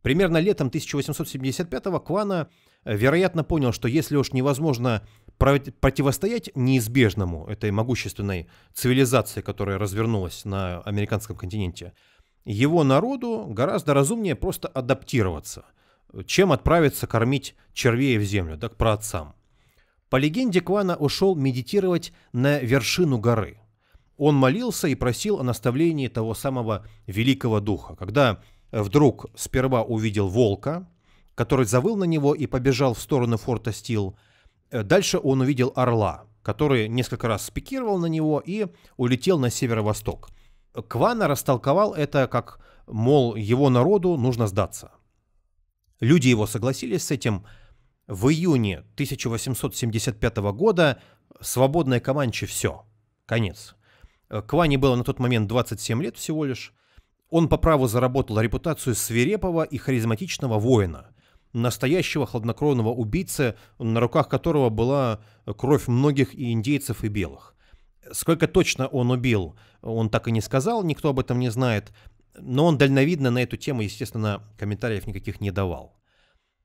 Примерно летом 1875-го Квана, э, вероятно, понял, что если уж невозможно противостоять неизбежному, этой могущественной цивилизации, которая развернулась на американском континенте, его народу гораздо разумнее просто адаптироваться, чем отправиться кормить червей в землю, так про отцам. По легенде, Квана ушел медитировать на вершину горы. Он молился и просил о наставлении того самого великого духа. Когда вдруг сперва увидел волка, который завыл на него и побежал в сторону форта Стил, Э, дальше он увидел орла, который несколько раз спикировал на него и улетел на северо-восток. Квана растолковал это как, мол, его народу нужно сдаться. Люди его согласились с этим. В июне 1875 года свободная Команче все. Конец. Э, Кване было на тот момент 27 лет всего лишь. Он по праву заработал репутацию свирепого и харизматичного воина, настоящего хладнокровного убийцы, на руках которого была кровь многих и индейцев, и белых. Сколько точно он убил, он так и не сказал, никто об этом не знает, но он дальновидно на эту тему, естественно, комментариев никаких не давал.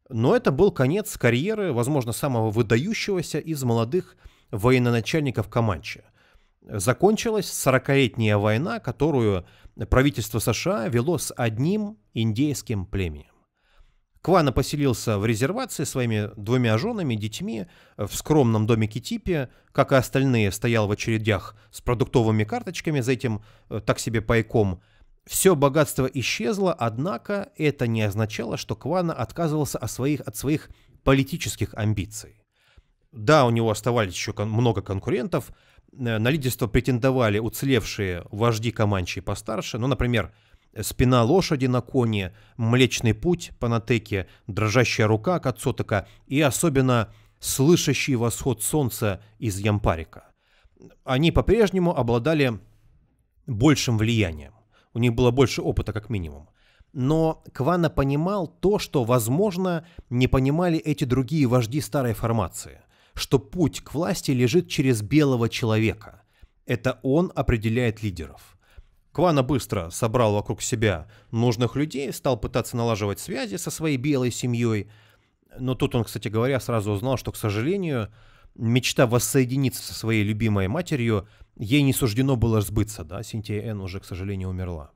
Но это был конец карьеры, возможно, самого выдающегося из молодых военачальников Каманчи. Закончилась 40-летняя война, которую правительство США вело с одним индейским племенем. Квана поселился в резервации своими двумя женами, и детьми, э, в скромном домике Типе, как и остальные, стоял в очередях с продуктовыми карточками за этим так себе пайком. Все богатство исчезло, однако это не означало, что Квана отказывался от своих, от своих политических амбиций. Да, у него оставались еще много конкурентов, э, на лидерство претендовали уцелевшие вожди Команчи постарше, ну, например, спина лошади на коне, Млечный путь, Панатеки, дрожащая рука Кацотока и особенно слышащий восход солнца из Ямпарика. Они по-прежнему обладали большим влиянием. У них было больше опыта, как минимум. Но Квана понимал то, что, возможно, не понимали эти другие вожди старой формации, что путь к власти лежит через белого человека. Это он определяет лидеров. Квана быстро собрал вокруг себя нужных людей, стал пытаться налаживать связи со своей белой семьей. Но тут он, кстати говоря, сразу узнал, что, к сожалению, мечта воссоединиться со своей любимой матерью, ей не суждено было сбыться, да, Синтия Эн уже, к сожалению, умерла.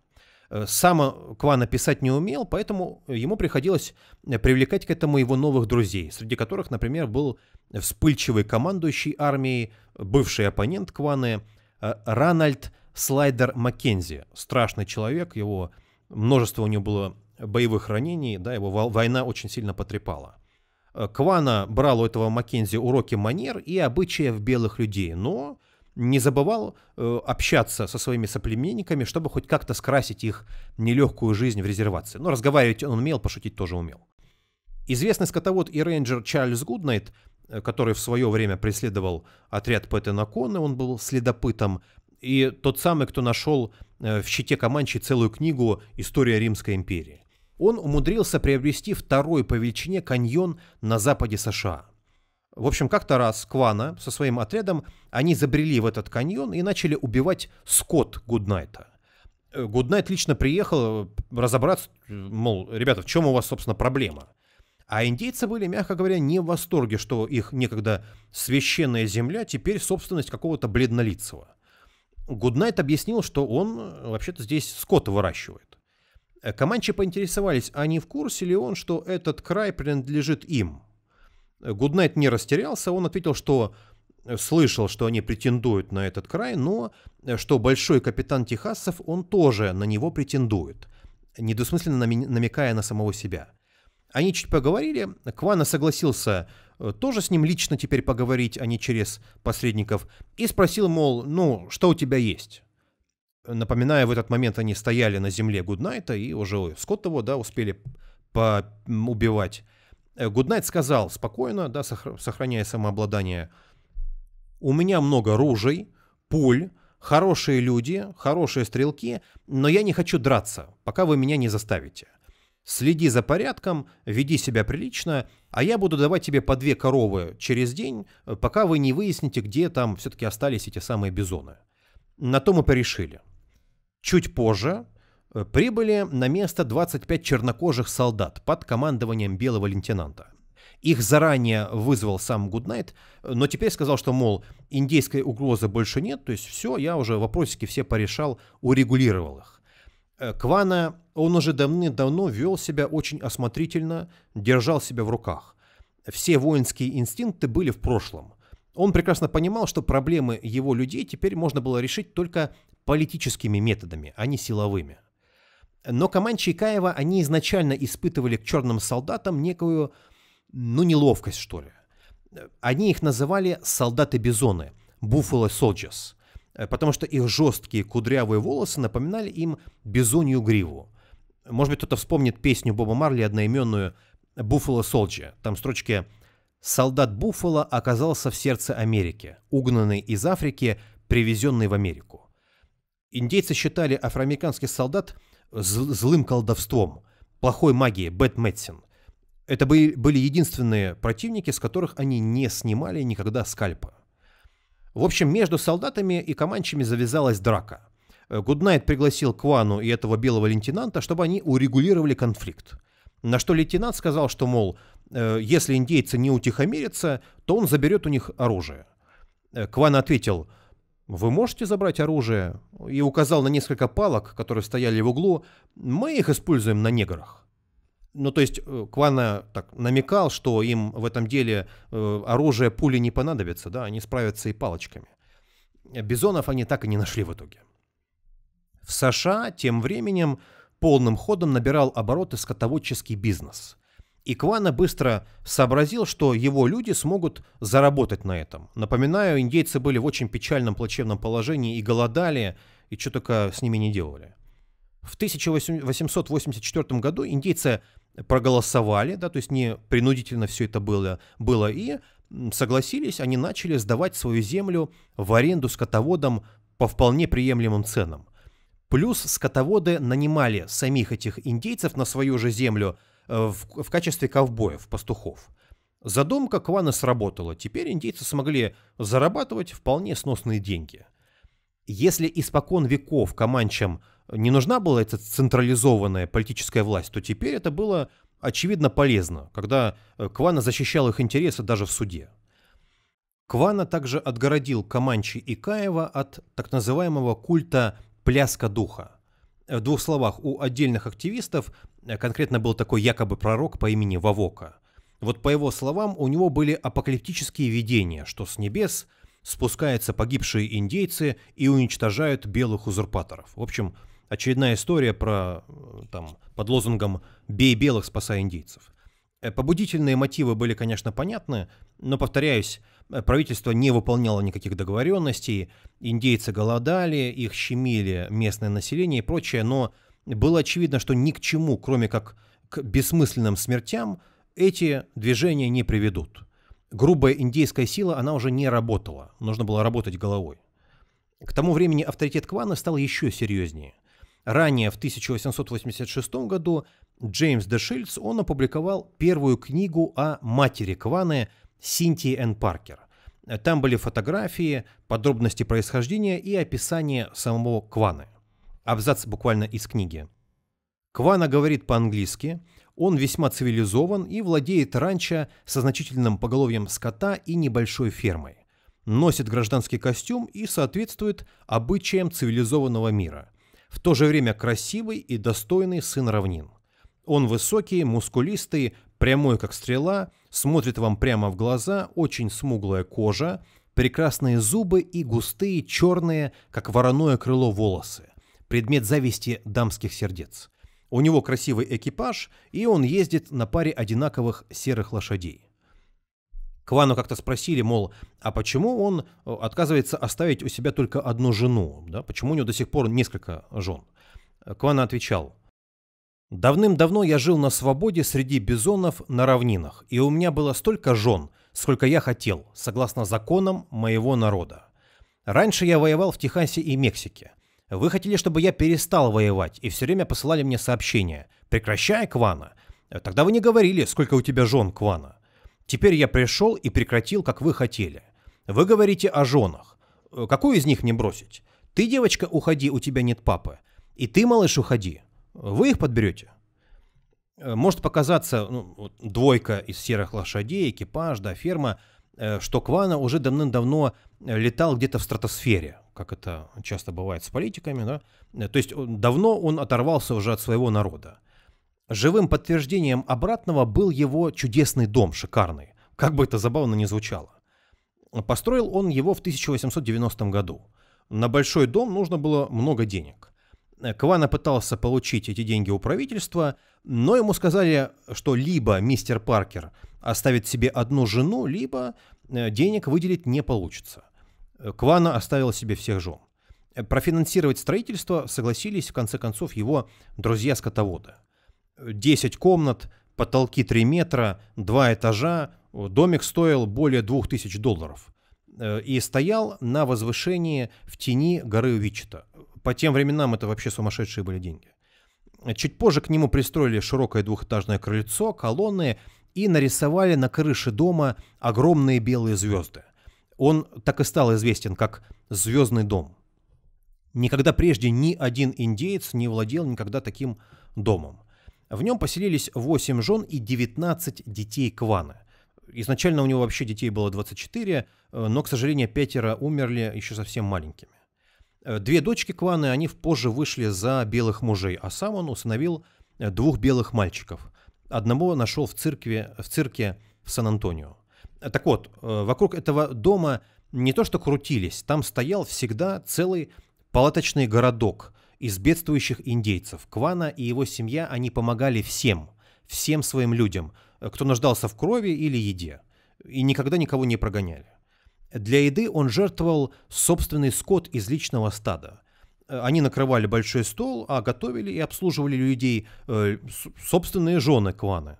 Э, сам Квана писать не умел, поэтому ему приходилось э, привлекать к этому его новых друзей, среди которых, например, был вспыльчивый командующий армией, бывший оппонент Кваны, э, Ранальд Слайдер Маккензи, страшный человек, его множество у него было боевых ранений, да, его война очень сильно потрепала. Э, Квана брал у этого Маккензи уроки манер и обычаев белых людей, но не забывал э, общаться со своими соплеменниками, чтобы хоть как-то скрасить их нелегкую жизнь в резервации. Но разговаривать он умел, пошутить тоже умел. Известный скотовод и рейнджер Чарльз Гуднайт, э, который в свое время преследовал отряд Пэттена Конны, он был следопытом, и тот самый, кто нашел э, в щите Каманчи целую книгу «История Римской империи». Он умудрился приобрести второй по величине каньон на западе США. В общем, как-то раз Квана со своим отрядом, они забрели в этот каньон и начали убивать скот Гуднайта. Э, Гуднайт лично приехал э, разобраться, мол, ребята, в чем у вас, собственно, проблема? А индейцы были, мягко говоря, не в восторге, что их некогда священная земля теперь собственность какого-то бледнолицего. Гуднайт объяснил, что он э, вообще-то здесь скот выращивает. Э, Команчи поинтересовались, а не в курсе ли он, что этот край принадлежит им. Э, Гуднайт не растерялся, он ответил, что слышал, что они претендуют на этот край, но что большой капитан Техасов, он тоже на него претендует, недосмысленно намекая на самого себя. Они чуть поговорили, Квана согласился э, тоже с ним лично теперь поговорить, а не через посредников, и спросил, мол, ну, что у тебя есть? Напоминаю, в этот момент они стояли на земле Гуднайта, и уже Скотт его, да, успели убивать. Э, Гуднайт сказал спокойно, да, сохраняя самообладание, «У меня много ружей, пуль, хорошие люди, хорошие стрелки, но я не хочу драться, пока вы меня не заставите. Следи за порядком, веди себя прилично, а я буду давать тебе по две коровы через день, пока вы не выясните, где там все-таки остались эти самые бизоны. На то мы порешили. Чуть позже э, прибыли на место 25 чернокожих солдат под командованием белого лейтенанта. Их заранее вызвал сам Гуднайт, но теперь сказал, что, мол, индейской угрозы больше нет, то есть все, я уже вопросики все порешал, урегулировал их. Э, Квана, он уже давным-давно вел себя очень осмотрительно, держал себя в руках. Все воинские инстинкты были в прошлом. Он прекрасно понимал, что проблемы его людей теперь можно было решить только политическими методами, а не силовыми. Но Каманчи и Каева, они изначально испытывали к черным солдатам некую, ну, неловкость, что ли. Э, они их называли «солдаты-бизоны» – «буффало soldiers». Э, потому что их жесткие кудрявые волосы напоминали им бизонью гриву. Может быть, кто-то вспомнит песню Боба Марли одноименную «Буффало Солджи». Там строчки «Солдат Буффало оказался в сердце Америки, угнанный из Африки, привезенный в Америку». Индейцы считали афроамериканских солдат злым колдовством, плохой магией, бэт медсин. Это были единственные противники, с которых они не снимали никогда скальпа. В общем, между солдатами и команчами завязалась драка. Э, Гуднайт пригласил Квану и этого белого лейтенанта, чтобы они урегулировали конфликт. На что лейтенант сказал, что, мол, э, если индейцы не утихомирятся, то он заберет у них оружие. Э, Кван ответил, «Вы можете забрать оружие?» и указал на несколько палок, которые стояли в углу. «Мы их используем на неграх» ну, то есть э, Квана так намекал, что им в этом деле э, оружие, пули не понадобится, да, они справятся и палочками. Бизонов они так и не нашли в итоге. В США тем временем полным ходом набирал обороты скотоводческий бизнес. И Квана быстро сообразил, что его люди смогут заработать на этом. Напоминаю, индейцы были в очень печальном плачевном положении и голодали, и что только с ними не делали. В 1884 году индейцы проголосовали, да, то есть не принудительно все это было, было и согласились, они начали сдавать свою землю в аренду скотоводам по вполне приемлемым ценам. Плюс скотоводы нанимали самих этих индейцев на свою же землю э, в, в качестве ковбоев, пастухов. Задумка Квана сработала, теперь индейцы смогли зарабатывать вполне сносные деньги. Если испокон веков команчам – не нужна была эта централизованная политическая власть, то теперь это было очевидно полезно, когда э, Квана защищал их интересы даже в суде. Квана также отгородил Каманчи и Каева от так называемого культа «пляска духа». Э, в двух словах, у отдельных активистов э, конкретно был такой якобы пророк по имени Вавока. Вот по его словам, у него были апокалиптические видения, что с небес спускаются погибшие индейцы и уничтожают белых узурпаторов. В общем, очередная история про э, там под лозунгом «бей белых, спасай индейцев». Э, побудительные мотивы были, конечно, понятны, но, повторяюсь, э, правительство не выполняло никаких договоренностей, индейцы голодали, их щемили местное население и прочее, но было очевидно, что ни к чему, кроме как к бессмысленным смертям, эти движения не приведут. Грубая индейская сила, она уже не работала, нужно было работать головой. К тому времени авторитет Квана стал еще серьезнее. Ранее, в 1886 году, Джеймс де Шильдс, он опубликовал первую книгу о матери Кваны Синтии Энн Паркер. Там были фотографии, подробности происхождения и описание самого Кваны. Абзац буквально из книги. Квана говорит по-английски, он весьма цивилизован и владеет ранчо со значительным поголовьем скота и небольшой фермой. Носит гражданский костюм и соответствует обычаям цивилизованного мира в то же время красивый и достойный сын равнин. Он высокий, мускулистый, прямой как стрела, смотрит вам прямо в глаза, очень смуглая кожа, прекрасные зубы и густые черные, как вороное крыло, волосы. Предмет зависти дамских сердец. У него красивый экипаж, и он ездит на паре одинаковых серых лошадей. Квану как-то спросили, мол, а почему он э, отказывается оставить у себя только одну жену? Да? Почему у него до сих пор несколько жен? Квана отвечал, «Давным-давно я жил на свободе среди бизонов на равнинах, и у меня было столько жен, сколько я хотел, согласно законам моего народа. Раньше я воевал в Техасе и Мексике. Вы хотели, чтобы я перестал воевать, и все время посылали мне сообщения. Прекращай, Квана. Тогда вы не говорили, сколько у тебя жен, Квана. Теперь я пришел и прекратил, как вы хотели. Вы говорите о женах. Э, какую из них не бросить? Ты, девочка, уходи, у тебя нет папы. И ты, малыш, уходи. Вы их подберете? Э, может показаться ну, двойка из серых лошадей, экипаж, да, ферма, э, что Квана уже давным-давно летал где-то в стратосфере, как это часто бывает с политиками, да? То есть давно он оторвался уже от своего народа. Живым подтверждением обратного был его чудесный дом, шикарный. Как бы это забавно ни звучало. Построил он его в 1890 году. На большой дом нужно было много денег. Квана пытался получить эти деньги у правительства, но ему сказали, что либо мистер Паркер оставит себе одну жену, либо э, денег выделить не получится. Квана оставил себе всех жен. Профинансировать строительство согласились, в конце концов, его друзья-скотоводы. 10 комнат, потолки 3 метра, 2 этажа. Домик стоил более 2000 долларов э, и стоял на возвышении в тени горы Вичета. По тем временам это вообще сумасшедшие были деньги. Чуть позже к нему пристроили широкое двухэтажное крыльцо, колонны и нарисовали на крыше дома огромные белые звезды. Он так и стал известен как «Звездный дом». Никогда прежде ни один индеец не владел никогда таким домом. В нем поселились 8 жен и 19 детей Квана. Изначально у него вообще детей было 24, э, но, к сожалению, пятеро умерли еще совсем маленькими. Э, две дочки Кваны, они позже вышли за белых мужей, а сам он усыновил э, двух белых мальчиков. Одного нашел в, церкви, в цирке в Сан-Антонио. Так вот, вокруг этого дома не то что крутились, там стоял всегда целый палаточный городок, из бедствующих индейцев. Квана и его семья, они помогали всем, всем своим людям, э, кто нуждался в крови или еде, и никогда никого не прогоняли. Для еды он жертвовал собственный скот из личного стада. Э, они накрывали большой стол, а готовили и обслуживали людей э, собственные жены Кваны.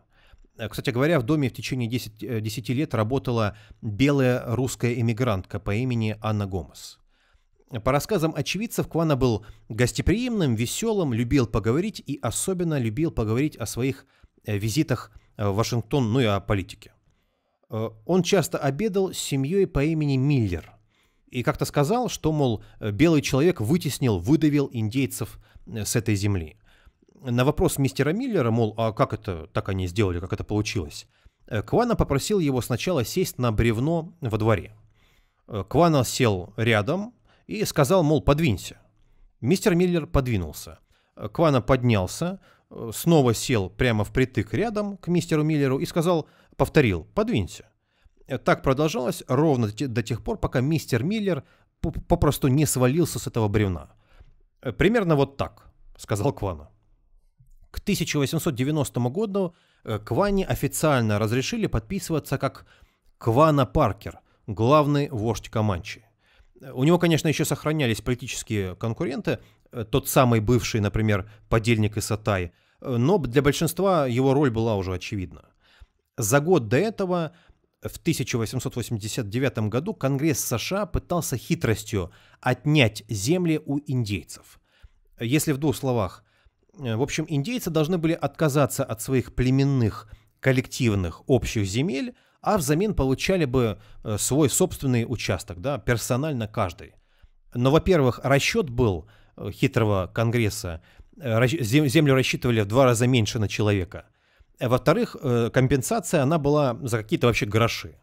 Кстати говоря, в доме в течение 10, 10 лет работала белая русская эмигрантка по имени Анна Гомес. По рассказам очевидцев, Квана был гостеприимным, веселым, любил поговорить и особенно любил поговорить о своих э, визитах э, в Вашингтон, ну и о политике. Э, он часто обедал с семьей по имени Миллер и как-то сказал, что, мол, белый человек вытеснил, выдавил индейцев с этой земли. На вопрос мистера Миллера, мол, а как это так они сделали, как это получилось, Квана попросил его сначала сесть на бревно во дворе. Квана сел рядом, и сказал, мол, подвинься. Мистер Миллер подвинулся. Квана поднялся, снова сел прямо впритык рядом к мистеру Миллеру и сказал, повторил, подвинься. Так продолжалось ровно до тех пор, пока мистер Миллер попросту не свалился с этого бревна. Примерно вот так, сказал Квана. К 1890 году э, Кване официально разрешили подписываться как Квана Паркер, главный вождь Команчи. У него, конечно, еще сохранялись политические конкуренты, э, тот самый бывший, например, подельник Исатай, э, но для большинства его роль была уже очевидна. За год до этого, в 1889 году, Конгресс США пытался хитростью отнять земли у индейцев. Если в двух словах, э, в общем, индейцы должны были отказаться от своих племенных коллективных общих земель а взамен получали бы э, свой собственный участок, да, персонально каждый. Но, во-первых, расчет был э, хитрого Конгресса, э, землю рассчитывали в два раза меньше на человека. Во-вторых, компенсация, она была за какие-то вообще гроши.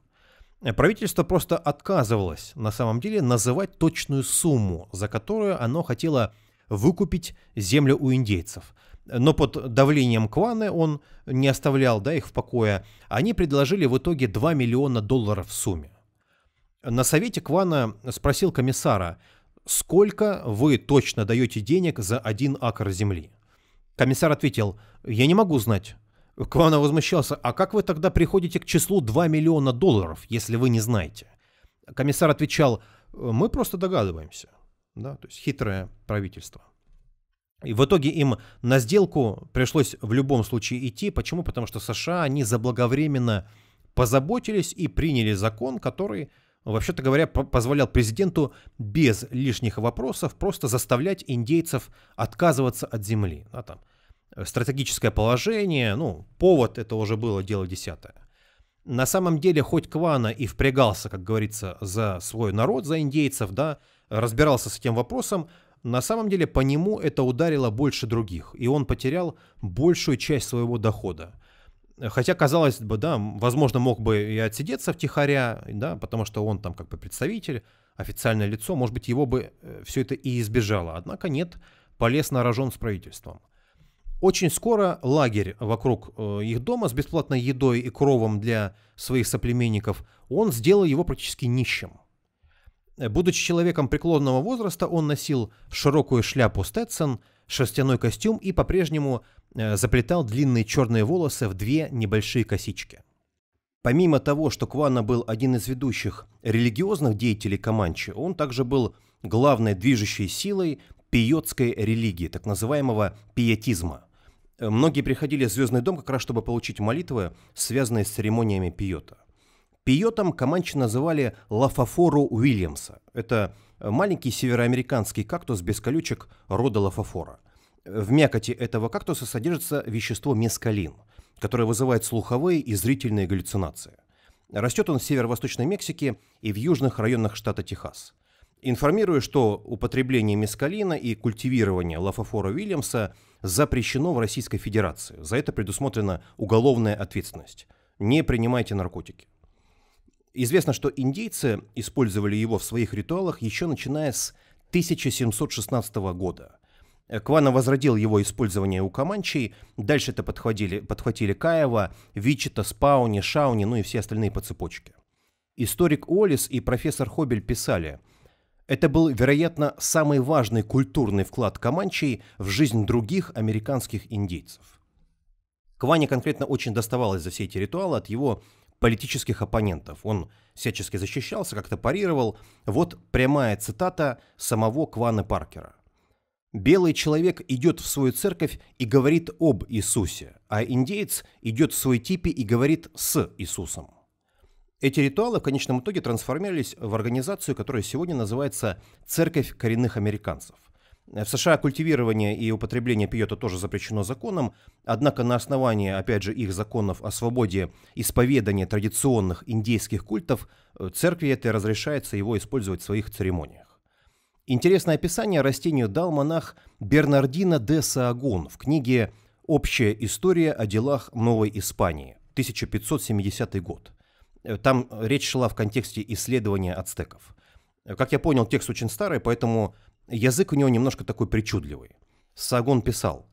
Правительство просто отказывалось на самом деле называть точную сумму, за которую оно хотело выкупить землю у индейцев – но под давлением Кваны он не оставлял да, их в покое, они предложили в итоге 2 миллиона долларов в сумме. На совете Квана спросил комиссара, сколько вы точно даете денег за один акр земли? Комиссар ответил, я не могу знать. Квана возмущался, а как вы тогда приходите к числу 2 миллиона долларов, если вы не знаете? Комиссар отвечал, мы просто догадываемся. Да, то есть хитрое правительство. И в итоге им на сделку пришлось в любом случае идти. Почему? Потому что США, они заблаговременно позаботились и приняли закон, который, вообще-то говоря, позволял президенту без лишних вопросов просто заставлять индейцев отказываться от земли. А там э, стратегическое положение, ну, повод это уже было дело десятое. На самом деле, хоть Квана и впрягался, как говорится, за свой народ, за индейцев, да, разбирался с этим вопросом, на самом деле по нему это ударило больше других, и он потерял большую часть своего дохода. Хотя, казалось бы, да, возможно, мог бы и отсидеться втихаря, да, потому что он там как бы представитель, официальное лицо, может быть, его бы э, все это и избежало. Однако нет, полез на рожон с правительством. Очень скоро лагерь вокруг э, их дома с бесплатной едой и кровом для своих соплеменников, он сделал его практически нищим. Э, будучи человеком преклонного возраста, он носил широкую шляпу Стэдсон, шерстяной костюм и по-прежнему э, заплетал длинные черные волосы в две небольшие косички. Помимо того, что Квана был один из ведущих религиозных деятелей Каманчи, он также был главной движущей силой пиотской религии, так называемого пиетизма. Э, многие приходили в Звездный дом как раз, чтобы получить молитвы, связанные с церемониями пиота. Пиотом команчи называли лафофору Уильямса. Это э, маленький североамериканский кактус без колючек рода лафофора. В мякоти этого кактуса содержится вещество мескалин, которое вызывает слуховые и зрительные галлюцинации. Растет он в северо-восточной Мексике и в южных районах штата Техас. Информирую, что употребление мескалина и культивирование лафофора Уильямса запрещено в Российской Федерации. За это предусмотрена уголовная ответственность. Не принимайте наркотики. Известно, что индейцы использовали его в своих ритуалах еще начиная с 1716 года. Э, Квана возродил его использование у Каманчей, дальше это подхватили, подхватили Каева, Вичита, Спауни, Шауни, ну и все остальные по цепочке. Историк Олис и профессор Хобель писали, это был, вероятно, самый важный культурный вклад Каманчей в жизнь других американских индейцев. Кване конкретно очень доставалось за все эти ритуалы от его политических оппонентов. Он всячески защищался, как-то парировал. Вот прямая цитата самого Квана Паркера. «Белый человек идет в свою церковь и говорит об Иисусе, а индеец идет в свой типе и говорит с Иисусом». Эти ритуалы в конечном итоге трансформировались в организацию, которая сегодня называется «Церковь коренных американцев». В США культивирование и употребление пиота тоже запрещено законом, однако на основании, опять же, их законов о свободе исповедания традиционных индейских культов, э, церкви это разрешается его использовать в своих церемониях. Интересное описание растению дал монах Бернардино де Саагон в книге «Общая история о делах Новой Испании», 1570 год. Э, там э, речь шла в контексте исследования ацтеков – как я понял, текст очень старый, поэтому Язык у него немножко такой причудливый. Сагон писал.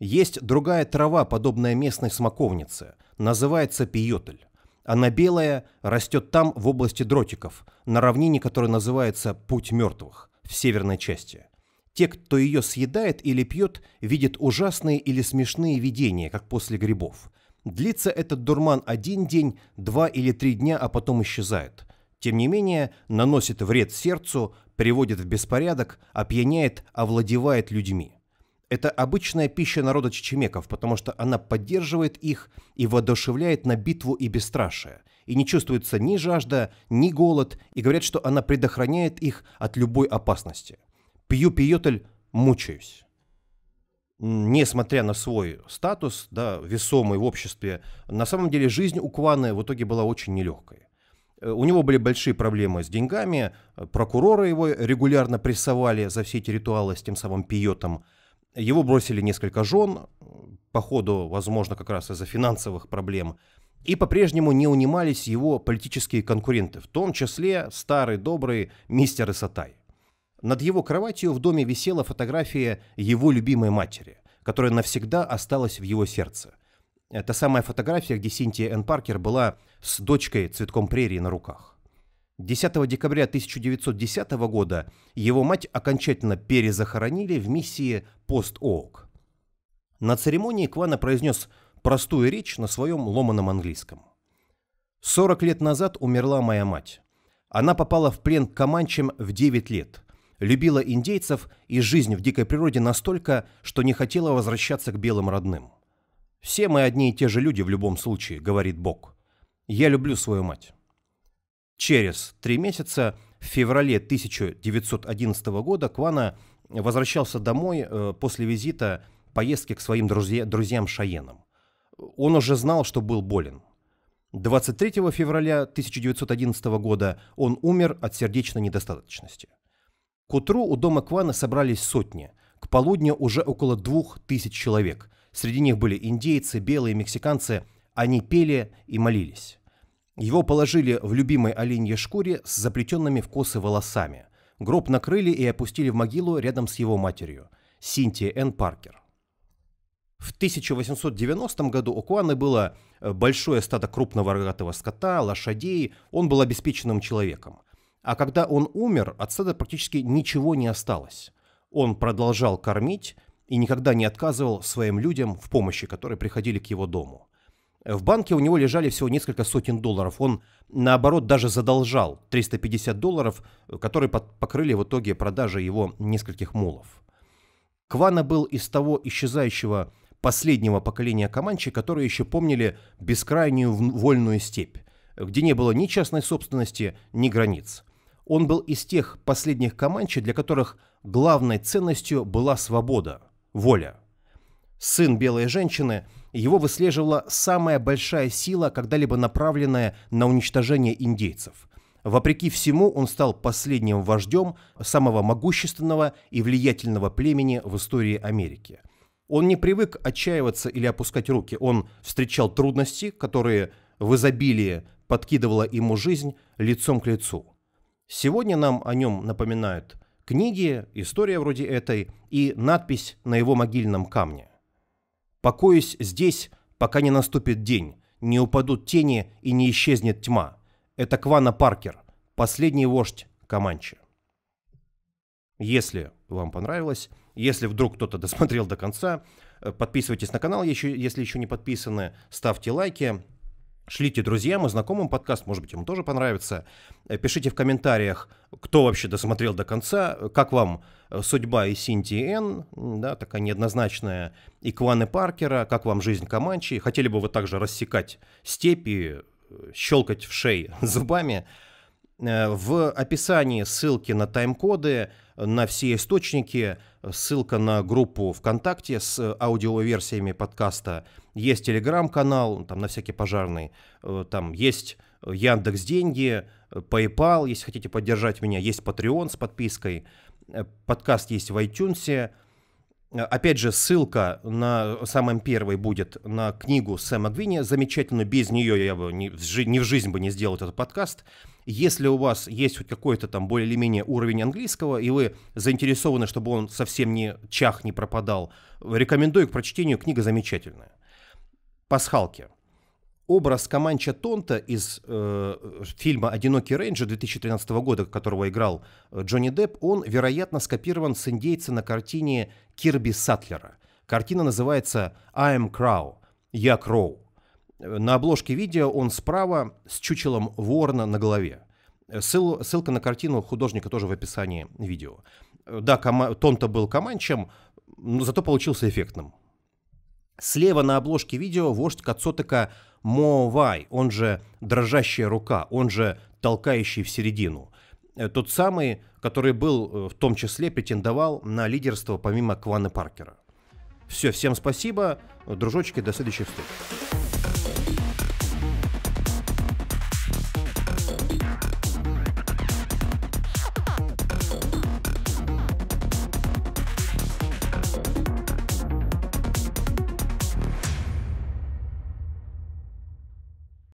«Есть другая трава, подобная местной смоковнице, называется пиотль. Она белая, растет там, в области дротиков, на равнине, которая называется Путь мертвых, в северной части. Те, кто ее съедает или пьет, видят ужасные или смешные видения, как после грибов. Длится этот дурман один день, два или три дня, а потом исчезает. Тем не менее, наносит вред сердцу, приводит в беспорядок, опьяняет, овладевает людьми. Это обычная пища народа чечемеков, потому что она поддерживает их и воодушевляет на битву и бесстрашие. И не чувствуется ни жажда, ни голод, и говорят, что она предохраняет их от любой опасности. Пью пиотель, мучаюсь несмотря на свой статус, да, весомый в обществе, на самом деле жизнь у Кваны в итоге была очень нелегкой. Э, у него были большие проблемы с деньгами, э, прокуроры его регулярно прессовали за все эти ритуалы с тем самым пиотом. Его бросили несколько жен, по ходу, возможно, как раз из-за финансовых проблем. И по-прежнему не унимались его политические конкуренты, в том числе старый добрый мистер Исатай. Над его кроватью в доме висела фотография его любимой матери, которая навсегда осталась в его сердце та самая фотография, где Синтия Энн Паркер была с дочкой цветком прерии на руках. 10 декабря 1910 года его мать окончательно перезахоронили в миссии Пост-Оук. На церемонии Квана произнес простую речь на своем ломаном английском. «40 лет назад умерла моя мать. Она попала в плен к команчам в 9 лет, любила индейцев и жизнь в дикой природе настолько, что не хотела возвращаться к белым родным. Все мы одни и те же люди в любом случае, говорит Бог. Я люблю свою мать. Через три месяца, в феврале 1911 года, Квана возвращался домой э, после визита поездки к своим друзья, друзьям Шаенам. Он уже знал, что был болен. 23 февраля 1911 года он умер от сердечной недостаточности. К утру у дома Квана собрались сотни, к полудню уже около двух тысяч человек – Среди них были индейцы, белые, мексиканцы. Они пели и молились. Его положили в любимой оленьей шкуре с заплетенными в косы волосами. Гроб накрыли и опустили в могилу рядом с его матерью, Синтия Энн Паркер. В 1890 году у Куаны было э, большое стадо крупного рогатого скота, лошадей, он был обеспеченным человеком. А когда он умер, от стада практически ничего не осталось. Он продолжал кормить, и никогда не отказывал своим людям в помощи, которые приходили к его дому. В банке у него лежали всего несколько сотен долларов. Он, наоборот, даже задолжал 350 долларов, которые покрыли в итоге продажи его нескольких мулов. Квана был из того исчезающего последнего поколения команчи, которые еще помнили бескрайнюю вольную степь, где не было ни частной собственности, ни границ. Он был из тех последних команчи, для которых главной ценностью была свобода – воля. Сын белой женщины, его выслеживала самая большая сила, когда-либо направленная на уничтожение индейцев. Вопреки всему, он стал последним вождем самого могущественного и влиятельного племени в истории Америки. Он не привык отчаиваться или опускать руки, он встречал трудности, которые в изобилии подкидывала ему жизнь лицом к лицу. Сегодня нам о нем напоминают книги, история вроде этой и надпись на его могильном камне. «Покоюсь здесь, пока не наступит день, не упадут тени и не исчезнет тьма. Это Квана Паркер, последний вождь Каманчи». Если вам понравилось, если вдруг кто-то досмотрел до конца, э, подписывайтесь на канал, если еще не подписаны, ставьте лайки, Шлите друзьям и знакомым подкаст, может быть, ему тоже понравится. Э, пишите в комментариях, кто вообще досмотрел до конца, как вам э, судьба и Синти Н, да, такая неоднозначная, и Кваны Паркера, как вам жизнь Каманчи. Хотели бы вы также рассекать степи, э, щелкать в шее зубами. Э, в описании ссылки на тайм-коды, на все источники, ссылка на группу ВКонтакте с аудиоверсиями подкаста. Есть телеграм-канал, ну, там на всякий пожарный. Э, там есть Яндекс Деньги, PayPal, если хотите поддержать меня. Есть Patreon с подпиской. Э, подкаст есть в iTunes. Опять же, ссылка на самом первой будет на книгу Сэма Гвини, замечательную, без нее я бы ни, ни в жизнь бы не сделал этот подкаст. Если у вас есть хоть какой-то там более или менее уровень английского, и вы заинтересованы, чтобы он совсем не чах, не пропадал, рекомендую к прочтению, книга замечательная. Пасхалки. Образ Команча Тонта из э, фильма «Одинокий рейнджер» 2013 года, которого играл э, Джонни Депп, он, вероятно, скопирован с индейца на картине Кирби Сатлера. Картина называется «I am Crow», «Я Кроу». На обложке видео он справа с чучелом ворона на голове. Ссыл, ссылка на картину художника тоже в описании видео. Да, кома- то был команчем, но зато получился эффектным. Слева на обложке видео вождь Кацотека Мовай, он же дрожащая рука, он же толкающий в середину. Э, тот самый, который был э, в том числе претендовал на лидерство помимо Квана Паркера. Все, всем спасибо, дружочки, до следующих встреч.